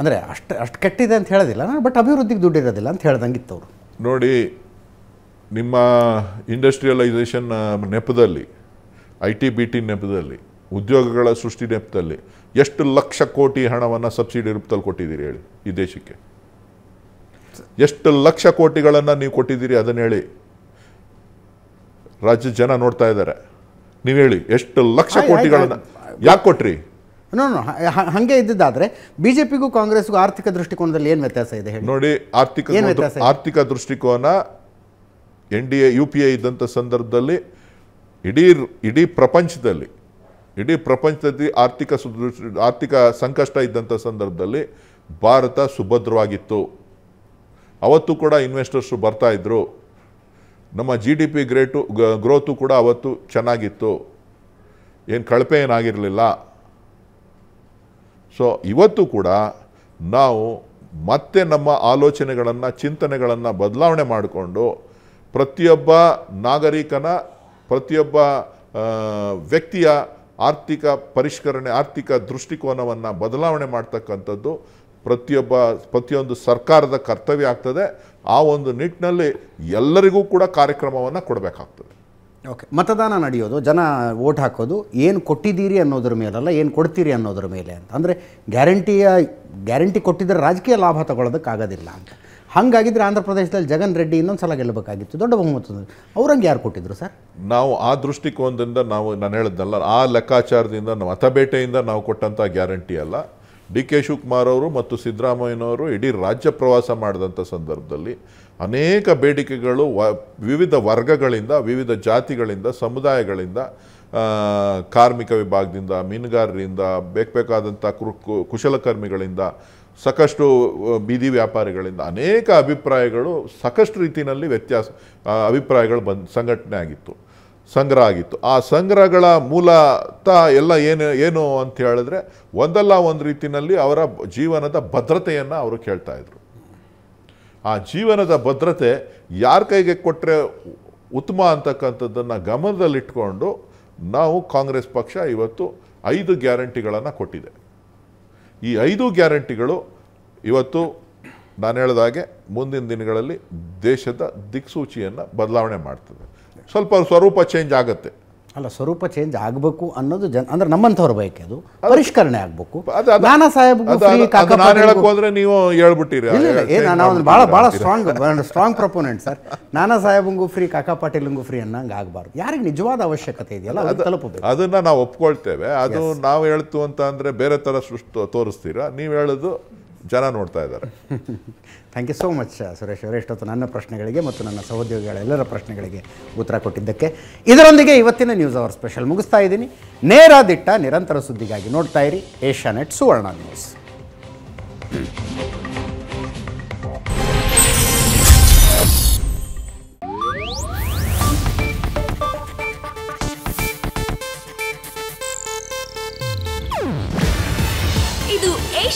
ಅಂದರೆ ಅಷ್ಟು ಅಷ್ಟು ಕೆಟ್ಟಿದೆ ಅಂತ ಹೇಳೋದಿಲ್ಲ ಬಟ್ ಅಭಿವೃದ್ಧಿಗೆ ಇರೋದಿಲ್ಲ ಅಂತ ಹೇಳ್ದಂಗಿತ್ತು ಅವರು ನೋಡಿ ನಿಮ್ಮ ಇಂಡಸ್ಟ್ರಿಯಲೈಸೇಷನ್ ನೆಪದಲ್ಲಿ ಐ ಟಿ ಬಿ ಟಿ ನೆಪದಲ್ಲಿ ಉದ್ಯೋಗಗಳ ಸೃಷ್ಟಿ ನೆಪದಲ್ಲಿ ಎಷ್ಟು ಲಕ್ಷ ಕೋಟಿ ಹಣವನ್ನು ಸಬ್ಸಿಡಿ ರೂಪದಲ್ಲಿ ಕೊಟ್ಟಿದ್ದೀರಿ ಹೇಳಿ ಈ ದೇಶಕ್ಕೆ ಎಷ್ಟು ಲಕ್ಷ ಕೋಟಿಗಳನ್ನು ನೀವು ಕೊಟ್ಟಿದ್ದೀರಿ ಅದನ್ನು ಹೇಳಿ ರಾಜ್ಯದ ಜನ ನೋಡ್ತಾ ಇದ್ದಾರೆ ನೀವು ಹೇಳಿ ಎಷ್ಟು ಲಕ್ಷ ಕೋಟಿಗಳನ್ನು ಯಾಕೆ ಕೊಟ್ರಿ ನೋಡೋಣ ಹಾಗೆ ಬಿಜೆಪಿಗೂ ಬಿ ಕಾಂಗ್ರೆಸ್ಗೂ ಆರ್ಥಿಕ ದೃಷ್ಟಿಕೋನದಲ್ಲಿ ಏನು ವ್ಯತ್ಯಾಸ ಇದೆ ನೋಡಿ ಆರ್ಥಿಕ ಆರ್ಥಿಕ ದೃಷ್ಟಿಕೋನ N D A U P A ಇದ್ದಂಥ ಸಂದರ್ಭದಲ್ಲಿ ಇಡೀ ಇಡೀ ಪ್ರಪಂಚದಲ್ಲಿ ಇಡೀ ಪ್ರಪಂಚದಲ್ಲಿ ಆರ್ಥಿಕ ಆರ್ಥಿಕ ಸಂಕಷ್ಟ ಇದ್ದಂಥ ಸಂದರ್ಭದಲ್ಲಿ ಭಾರತ ಸುಭದ್ರವಾಗಿತ್ತು ಅವತ್ತು ಕೂಡ ಇನ್ವೆಸ್ಟರ್ಸು ಇದ್ರು ನಮ್ಮ G D P great growth ಕೂಡ ಅವತ್ತು ಚೆನ್ನಾಗಿತ್ತು ಏನು ಕಳಪೆ ಏನಾಗಿರಲಿಲ್ಲ ಸೊ ಇವತ್ತು ಕೂಡ ನಾವು ಮತ್ತೆ ನಮ್ಮ ಆಲೋಚನೆಗಳನ್ನು ಚಿಂತನೆಗಳನ್ನು ಬದಲಾವಣೆ ಮಾಡಿಕೊಂಡು ಪ್ರತಿಯೊಬ್ಬ ನಾಗರಿಕನ ಪ್ರತಿಯೊಬ್ಬ ವ್ಯಕ್ತಿಯ ಆರ್ಥಿಕ ಪರಿಷ್ಕರಣೆ ಆರ್ಥಿಕ ದೃಷ್ಟಿಕೋನವನ್ನು ಬದಲಾವಣೆ ಮಾಡ್ತಕ್ಕಂಥದ್ದು ಪ್ರತಿಯೊಬ್ಬ ಪ್ರತಿಯೊಂದು ಸರ್ಕಾರದ ಕರ್ತವ್ಯ ಆಗ್ತದೆ ಆ ಒಂದು ನಿಟ್ಟಿನಲ್ಲಿ ಎಲ್ಲರಿಗೂ ಕೂಡ ಕಾರ್ಯಕ್ರಮವನ್ನು ಕೊಡಬೇಕಾಗ್ತದೆ ಓಕೆ ಮತದಾನ ನಡೆಯೋದು ಜನ ವೋಟ್ ಹಾಕೋದು ಏನು ಕೊಟ್ಟಿದ್ದೀರಿ ಅನ್ನೋದ್ರ ಮೇಲಲ್ಲ ಏನು ಕೊಡ್ತೀರಿ ಅನ್ನೋದ್ರ ಮೇಲೆ ಅಂತ ಅಂದರೆ ಗ್ಯಾರಂಟಿಯ ಗ್ಯಾರಂಟಿ ಕೊಟ್ಟಿದ್ದರೆ ರಾಜಕೀಯ ಲಾಭ ತಗೊಳ್ಳೋದಕ್ಕಾಗೋದಿಲ್ಲ ಅಂತ ಹಾಗಾಗಿದ್ದರೆ ಆಂಧ್ರ ಪ್ರದೇಶದಲ್ಲಿ ಜಗನ್ ರೆಡ್ಡಿ ಇನ್ನೊಂದು ಸಲ ಗೆಲ್ಲಬೇಕಾಗಿತ್ತು ದೊಡ್ಡ ಬಹುಮತ ಅವ್ರಂಗೆ ಯಾರು ಕೊಟ್ಟಿದ್ರು ಸರ್ ನಾವು ಆ ದೃಷ್ಟಿಕೋನದಿಂದ ನಾವು ನಾನು ಹೇಳಿದ್ದಲ್ಲ ಆ ಲೆಕ್ಕಾಚಾರದಿಂದ ನಾವು ಮತಬೇಟೆಯಿಂದ ನಾವು ಕೊಟ್ಟಂಥ ಗ್ಯಾರಂಟಿ ಅಲ್ಲ ಡಿ ಕೆ ಶಿವಕುಮಾರ್ ಅವರು ಮತ್ತು ಸಿದ್ದರಾಮಯ್ಯನವರು ಇಡೀ ರಾಜ್ಯ ಪ್ರವಾಸ ಮಾಡಿದಂಥ ಸಂದರ್ಭದಲ್ಲಿ ಅನೇಕ ಬೇಡಿಕೆಗಳು ವ ವಿವಿಧ ವರ್ಗಗಳಿಂದ ವಿವಿಧ ಜಾತಿಗಳಿಂದ ಸಮುದಾಯಗಳಿಂದ ಕಾರ್ಮಿಕ ವಿಭಾಗದಿಂದ ಮೀನುಗಾರರಿಂದ ಬೇಕಾದಂಥ ಕುಶಲಕರ್ಮಿಗಳಿಂದ ಸಾಕಷ್ಟು ಬೀದಿ ವ್ಯಾಪಾರಿಗಳಿಂದ ಅನೇಕ ಅಭಿಪ್ರಾಯಗಳು ಸಾಕಷ್ಟು ರೀತಿಯಲ್ಲಿ ವ್ಯತ್ಯಾಸ ಅಭಿಪ್ರಾಯಗಳು ಬಂದು ಸಂಘಟನೆ ಆಗಿತ್ತು ಸಂಗ್ರಹ ಆಗಿತ್ತು ಆ ಸಂಗ್ರಹಗಳ ಮೂಲತ ಎಲ್ಲ ಏನು ಏನು ಅಂತ ಹೇಳಿದ್ರೆ ಒಂದಲ್ಲ ಒಂದು ರೀತಿಯಲ್ಲಿ ಅವರ ಜೀವನದ ಭದ್ರತೆಯನ್ನು ಅವರು ಇದ್ರು ಆ ಜೀವನದ ಭದ್ರತೆ ಯಾರ ಕೈಗೆ ಕೊಟ್ಟರೆ ಉತ್ತಮ ಅಂತಕ್ಕಂಥದ್ದನ್ನು ಗಮನದಲ್ಲಿಟ್ಕೊಂಡು ನಾವು ಕಾಂಗ್ರೆಸ್ ಪಕ್ಷ ಇವತ್ತು ಐದು ಗ್ಯಾರಂಟಿಗಳನ್ನು ಕೊಟ್ಟಿದೆ ಈ ಐದು ಗ್ಯಾರಂಟಿಗಳು ಇವತ್ತು ನಾನು ಹೇಳಿದಾಗೆ ಮುಂದಿನ ದಿನಗಳಲ್ಲಿ ದೇಶದ ದಿಕ್ಸೂಚಿಯನ್ನು ಬದಲಾವಣೆ ಮಾಡ್ತದೆ ಸ್ವಲ್ಪ ಸ್ವರೂಪ ಚೇಂಜ್ ಆಗುತ್ತೆ ಅಲ್ಲ ಸ್ವರೂಪ ಚೇಂಜ್ ಆಗಬೇಕು ಅನ್ನೋದು ಜನ ಅಂದ್ರೆ ನಮ್ಮಂಥವ್ರ ಬಯಕೆ ಅದು ಪರಿಷ್ಕರಣೆ ಆಗಬೇಕು ನಾನಾ ಸಾಹೇಬ್ ಹೋದ್ರೆ ನೀವು ಹೇಳ್ಬಿಟ್ಟಿರಿ ಭಾಳ ಭಾಳ ಸ್ಟ್ರಾಂಗ್ ಸ್ಟ್ರಾಂಗ್ ಪ್ರಪೋನೆಂಟ್ ಸರ್ ನಾನಾ ಸಾಹೇಬಂಗೂ ಫ್ರೀ ಕಾಕಾ ಪಾಟೀಲಿಂಗೂ ಫ್ರೀ ಅನ್ನಂಗೆ ಆಗಬಾರ್ದು ಯಾರಿಗೆ ನಿಜವಾದ ಅವಶ್ಯಕತೆ ಇದೆಯಲ್ಲ ತಲುಪಬೇಕು ಅದನ್ನ ನಾವು ಒಪ್ಕೊಳ್ತೇವೆ ಅದು ನಾವು ಹೇಳ್ತು ಅಂತ ಅಂದ್ರೆ ಬೇರೆ ಥರ ಸೃಷ್ಟು ತೋರಿಸ್ತೀರಾ ನೀವು ಹೇಳೋದು ಜನ ನೋಡ್ತಾ ಇದ್ದಾರೆ thank you so much Suresh ಅವರು ಎಷ್ಟೊತ್ತು ನನ್ನ ಪ್ರಶ್ನೆಗಳಿಗೆ ಮತ್ತು ನನ್ನ ಸಹೋದ್ಯೋಗಿಗಳೆಲ್ಲರ ಪ್ರಶ್ನೆಗಳಿಗೆ ಉತ್ತರ ಕೊಟ್ಟಿದ್ದಕ್ಕೆ ಇದರೊಂದಿಗೆ ಇವತ್ತಿನ ನ್ಯೂಸ್ ಅವರ್ ಸ್ಪೆಷಲ್ ಮುಗಿಸ್ತಾ ಇದ್ದೀನಿ ನೇರ ದಿಟ್ಟ ನಿರಂತರ ಸುದ್ದಿಗಾಗಿ ನೋಡ್ತಾ ಇರಿ ಏಷ್ಯಾನೆಟ್ ಸುವರ್ಣ ನ್ಯೂಸ್